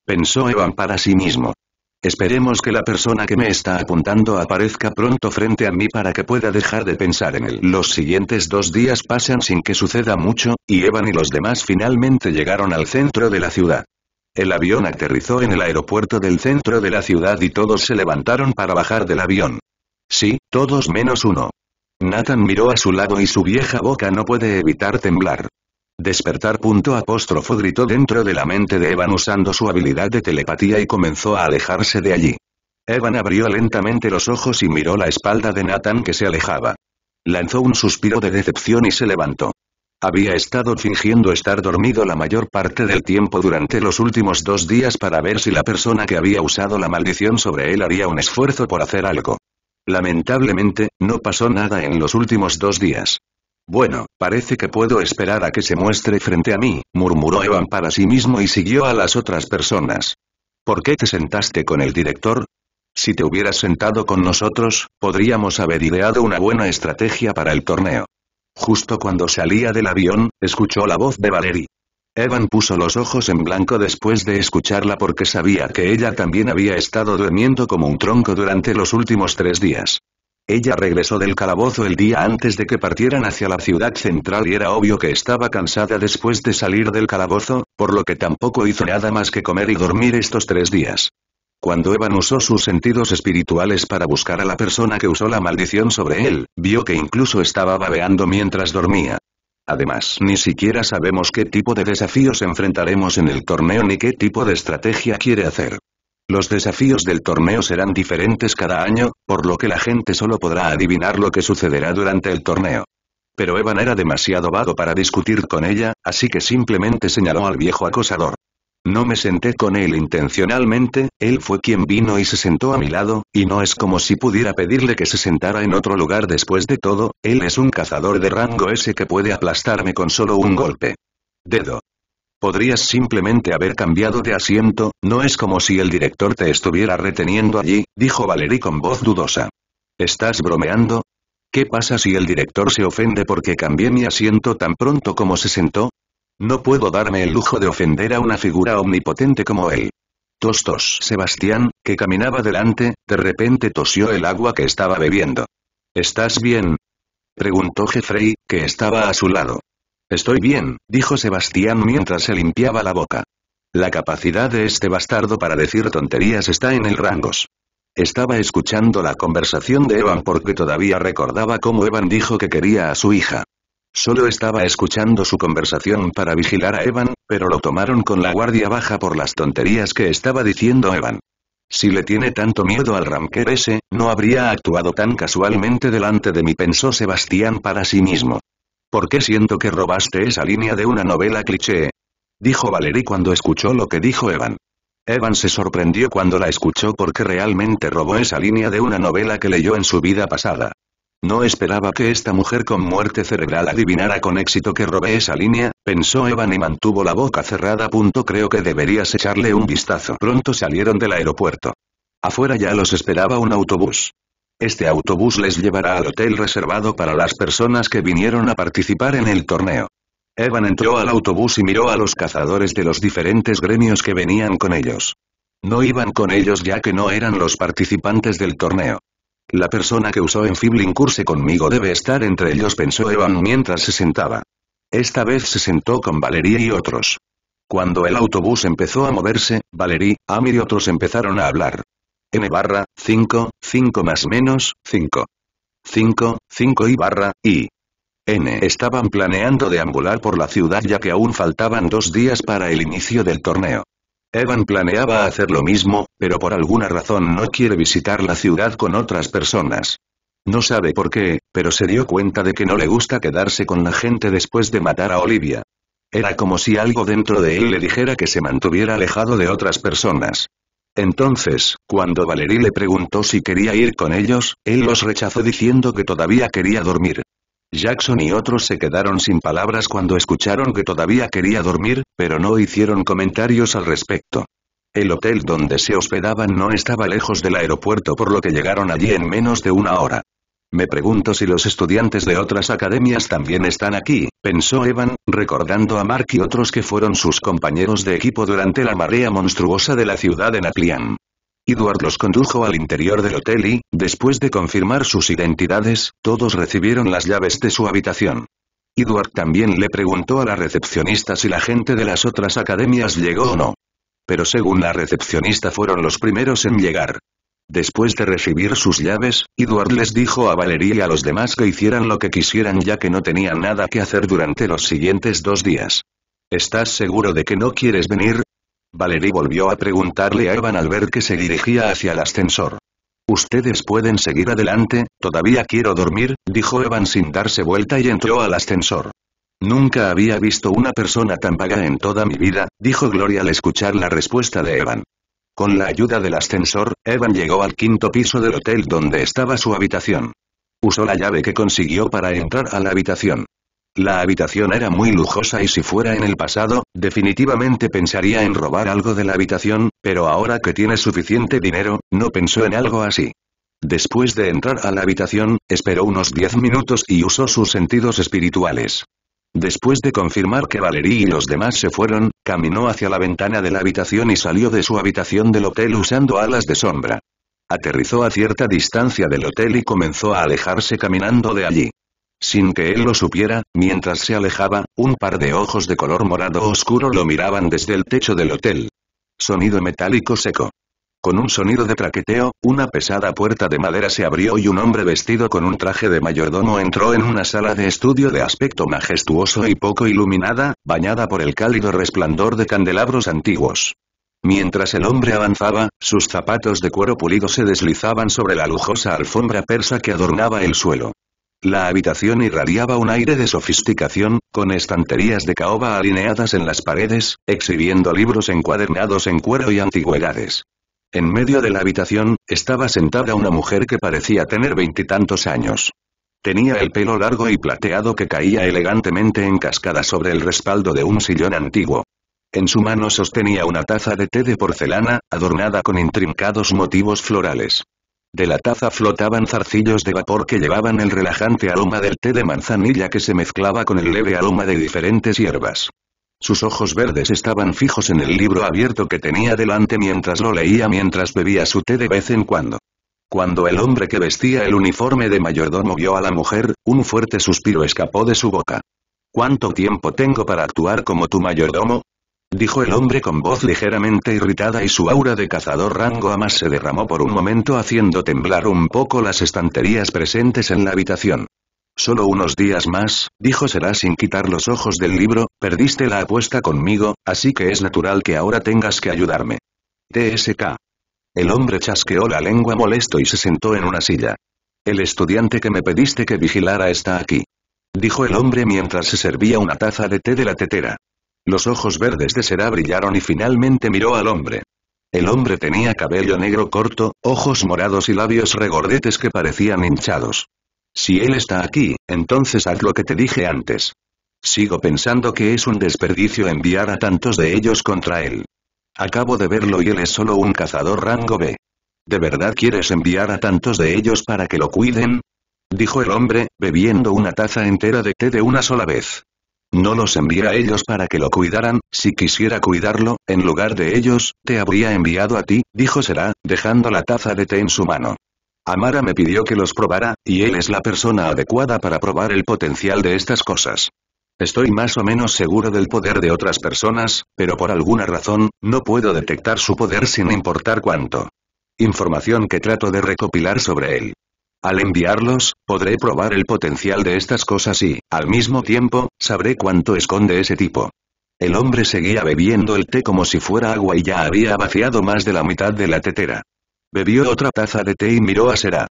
Pensó Evan para sí mismo. Esperemos que la persona que me está apuntando aparezca pronto frente a mí para que pueda dejar de pensar en él. Los siguientes dos días pasan sin que suceda mucho, y Evan y los demás finalmente llegaron al centro de la ciudad. El avión aterrizó en el aeropuerto del centro de la ciudad y todos se levantaron para bajar del avión. Sí, todos menos uno. Nathan miró a su lado y su vieja boca no puede evitar temblar. Despertar. Apóstrofo gritó dentro de la mente de Evan usando su habilidad de telepatía y comenzó a alejarse de allí. Evan abrió lentamente los ojos y miró la espalda de Nathan que se alejaba. Lanzó un suspiro de decepción y se levantó. Había estado fingiendo estar dormido la mayor parte del tiempo durante los últimos dos días para ver si la persona que había usado la maldición sobre él haría un esfuerzo por hacer algo. Lamentablemente, no pasó nada en los últimos dos días. Bueno, parece que puedo esperar a que se muestre frente a mí, murmuró Evan para sí mismo y siguió a las otras personas. ¿Por qué te sentaste con el director? Si te hubieras sentado con nosotros, podríamos haber ideado una buena estrategia para el torneo. Justo cuando salía del avión, escuchó la voz de Valerie. Evan puso los ojos en blanco después de escucharla porque sabía que ella también había estado durmiendo como un tronco durante los últimos tres días. Ella regresó del calabozo el día antes de que partieran hacia la ciudad central y era obvio que estaba cansada después de salir del calabozo, por lo que tampoco hizo nada más que comer y dormir estos tres días. Cuando Evan usó sus sentidos espirituales para buscar a la persona que usó la maldición sobre él, vio que incluso estaba babeando mientras dormía. Además, ni siquiera sabemos qué tipo de desafíos enfrentaremos en el torneo ni qué tipo de estrategia quiere hacer. Los desafíos del torneo serán diferentes cada año, por lo que la gente solo podrá adivinar lo que sucederá durante el torneo. Pero Evan era demasiado vago para discutir con ella, así que simplemente señaló al viejo acosador. No me senté con él intencionalmente, él fue quien vino y se sentó a mi lado, y no es como si pudiera pedirle que se sentara en otro lugar después de todo, él es un cazador de rango ese que puede aplastarme con solo un golpe. Dedo. Podrías simplemente haber cambiado de asiento, no es como si el director te estuviera reteniendo allí, dijo Valery con voz dudosa. ¿Estás bromeando? ¿Qué pasa si el director se ofende porque cambié mi asiento tan pronto como se sentó? No puedo darme el lujo de ofender a una figura omnipotente como él. Tostos. Sebastián, que caminaba delante, de repente tosió el agua que estaba bebiendo. ¿Estás bien? Preguntó Jeffrey, que estaba a su lado. Estoy bien, dijo Sebastián mientras se limpiaba la boca. La capacidad de este bastardo para decir tonterías está en el rangos. Estaba escuchando la conversación de Evan porque todavía recordaba cómo Evan dijo que quería a su hija. Solo estaba escuchando su conversación para vigilar a Evan, pero lo tomaron con la guardia baja por las tonterías que estaba diciendo Evan. Si le tiene tanto miedo al ranquer ese, no habría actuado tan casualmente delante de mí pensó Sebastián para sí mismo. ¿Por qué siento que robaste esa línea de una novela cliché? Dijo Valerie cuando escuchó lo que dijo Evan. Evan se sorprendió cuando la escuchó porque realmente robó esa línea de una novela que leyó en su vida pasada. No esperaba que esta mujer con muerte cerebral adivinara con éxito que robé esa línea, pensó Evan y mantuvo la boca cerrada. creo que deberías echarle un vistazo. Pronto salieron del aeropuerto. Afuera ya los esperaba un autobús. Este autobús les llevará al hotel reservado para las personas que vinieron a participar en el torneo. Evan entró al autobús y miró a los cazadores de los diferentes gremios que venían con ellos. No iban con ellos ya que no eran los participantes del torneo. La persona que usó en Fibling Curse conmigo debe estar entre ellos pensó Evan mientras se sentaba. Esta vez se sentó con Valerie y otros. Cuando el autobús empezó a moverse, Valerie, Amir y otros empezaron a hablar n barra, 5, 5 más menos, 5. 5, 5 y barra, y. N estaban planeando deambular por la ciudad ya que aún faltaban dos días para el inicio del torneo. Evan planeaba hacer lo mismo, pero por alguna razón no quiere visitar la ciudad con otras personas. No sabe por qué, pero se dio cuenta de que no le gusta quedarse con la gente después de matar a Olivia. Era como si algo dentro de él le dijera que se mantuviera alejado de otras personas. Entonces, cuando Valerie le preguntó si quería ir con ellos, él los rechazó diciendo que todavía quería dormir. Jackson y otros se quedaron sin palabras cuando escucharon que todavía quería dormir, pero no hicieron comentarios al respecto. El hotel donde se hospedaban no estaba lejos del aeropuerto por lo que llegaron allí en menos de una hora. Me pregunto si los estudiantes de otras academias también están aquí, pensó Evan, recordando a Mark y otros que fueron sus compañeros de equipo durante la marea monstruosa de la ciudad en Naplian. Edward los condujo al interior del hotel y, después de confirmar sus identidades, todos recibieron las llaves de su habitación. Edward también le preguntó a la recepcionista si la gente de las otras academias llegó o no. Pero según la recepcionista fueron los primeros en llegar. Después de recibir sus llaves, Edward les dijo a Valerie y a los demás que hicieran lo que quisieran ya que no tenían nada que hacer durante los siguientes dos días. ¿Estás seguro de que no quieres venir? Valerie volvió a preguntarle a Evan al ver que se dirigía hacia el ascensor. Ustedes pueden seguir adelante, todavía quiero dormir, dijo Evan sin darse vuelta y entró al ascensor. Nunca había visto una persona tan vaga en toda mi vida, dijo Gloria al escuchar la respuesta de Evan. Con la ayuda del ascensor, Evan llegó al quinto piso del hotel donde estaba su habitación. Usó la llave que consiguió para entrar a la habitación. La habitación era muy lujosa y si fuera en el pasado, definitivamente pensaría en robar algo de la habitación, pero ahora que tiene suficiente dinero, no pensó en algo así. Después de entrar a la habitación, esperó unos 10 minutos y usó sus sentidos espirituales. Después de confirmar que Valerie y los demás se fueron, caminó hacia la ventana de la habitación y salió de su habitación del hotel usando alas de sombra. Aterrizó a cierta distancia del hotel y comenzó a alejarse caminando de allí. Sin que él lo supiera, mientras se alejaba, un par de ojos de color morado oscuro lo miraban desde el techo del hotel. Sonido metálico seco. Con un sonido de traqueteo, una pesada puerta de madera se abrió y un hombre vestido con un traje de mayordomo entró en una sala de estudio de aspecto majestuoso y poco iluminada, bañada por el cálido resplandor de candelabros antiguos. Mientras el hombre avanzaba, sus zapatos de cuero pulido se deslizaban sobre la lujosa alfombra persa que adornaba el suelo. La habitación irradiaba un aire de sofisticación, con estanterías de caoba alineadas en las paredes, exhibiendo libros encuadernados en cuero y antigüedades. En medio de la habitación, estaba sentada una mujer que parecía tener veintitantos años. Tenía el pelo largo y plateado que caía elegantemente en cascada sobre el respaldo de un sillón antiguo. En su mano sostenía una taza de té de porcelana, adornada con intrincados motivos florales. De la taza flotaban zarcillos de vapor que llevaban el relajante aroma del té de manzanilla que se mezclaba con el leve aroma de diferentes hierbas. Sus ojos verdes estaban fijos en el libro abierto que tenía delante mientras lo leía mientras bebía su té de vez en cuando. Cuando el hombre que vestía el uniforme de mayordomo vio a la mujer, un fuerte suspiro escapó de su boca. ¿Cuánto tiempo tengo para actuar como tu mayordomo? Dijo el hombre con voz ligeramente irritada y su aura de cazador rango a más se derramó por un momento haciendo temblar un poco las estanterías presentes en la habitación solo unos días más, dijo Será sin quitar los ojos del libro, perdiste la apuesta conmigo, así que es natural que ahora tengas que ayudarme. TSK. El hombre chasqueó la lengua molesto y se sentó en una silla. El estudiante que me pediste que vigilara está aquí. Dijo el hombre mientras se servía una taza de té de la tetera. Los ojos verdes de Será brillaron y finalmente miró al hombre. El hombre tenía cabello negro corto, ojos morados y labios regordetes que parecían hinchados. Si él está aquí, entonces haz lo que te dije antes. Sigo pensando que es un desperdicio enviar a tantos de ellos contra él. Acabo de verlo y él es solo un cazador rango B. ¿De verdad quieres enviar a tantos de ellos para que lo cuiden? Dijo el hombre, bebiendo una taza entera de té de una sola vez. No los envié a ellos para que lo cuidaran, si quisiera cuidarlo, en lugar de ellos, te habría enviado a ti, dijo Será, dejando la taza de té en su mano. Amara me pidió que los probara, y él es la persona adecuada para probar el potencial de estas cosas. Estoy más o menos seguro del poder de otras personas, pero por alguna razón, no puedo detectar su poder sin importar cuánto. Información que trato de recopilar sobre él. Al enviarlos, podré probar el potencial de estas cosas y, al mismo tiempo, sabré cuánto esconde ese tipo. El hombre seguía bebiendo el té como si fuera agua y ya había vaciado más de la mitad de la tetera. Bebió otra taza de té y miró a Sera.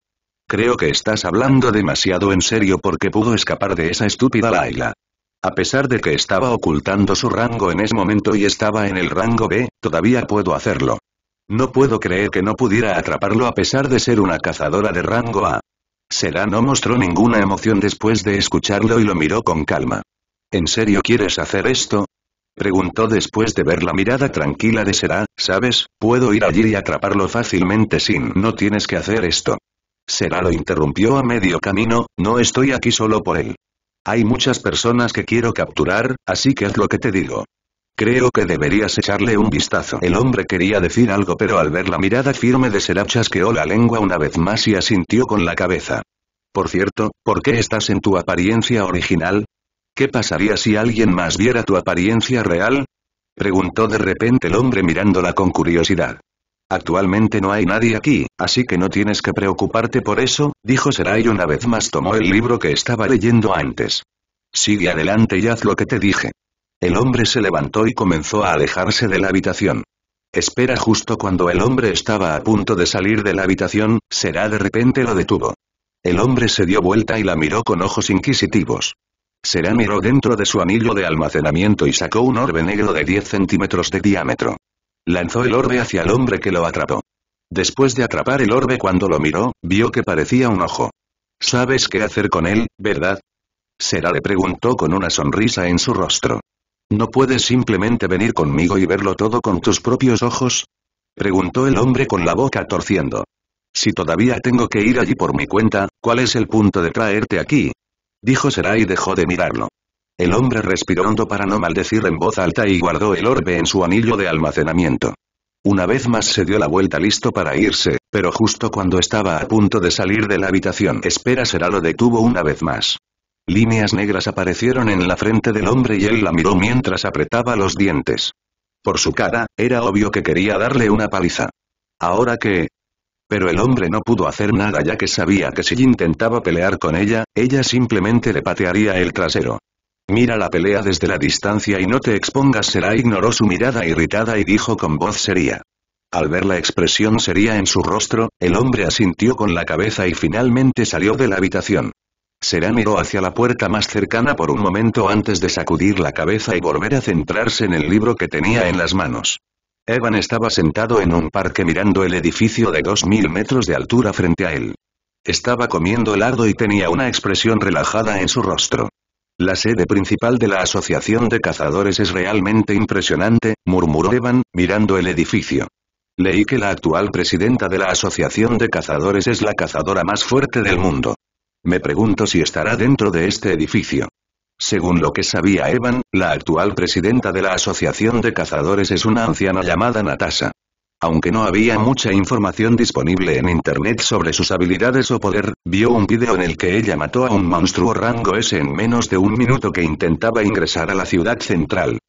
Creo que estás hablando demasiado en serio porque pudo escapar de esa estúpida Laila. A pesar de que estaba ocultando su rango en ese momento y estaba en el rango B, todavía puedo hacerlo. No puedo creer que no pudiera atraparlo a pesar de ser una cazadora de rango A. Será no mostró ninguna emoción después de escucharlo y lo miró con calma. ¿En serio quieres hacer esto? Preguntó después de ver la mirada tranquila de Será, ¿sabes? Puedo ir allí y atraparlo fácilmente sin... No tienes que hacer esto. Será lo interrumpió a medio camino, no estoy aquí solo por él. Hay muchas personas que quiero capturar, así que haz lo que te digo. Creo que deberías echarle un vistazo. El hombre quería decir algo pero al ver la mirada firme de Será chasqueó la lengua una vez más y asintió con la cabeza. Por cierto, ¿por qué estás en tu apariencia original? ¿Qué pasaría si alguien más viera tu apariencia real? Preguntó de repente el hombre mirándola con curiosidad. Actualmente no hay nadie aquí, así que no tienes que preocuparte por eso, dijo Serai una vez más tomó el libro que estaba leyendo antes. Sigue adelante y haz lo que te dije. El hombre se levantó y comenzó a alejarse de la habitación. Espera justo cuando el hombre estaba a punto de salir de la habitación, será de repente lo detuvo. El hombre se dio vuelta y la miró con ojos inquisitivos. Será miró dentro de su anillo de almacenamiento y sacó un orbe negro de 10 centímetros de diámetro. Lanzó el orbe hacia el hombre que lo atrapó. Después de atrapar el orbe cuando lo miró, vio que parecía un ojo. ¿Sabes qué hacer con él, verdad? Será le preguntó con una sonrisa en su rostro. ¿No puedes simplemente venir conmigo y verlo todo con tus propios ojos? Preguntó el hombre con la boca torciendo. Si todavía tengo que ir allí por mi cuenta, ¿cuál es el punto de traerte aquí? Dijo será y dejó de mirarlo. El hombre respiró hondo para no maldecir en voz alta y guardó el orbe en su anillo de almacenamiento. Una vez más se dio la vuelta listo para irse, pero justo cuando estaba a punto de salir de la habitación espera será lo detuvo una vez más. Líneas negras aparecieron en la frente del hombre y él la miró mientras apretaba los dientes. Por su cara, era obvio que quería darle una paliza. Ahora que, pero el hombre no pudo hacer nada ya que sabía que si intentaba pelear con ella, ella simplemente le patearía el trasero. Mira la pelea desde la distancia y no te expongas será ignoró su mirada irritada y dijo con voz seria. Al ver la expresión seria en su rostro, el hombre asintió con la cabeza y finalmente salió de la habitación. Será miró hacia la puerta más cercana por un momento antes de sacudir la cabeza y volver a centrarse en el libro que tenía en las manos. Evan estaba sentado en un parque mirando el edificio de 2.000 metros de altura frente a él. Estaba comiendo helado y tenía una expresión relajada en su rostro. La sede principal de la Asociación de Cazadores es realmente impresionante, murmuró Evan, mirando el edificio. Leí que la actual presidenta de la Asociación de Cazadores es la cazadora más fuerte del mundo. Me pregunto si estará dentro de este edificio. Según lo que sabía Evan, la actual presidenta de la Asociación de Cazadores es una anciana llamada Natasha. Aunque no había mucha información disponible en internet sobre sus habilidades o poder, vio un video en el que ella mató a un monstruo rango S en menos de un minuto que intentaba ingresar a la ciudad central.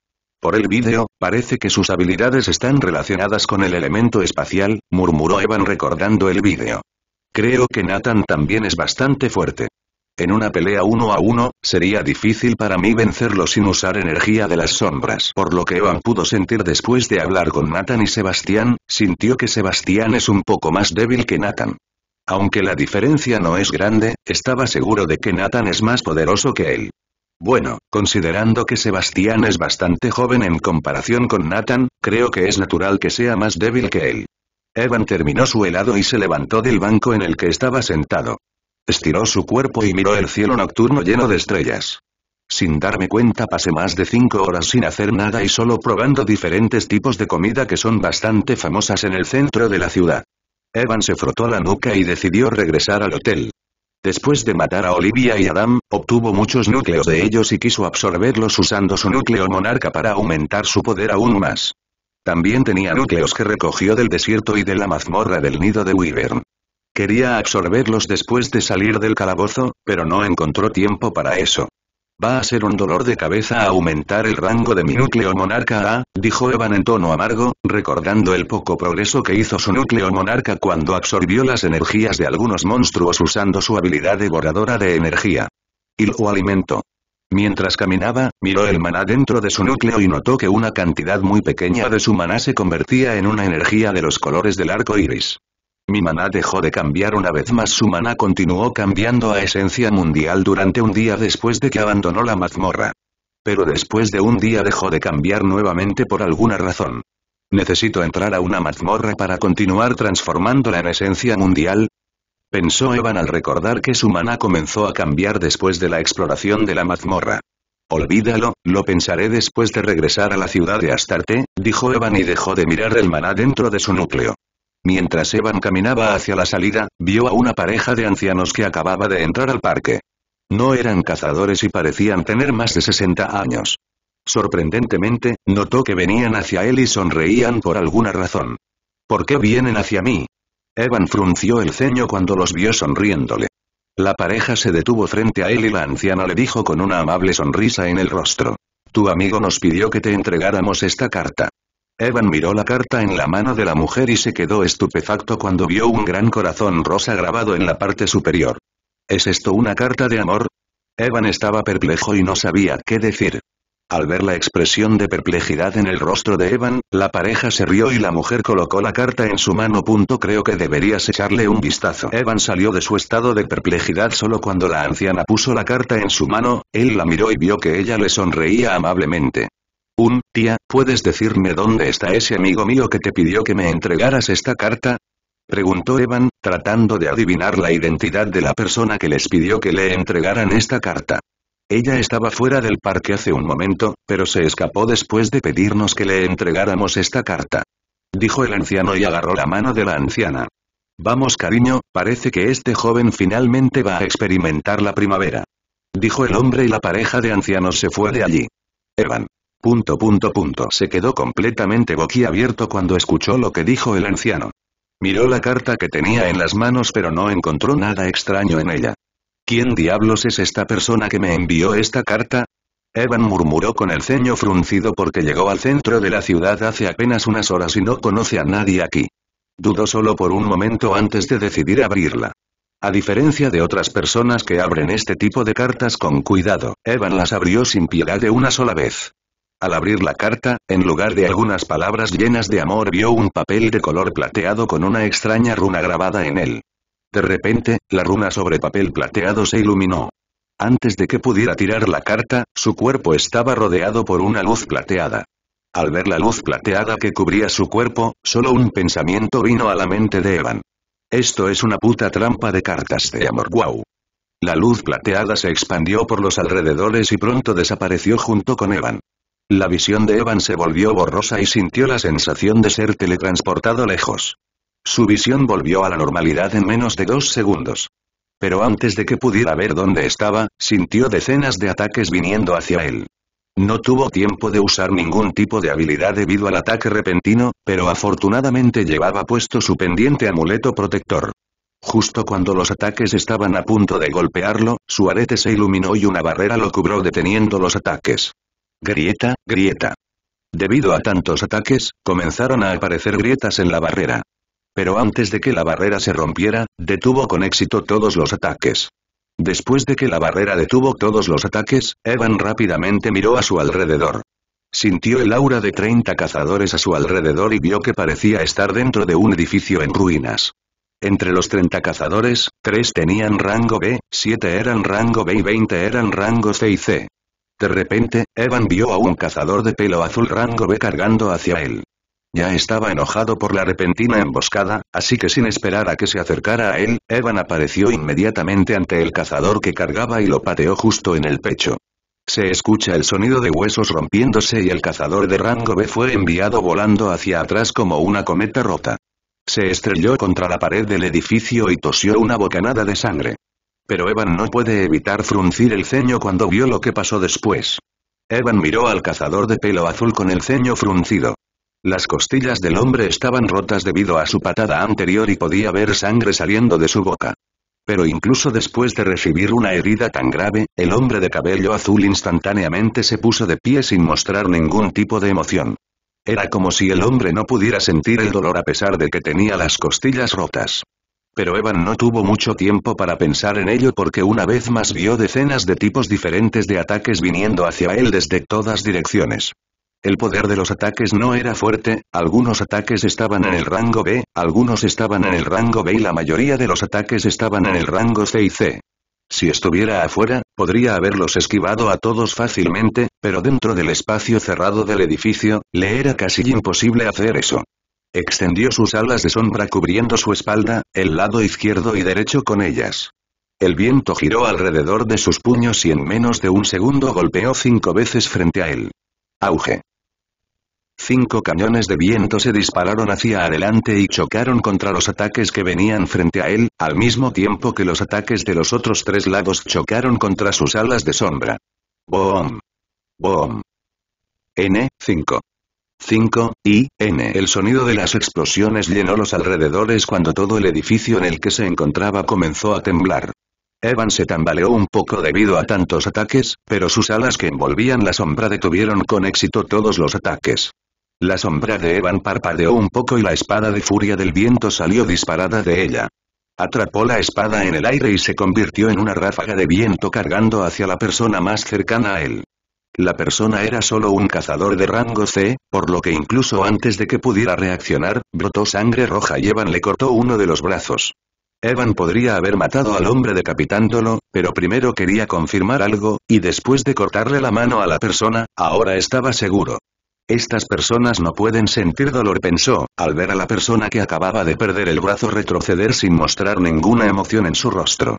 Por el vídeo, parece que sus habilidades están relacionadas con el elemento espacial, murmuró Evan recordando el vídeo. Creo que Nathan también es bastante fuerte en una pelea uno a uno, sería difícil para mí vencerlo sin usar energía de las sombras. Por lo que Evan pudo sentir después de hablar con Nathan y Sebastián, sintió que Sebastián es un poco más débil que Nathan. Aunque la diferencia no es grande, estaba seguro de que Nathan es más poderoso que él. Bueno, considerando que Sebastián es bastante joven en comparación con Nathan, creo que es natural que sea más débil que él. Evan terminó su helado y se levantó del banco en el que estaba sentado. Estiró su cuerpo y miró el cielo nocturno lleno de estrellas. Sin darme cuenta pasé más de cinco horas sin hacer nada y solo probando diferentes tipos de comida que son bastante famosas en el centro de la ciudad. Evan se frotó la nuca y decidió regresar al hotel. Después de matar a Olivia y Adam, obtuvo muchos núcleos de ellos y quiso absorberlos usando su núcleo monarca para aumentar su poder aún más. También tenía núcleos que recogió del desierto y de la mazmorra del nido de Wyvern. Quería absorberlos después de salir del calabozo, pero no encontró tiempo para eso. Va a ser un dolor de cabeza aumentar el rango de mi núcleo monarca A, ah, dijo Evan en tono amargo, recordando el poco progreso que hizo su núcleo monarca cuando absorbió las energías de algunos monstruos usando su habilidad devoradora de energía. Y lo alimento. Mientras caminaba, miró el maná dentro de su núcleo y notó que una cantidad muy pequeña de su maná se convertía en una energía de los colores del arco iris. Mi maná dejó de cambiar una vez más su maná continuó cambiando a esencia mundial durante un día después de que abandonó la mazmorra. Pero después de un día dejó de cambiar nuevamente por alguna razón. ¿Necesito entrar a una mazmorra para continuar transformándola en esencia mundial? Pensó Evan al recordar que su maná comenzó a cambiar después de la exploración de la mazmorra. Olvídalo, lo pensaré después de regresar a la ciudad de Astarte, dijo Evan y dejó de mirar el maná dentro de su núcleo. Mientras Evan caminaba hacia la salida, vio a una pareja de ancianos que acababa de entrar al parque. No eran cazadores y parecían tener más de 60 años. Sorprendentemente, notó que venían hacia él y sonreían por alguna razón. ¿Por qué vienen hacia mí? Evan frunció el ceño cuando los vio sonriéndole. La pareja se detuvo frente a él y la anciana le dijo con una amable sonrisa en el rostro. Tu amigo nos pidió que te entregáramos esta carta. Evan miró la carta en la mano de la mujer y se quedó estupefacto cuando vio un gran corazón rosa grabado en la parte superior. ¿Es esto una carta de amor? Evan estaba perplejo y no sabía qué decir. Al ver la expresión de perplejidad en el rostro de Evan, la pareja se rió y la mujer colocó la carta en su mano. Creo que deberías echarle un vistazo. Evan salió de su estado de perplejidad solo cuando la anciana puso la carta en su mano, él la miró y vio que ella le sonreía amablemente. Un, tía, ¿puedes decirme dónde está ese amigo mío que te pidió que me entregaras esta carta? Preguntó Evan, tratando de adivinar la identidad de la persona que les pidió que le entregaran esta carta. Ella estaba fuera del parque hace un momento, pero se escapó después de pedirnos que le entregáramos esta carta. Dijo el anciano y agarró la mano de la anciana. Vamos cariño, parece que este joven finalmente va a experimentar la primavera. Dijo el hombre y la pareja de ancianos se fue de allí. Evan, Punto punto punto se quedó completamente boquiabierto cuando escuchó lo que dijo el anciano. Miró la carta que tenía en las manos pero no encontró nada extraño en ella. ¿Quién diablos es esta persona que me envió esta carta? Evan murmuró con el ceño fruncido porque llegó al centro de la ciudad hace apenas unas horas y no conoce a nadie aquí. Dudó solo por un momento antes de decidir abrirla. A diferencia de otras personas que abren este tipo de cartas con cuidado, Evan las abrió sin piedad de una sola vez. Al abrir la carta, en lugar de algunas palabras llenas de amor vio un papel de color plateado con una extraña runa grabada en él. De repente, la runa sobre papel plateado se iluminó. Antes de que pudiera tirar la carta, su cuerpo estaba rodeado por una luz plateada. Al ver la luz plateada que cubría su cuerpo, solo un pensamiento vino a la mente de Evan. Esto es una puta trampa de cartas de amor wow. La luz plateada se expandió por los alrededores y pronto desapareció junto con Evan. La visión de Evan se volvió borrosa y sintió la sensación de ser teletransportado lejos. Su visión volvió a la normalidad en menos de dos segundos. Pero antes de que pudiera ver dónde estaba, sintió decenas de ataques viniendo hacia él. No tuvo tiempo de usar ningún tipo de habilidad debido al ataque repentino, pero afortunadamente llevaba puesto su pendiente amuleto protector. Justo cuando los ataques estaban a punto de golpearlo, su arete se iluminó y una barrera lo cubrió deteniendo los ataques. Grieta, grieta. Debido a tantos ataques, comenzaron a aparecer grietas en la barrera. Pero antes de que la barrera se rompiera, detuvo con éxito todos los ataques. Después de que la barrera detuvo todos los ataques, Evan rápidamente miró a su alrededor. Sintió el aura de 30 cazadores a su alrededor y vio que parecía estar dentro de un edificio en ruinas. Entre los 30 cazadores, 3 tenían rango B, 7 eran rango B y 20 eran rango C y C. De repente, Evan vio a un cazador de pelo azul rango B cargando hacia él. Ya estaba enojado por la repentina emboscada, así que sin esperar a que se acercara a él, Evan apareció inmediatamente ante el cazador que cargaba y lo pateó justo en el pecho. Se escucha el sonido de huesos rompiéndose y el cazador de rango B fue enviado volando hacia atrás como una cometa rota. Se estrelló contra la pared del edificio y tosió una bocanada de sangre pero Evan no puede evitar fruncir el ceño cuando vio lo que pasó después. Evan miró al cazador de pelo azul con el ceño fruncido. Las costillas del hombre estaban rotas debido a su patada anterior y podía ver sangre saliendo de su boca. Pero incluso después de recibir una herida tan grave, el hombre de cabello azul instantáneamente se puso de pie sin mostrar ningún tipo de emoción. Era como si el hombre no pudiera sentir el dolor a pesar de que tenía las costillas rotas pero Evan no tuvo mucho tiempo para pensar en ello porque una vez más vio decenas de tipos diferentes de ataques viniendo hacia él desde todas direcciones. El poder de los ataques no era fuerte, algunos ataques estaban en el rango B, algunos estaban en el rango B y la mayoría de los ataques estaban en el rango C y C. Si estuviera afuera, podría haberlos esquivado a todos fácilmente, pero dentro del espacio cerrado del edificio, le era casi imposible hacer eso. Extendió sus alas de sombra cubriendo su espalda, el lado izquierdo y derecho con ellas. El viento giró alrededor de sus puños y en menos de un segundo golpeó cinco veces frente a él. Auge. Cinco cañones de viento se dispararon hacia adelante y chocaron contra los ataques que venían frente a él, al mismo tiempo que los ataques de los otros tres lados chocaron contra sus alas de sombra. Boom. Boom. N, 5. 5, y, n. El sonido de las explosiones llenó los alrededores cuando todo el edificio en el que se encontraba comenzó a temblar. Evan se tambaleó un poco debido a tantos ataques, pero sus alas que envolvían la sombra detuvieron con éxito todos los ataques. La sombra de Evan parpadeó un poco y la espada de furia del viento salió disparada de ella. Atrapó la espada en el aire y se convirtió en una ráfaga de viento cargando hacia la persona más cercana a él la persona era solo un cazador de rango C, por lo que incluso antes de que pudiera reaccionar, brotó sangre roja y Evan le cortó uno de los brazos. Evan podría haber matado al hombre decapitándolo, pero primero quería confirmar algo, y después de cortarle la mano a la persona, ahora estaba seguro. Estas personas no pueden sentir dolor pensó, al ver a la persona que acababa de perder el brazo retroceder sin mostrar ninguna emoción en su rostro.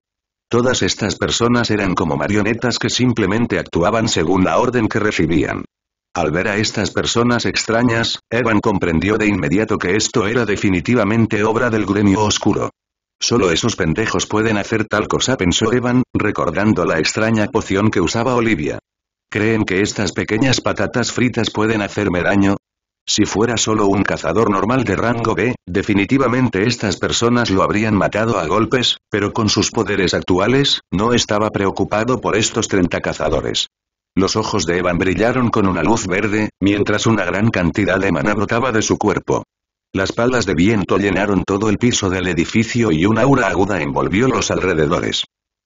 Todas estas personas eran como marionetas que simplemente actuaban según la orden que recibían. Al ver a estas personas extrañas, Evan comprendió de inmediato que esto era definitivamente obra del gremio oscuro. Solo esos pendejos pueden hacer tal cosa pensó Evan, recordando la extraña poción que usaba Olivia. Creen que estas pequeñas patatas fritas pueden hacerme daño, si fuera solo un cazador normal de rango B, definitivamente estas personas lo habrían matado a golpes, pero con sus poderes actuales, no estaba preocupado por estos 30 cazadores. Los ojos de Evan brillaron con una luz verde, mientras una gran cantidad de mana brotaba de su cuerpo. Las palas de viento llenaron todo el piso del edificio y una aura aguda envolvió los alrededores.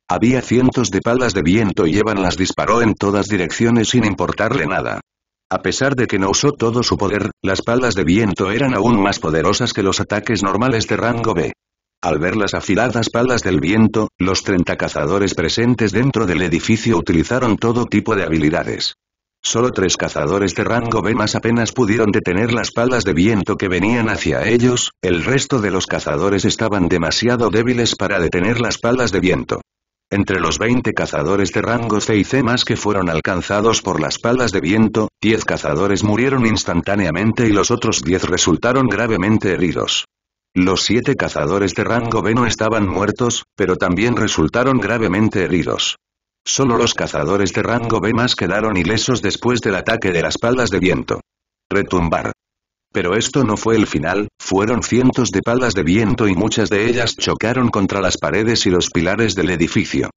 Había cientos de palas de viento y Evan las disparó en todas direcciones sin importarle nada. A pesar de que no usó todo su poder, las palas de viento eran aún más poderosas que los ataques normales de rango B. Al ver las afiladas palas del viento, los 30 cazadores presentes dentro del edificio utilizaron todo tipo de habilidades. Solo tres cazadores de rango B más apenas pudieron detener las palas de viento que venían hacia ellos, el resto de los cazadores estaban demasiado débiles para detener las palas de viento. Entre los 20 cazadores de rango C y C más que fueron alcanzados por las palas de viento, 10 cazadores murieron instantáneamente y los otros 10 resultaron gravemente heridos. Los 7 cazadores de rango B no estaban muertos, pero también resultaron gravemente heridos. Solo los cazadores de rango B más quedaron ilesos después del ataque de las palas de viento. Retumbar. Pero esto no fue el final, fueron cientos de palas de viento y muchas de ellas chocaron contra las paredes y los pilares del edificio.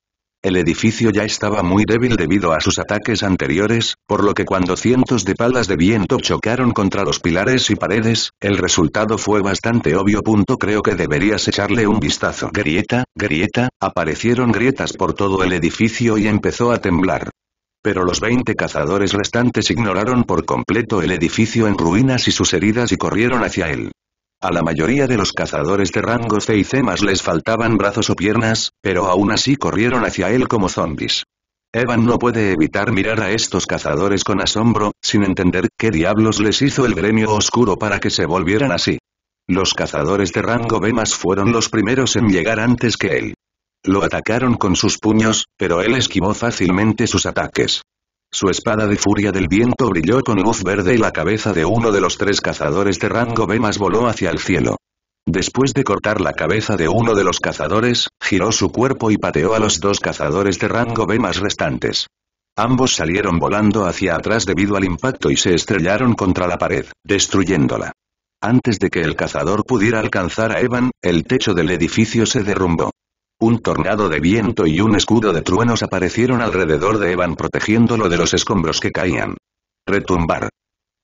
El edificio ya estaba muy débil debido a sus ataques anteriores, por lo que cuando cientos de palas de viento chocaron contra los pilares y paredes, el resultado fue bastante obvio. Creo que deberías echarle un vistazo. Grieta, grieta, aparecieron grietas por todo el edificio y empezó a temblar. Pero los 20 cazadores restantes ignoraron por completo el edificio en ruinas y sus heridas y corrieron hacia él. A la mayoría de los cazadores de rango C y C más les faltaban brazos o piernas, pero aún así corrieron hacia él como zombies. Evan no puede evitar mirar a estos cazadores con asombro, sin entender qué diablos les hizo el gremio oscuro para que se volvieran así. Los cazadores de rango B más fueron los primeros en llegar antes que él. Lo atacaron con sus puños, pero él esquivó fácilmente sus ataques. Su espada de furia del viento brilló con luz verde y la cabeza de uno de los tres cazadores de rango B más voló hacia el cielo. Después de cortar la cabeza de uno de los cazadores, giró su cuerpo y pateó a los dos cazadores de rango B más restantes. Ambos salieron volando hacia atrás debido al impacto y se estrellaron contra la pared, destruyéndola. Antes de que el cazador pudiera alcanzar a Evan, el techo del edificio se derrumbó. Un tornado de viento y un escudo de truenos aparecieron alrededor de Evan protegiéndolo de los escombros que caían. Retumbar.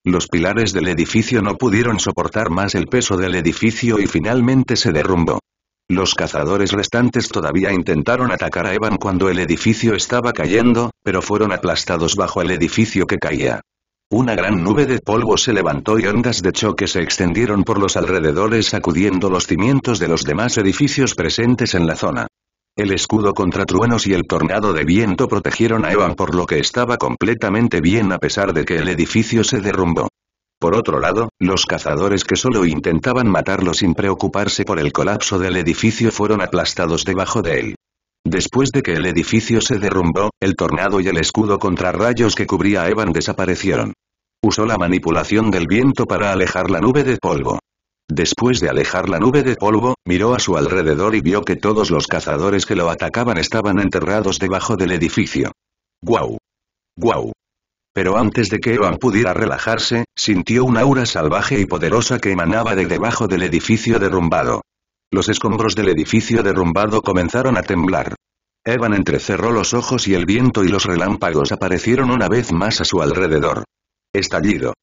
Los pilares del edificio no pudieron soportar más el peso del edificio y finalmente se derrumbó. Los cazadores restantes todavía intentaron atacar a Evan cuando el edificio estaba cayendo, pero fueron aplastados bajo el edificio que caía. Una gran nube de polvo se levantó y ondas de choque se extendieron por los alrededores sacudiendo los cimientos de los demás edificios presentes en la zona. El escudo contra truenos y el tornado de viento protegieron a Evan por lo que estaba completamente bien a pesar de que el edificio se derrumbó. Por otro lado, los cazadores que solo intentaban matarlo sin preocuparse por el colapso del edificio fueron aplastados debajo de él. Después de que el edificio se derrumbó, el tornado y el escudo contra rayos que cubría a Evan desaparecieron. Usó la manipulación del viento para alejar la nube de polvo. Después de alejar la nube de polvo, miró a su alrededor y vio que todos los cazadores que lo atacaban estaban enterrados debajo del edificio. ¡Guau! ¡Guau! Pero antes de que Evan pudiera relajarse, sintió un aura salvaje y poderosa que emanaba de debajo del edificio derrumbado. Los escombros del edificio derrumbado comenzaron a temblar. Evan entrecerró los ojos y el viento y los relámpagos aparecieron una vez más a su alrededor. Estallido.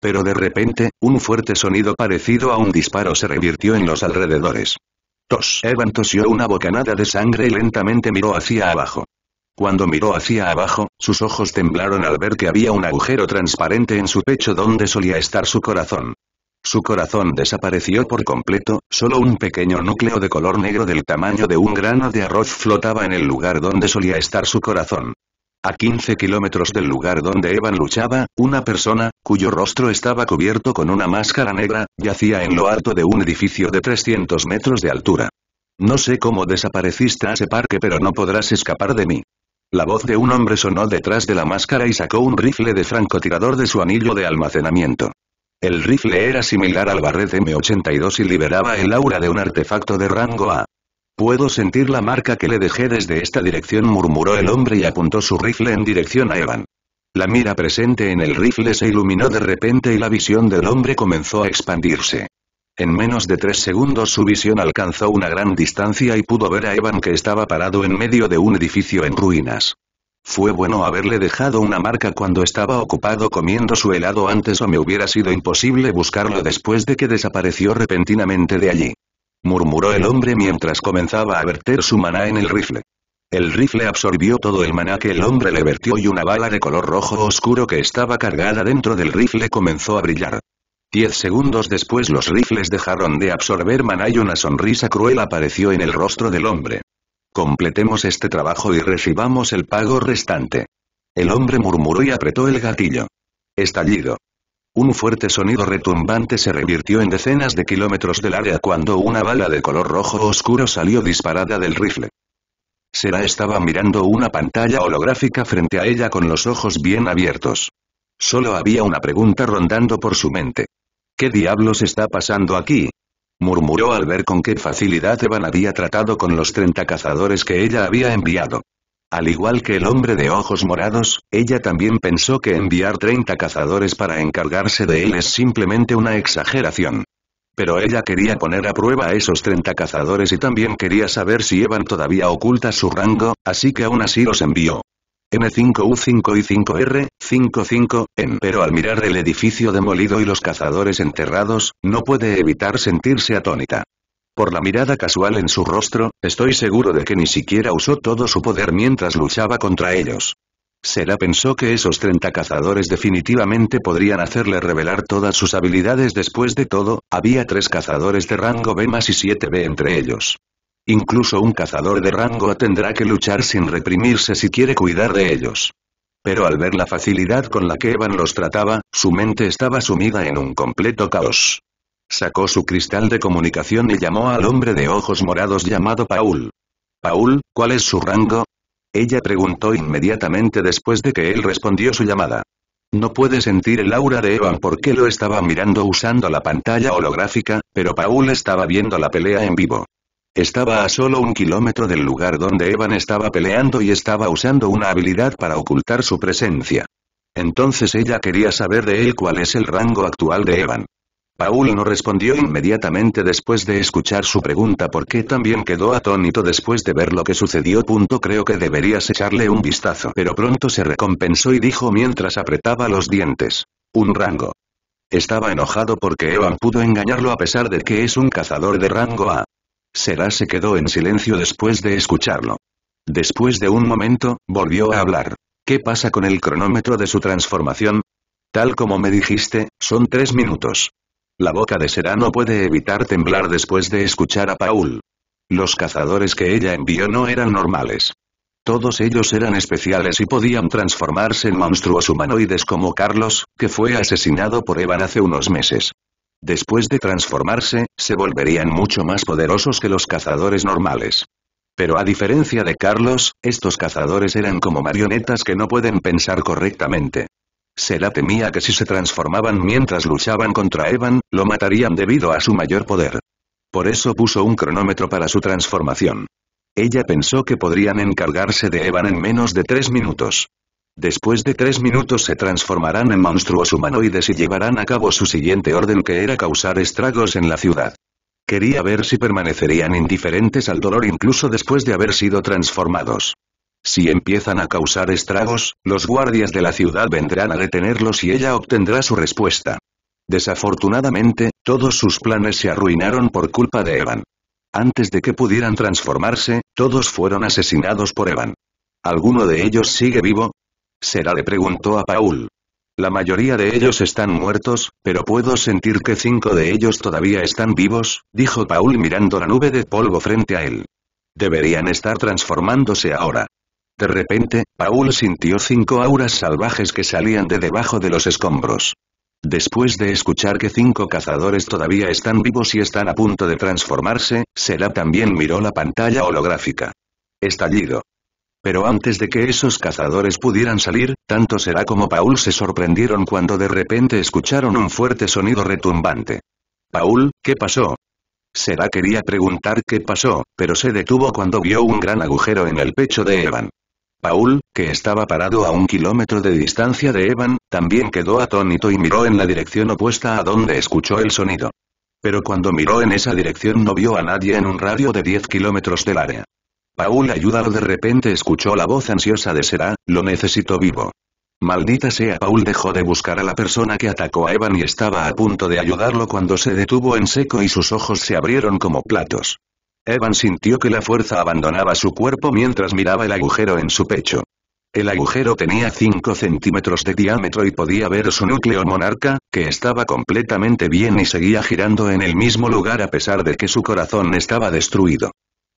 Pero de repente, un fuerte sonido parecido a un disparo se revirtió en los alrededores. Tos. Evan tosió una bocanada de sangre y lentamente miró hacia abajo. Cuando miró hacia abajo, sus ojos temblaron al ver que había un agujero transparente en su pecho donde solía estar su corazón. Su corazón desapareció por completo, solo un pequeño núcleo de color negro del tamaño de un grano de arroz flotaba en el lugar donde solía estar su corazón. A 15 kilómetros del lugar donde Evan luchaba, una persona, cuyo rostro estaba cubierto con una máscara negra, yacía en lo alto de un edificio de 300 metros de altura. No sé cómo desapareciste a ese parque pero no podrás escapar de mí. La voz de un hombre sonó detrás de la máscara y sacó un rifle de francotirador de su anillo de almacenamiento. El rifle era similar al barret M82 y liberaba el aura de un artefacto de rango A. Puedo sentir la marca que le dejé desde esta dirección murmuró el hombre y apuntó su rifle en dirección a Evan. La mira presente en el rifle se iluminó de repente y la visión del hombre comenzó a expandirse. En menos de tres segundos su visión alcanzó una gran distancia y pudo ver a Evan que estaba parado en medio de un edificio en ruinas. Fue bueno haberle dejado una marca cuando estaba ocupado comiendo su helado antes o me hubiera sido imposible buscarlo después de que desapareció repentinamente de allí murmuró el hombre mientras comenzaba a verter su maná en el rifle. El rifle absorbió todo el maná que el hombre le vertió y una bala de color rojo oscuro que estaba cargada dentro del rifle comenzó a brillar. Diez segundos después los rifles dejaron de absorber maná y una sonrisa cruel apareció en el rostro del hombre. Completemos este trabajo y recibamos el pago restante. El hombre murmuró y apretó el gatillo. Estallido. Un fuerte sonido retumbante se revirtió en decenas de kilómetros del área cuando una bala de color rojo oscuro salió disparada del rifle. Sera estaba mirando una pantalla holográfica frente a ella con los ojos bien abiertos. Solo había una pregunta rondando por su mente. ¿Qué diablos está pasando aquí? murmuró al ver con qué facilidad Evan había tratado con los 30 cazadores que ella había enviado. Al igual que el hombre de ojos morados, ella también pensó que enviar 30 cazadores para encargarse de él es simplemente una exageración. Pero ella quería poner a prueba a esos 30 cazadores y también quería saber si Evan todavía oculta su rango, así que aún así los envió. M5U5 y 5R, 55, en. Pero al mirar el edificio demolido y los cazadores enterrados, no puede evitar sentirse atónita. Por la mirada casual en su rostro, estoy seguro de que ni siquiera usó todo su poder mientras luchaba contra ellos. Sera pensó que esos 30 cazadores definitivamente podrían hacerle revelar todas sus habilidades después de todo, había tres cazadores de rango B más y 7B entre ellos. Incluso un cazador de rango A tendrá que luchar sin reprimirse si quiere cuidar de ellos. Pero al ver la facilidad con la que Evan los trataba, su mente estaba sumida en un completo caos. Sacó su cristal de comunicación y llamó al hombre de ojos morados llamado Paul. Paul, ¿cuál es su rango? Ella preguntó inmediatamente después de que él respondió su llamada. No puede sentir el aura de Evan porque lo estaba mirando usando la pantalla holográfica, pero Paul estaba viendo la pelea en vivo. Estaba a solo un kilómetro del lugar donde Evan estaba peleando y estaba usando una habilidad para ocultar su presencia. Entonces ella quería saber de él cuál es el rango actual de Evan. Paul no respondió inmediatamente después de escuchar su pregunta porque también quedó atónito después de ver lo que sucedió. Punto creo que deberías echarle un vistazo. Pero pronto se recompensó y dijo mientras apretaba los dientes. Un rango. Estaba enojado porque Evan pudo engañarlo a pesar de que es un cazador de rango A. Será se quedó en silencio después de escucharlo. Después de un momento, volvió a hablar. ¿Qué pasa con el cronómetro de su transformación? Tal como me dijiste, son tres minutos. La boca de Serano no puede evitar temblar después de escuchar a Paul. Los cazadores que ella envió no eran normales. Todos ellos eran especiales y podían transformarse en monstruos humanoides como Carlos, que fue asesinado por Evan hace unos meses. Después de transformarse, se volverían mucho más poderosos que los cazadores normales. Pero a diferencia de Carlos, estos cazadores eran como marionetas que no pueden pensar correctamente la temía que si se transformaban mientras luchaban contra Evan, lo matarían debido a su mayor poder. Por eso puso un cronómetro para su transformación. Ella pensó que podrían encargarse de Evan en menos de tres minutos. Después de tres minutos se transformarán en monstruos humanoides y llevarán a cabo su siguiente orden que era causar estragos en la ciudad. Quería ver si permanecerían indiferentes al dolor incluso después de haber sido transformados. Si empiezan a causar estragos, los guardias de la ciudad vendrán a detenerlos y ella obtendrá su respuesta. Desafortunadamente, todos sus planes se arruinaron por culpa de Evan. Antes de que pudieran transformarse, todos fueron asesinados por Evan. ¿Alguno de ellos sigue vivo? Será le preguntó a Paul. La mayoría de ellos están muertos, pero puedo sentir que cinco de ellos todavía están vivos, dijo Paul mirando la nube de polvo frente a él. Deberían estar transformándose ahora. De repente, Paul sintió cinco auras salvajes que salían de debajo de los escombros. Después de escuchar que cinco cazadores todavía están vivos y están a punto de transformarse, Será también miró la pantalla holográfica. Estallido. Pero antes de que esos cazadores pudieran salir, tanto Será como Paul se sorprendieron cuando de repente escucharon un fuerte sonido retumbante. Paul, ¿qué pasó? Será quería preguntar qué pasó, pero se detuvo cuando vio un gran agujero en el pecho de Evan. Paul, que estaba parado a un kilómetro de distancia de Evan, también quedó atónito y miró en la dirección opuesta a donde escuchó el sonido. Pero cuando miró en esa dirección no vio a nadie en un radio de 10 kilómetros del área. Paul ayudado de repente escuchó la voz ansiosa de Será, lo necesito vivo. Maldita sea Paul dejó de buscar a la persona que atacó a Evan y estaba a punto de ayudarlo cuando se detuvo en seco y sus ojos se abrieron como platos. Evan sintió que la fuerza abandonaba su cuerpo mientras miraba el agujero en su pecho. El agujero tenía 5 centímetros de diámetro y podía ver su núcleo monarca, que estaba completamente bien y seguía girando en el mismo lugar a pesar de que su corazón estaba destruido.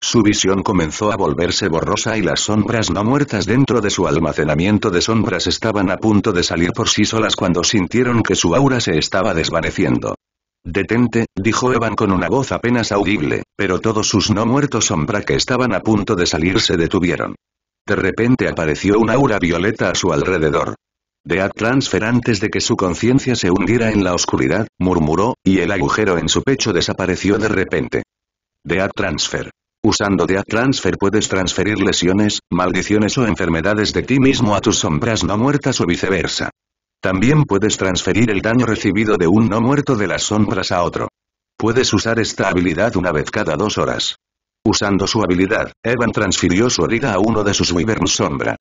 Su visión comenzó a volverse borrosa y las sombras no muertas dentro de su almacenamiento de sombras estaban a punto de salir por sí solas cuando sintieron que su aura se estaba desvaneciendo. Detente, dijo Evan con una voz apenas audible, pero todos sus no muertos sombra que estaban a punto de salir se detuvieron. De repente apareció un aura violeta a su alrededor. De transfer antes de que su conciencia se hundiera en la oscuridad, murmuró, y el agujero en su pecho desapareció de repente. De Transfer. Usando de Transfer puedes transferir lesiones, maldiciones o enfermedades de ti mismo a tus sombras no muertas o viceversa. También puedes transferir el daño recibido de un no muerto de las sombras a otro. Puedes usar esta habilidad una vez cada dos horas. Usando su habilidad, Evan transfirió su herida a uno de sus Wyverns Sombra.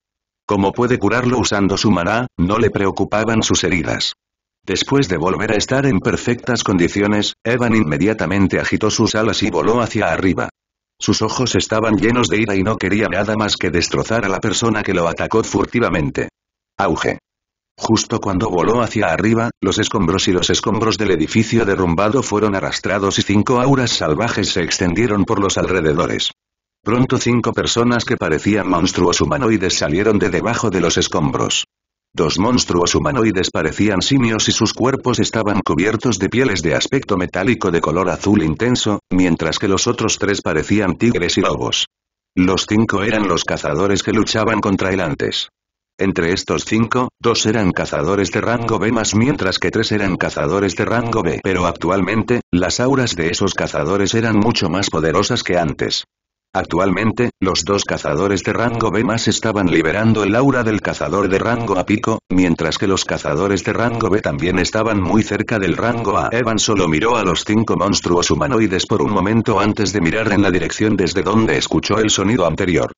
Como puede curarlo usando su maná, no le preocupaban sus heridas. Después de volver a estar en perfectas condiciones, Evan inmediatamente agitó sus alas y voló hacia arriba. Sus ojos estaban llenos de ira y no quería nada más que destrozar a la persona que lo atacó furtivamente. Auge. Justo cuando voló hacia arriba, los escombros y los escombros del edificio derrumbado fueron arrastrados y cinco auras salvajes se extendieron por los alrededores. Pronto cinco personas que parecían monstruos humanoides salieron de debajo de los escombros. Dos monstruos humanoides parecían simios y sus cuerpos estaban cubiertos de pieles de aspecto metálico de color azul intenso, mientras que los otros tres parecían tigres y lobos. Los cinco eran los cazadores que luchaban contra el antes. Entre estos cinco, dos eran cazadores de rango B más mientras que tres eran cazadores de rango B. Pero actualmente, las auras de esos cazadores eran mucho más poderosas que antes. Actualmente, los dos cazadores de rango B más estaban liberando el aura del cazador de rango A pico, mientras que los cazadores de rango B también estaban muy cerca del rango A. Evan solo miró a los cinco monstruos humanoides por un momento antes de mirar en la dirección desde donde escuchó el sonido anterior.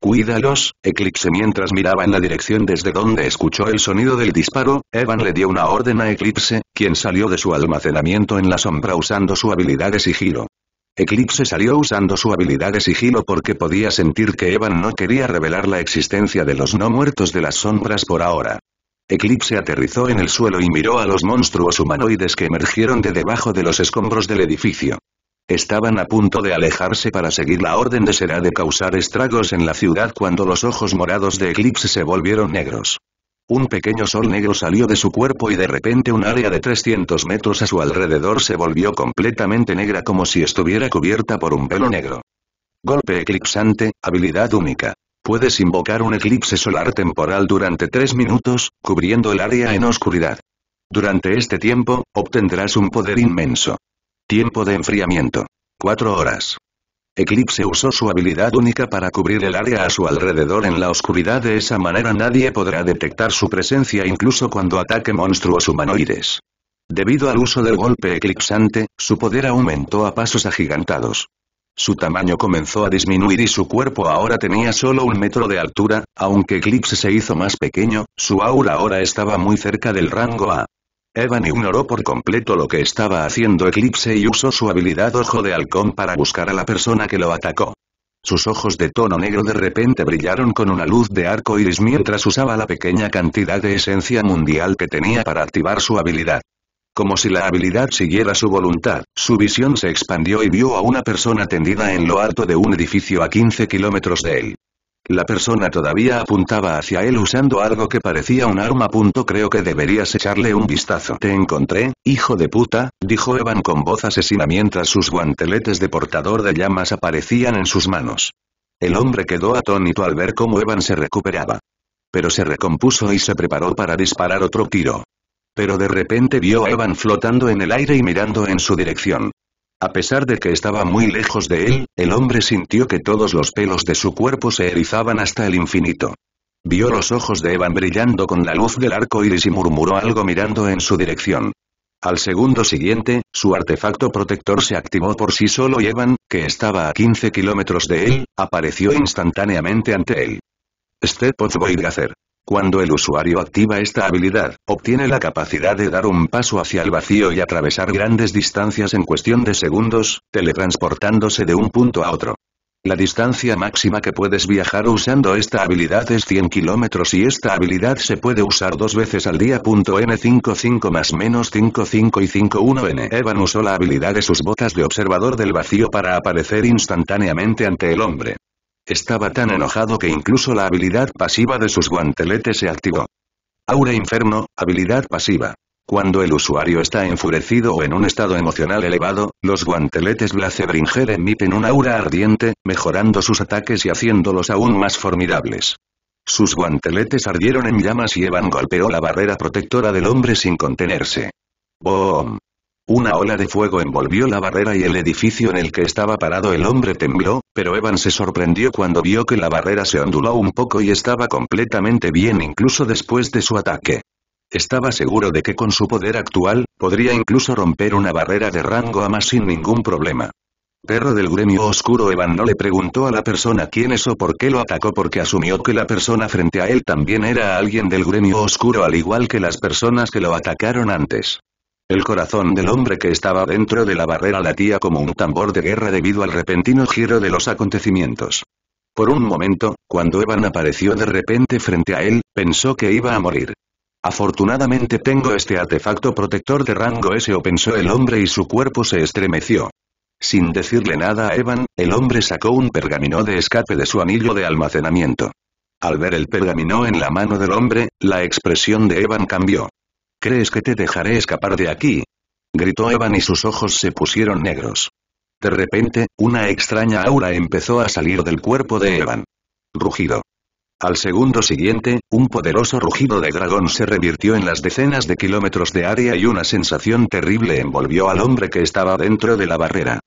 Cuídalos, Eclipse mientras miraba en la dirección desde donde escuchó el sonido del disparo, Evan le dio una orden a Eclipse, quien salió de su almacenamiento en la sombra usando su habilidad de sigilo. Eclipse salió usando su habilidad de sigilo porque podía sentir que Evan no quería revelar la existencia de los no muertos de las sombras por ahora. Eclipse aterrizó en el suelo y miró a los monstruos humanoides que emergieron de debajo de los escombros del edificio. Estaban a punto de alejarse para seguir la orden de Será de causar estragos en la ciudad cuando los ojos morados de Eclipse se volvieron negros. Un pequeño sol negro salió de su cuerpo y de repente un área de 300 metros a su alrededor se volvió completamente negra como si estuviera cubierta por un pelo negro. Golpe eclipsante, habilidad única. Puedes invocar un eclipse solar temporal durante 3 minutos, cubriendo el área en oscuridad. Durante este tiempo, obtendrás un poder inmenso. Tiempo de enfriamiento. 4 horas. Eclipse usó su habilidad única para cubrir el área a su alrededor en la oscuridad de esa manera nadie podrá detectar su presencia incluso cuando ataque monstruos humanoides. Debido al uso del golpe eclipsante, su poder aumentó a pasos agigantados. Su tamaño comenzó a disminuir y su cuerpo ahora tenía solo un metro de altura, aunque Eclipse se hizo más pequeño, su aura ahora estaba muy cerca del rango A. Evan ignoró por completo lo que estaba haciendo Eclipse y usó su habilidad Ojo de Halcón para buscar a la persona que lo atacó. Sus ojos de tono negro de repente brillaron con una luz de arco iris mientras usaba la pequeña cantidad de esencia mundial que tenía para activar su habilidad. Como si la habilidad siguiera su voluntad, su visión se expandió y vio a una persona tendida en lo alto de un edificio a 15 kilómetros de él. La persona todavía apuntaba hacia él usando algo que parecía un arma. Creo que deberías echarle un vistazo. Te encontré, hijo de puta, dijo Evan con voz asesina mientras sus guanteletes de portador de llamas aparecían en sus manos. El hombre quedó atónito al ver cómo Evan se recuperaba. Pero se recompuso y se preparó para disparar otro tiro. Pero de repente vio a Evan flotando en el aire y mirando en su dirección. A pesar de que estaba muy lejos de él, el hombre sintió que todos los pelos de su cuerpo se erizaban hasta el infinito. Vio los ojos de Evan brillando con la luz del arco iris y murmuró algo mirando en su dirección. Al segundo siguiente, su artefacto protector se activó por sí solo y Evan, que estaba a 15 kilómetros de él, apareció instantáneamente ante él. Step of hacer cuando el usuario activa esta habilidad, obtiene la capacidad de dar un paso hacia el vacío y atravesar grandes distancias en cuestión de segundos, teletransportándose de un punto a otro. La distancia máxima que puedes viajar usando esta habilidad es 100 kilómetros y esta habilidad se puede usar dos veces al día. N55 más menos 55 y 51N. Evan usó la habilidad de sus botas de observador del vacío para aparecer instantáneamente ante el hombre. Estaba tan enojado que incluso la habilidad pasiva de sus guanteletes se activó. Aura Inferno, habilidad pasiva. Cuando el usuario está enfurecido o en un estado emocional elevado, los guanteletes Blacebringer emiten un aura ardiente, mejorando sus ataques y haciéndolos aún más formidables. Sus guanteletes ardieron en llamas y Evan golpeó la barrera protectora del hombre sin contenerse. ¡Boom! Una ola de fuego envolvió la barrera y el edificio en el que estaba parado el hombre tembló, pero Evan se sorprendió cuando vio que la barrera se onduló un poco y estaba completamente bien incluso después de su ataque. Estaba seguro de que con su poder actual, podría incluso romper una barrera de rango A más sin ningún problema. Perro del gremio oscuro Evan no le preguntó a la persona quién es o por qué lo atacó porque asumió que la persona frente a él también era alguien del gremio oscuro al igual que las personas que lo atacaron antes. El corazón del hombre que estaba dentro de la barrera latía como un tambor de guerra debido al repentino giro de los acontecimientos. Por un momento, cuando Evan apareció de repente frente a él, pensó que iba a morir. Afortunadamente tengo este artefacto protector de rango S o pensó el hombre y su cuerpo se estremeció. Sin decirle nada a Evan, el hombre sacó un pergamino de escape de su anillo de almacenamiento. Al ver el pergamino en la mano del hombre, la expresión de Evan cambió. ¿Crees que te dejaré escapar de aquí? Gritó Evan y sus ojos se pusieron negros. De repente, una extraña aura empezó a salir del cuerpo de Evan. Rugido. Al segundo siguiente, un poderoso rugido de dragón se revirtió en las decenas de kilómetros de área y una sensación terrible envolvió al hombre que estaba dentro de la barrera.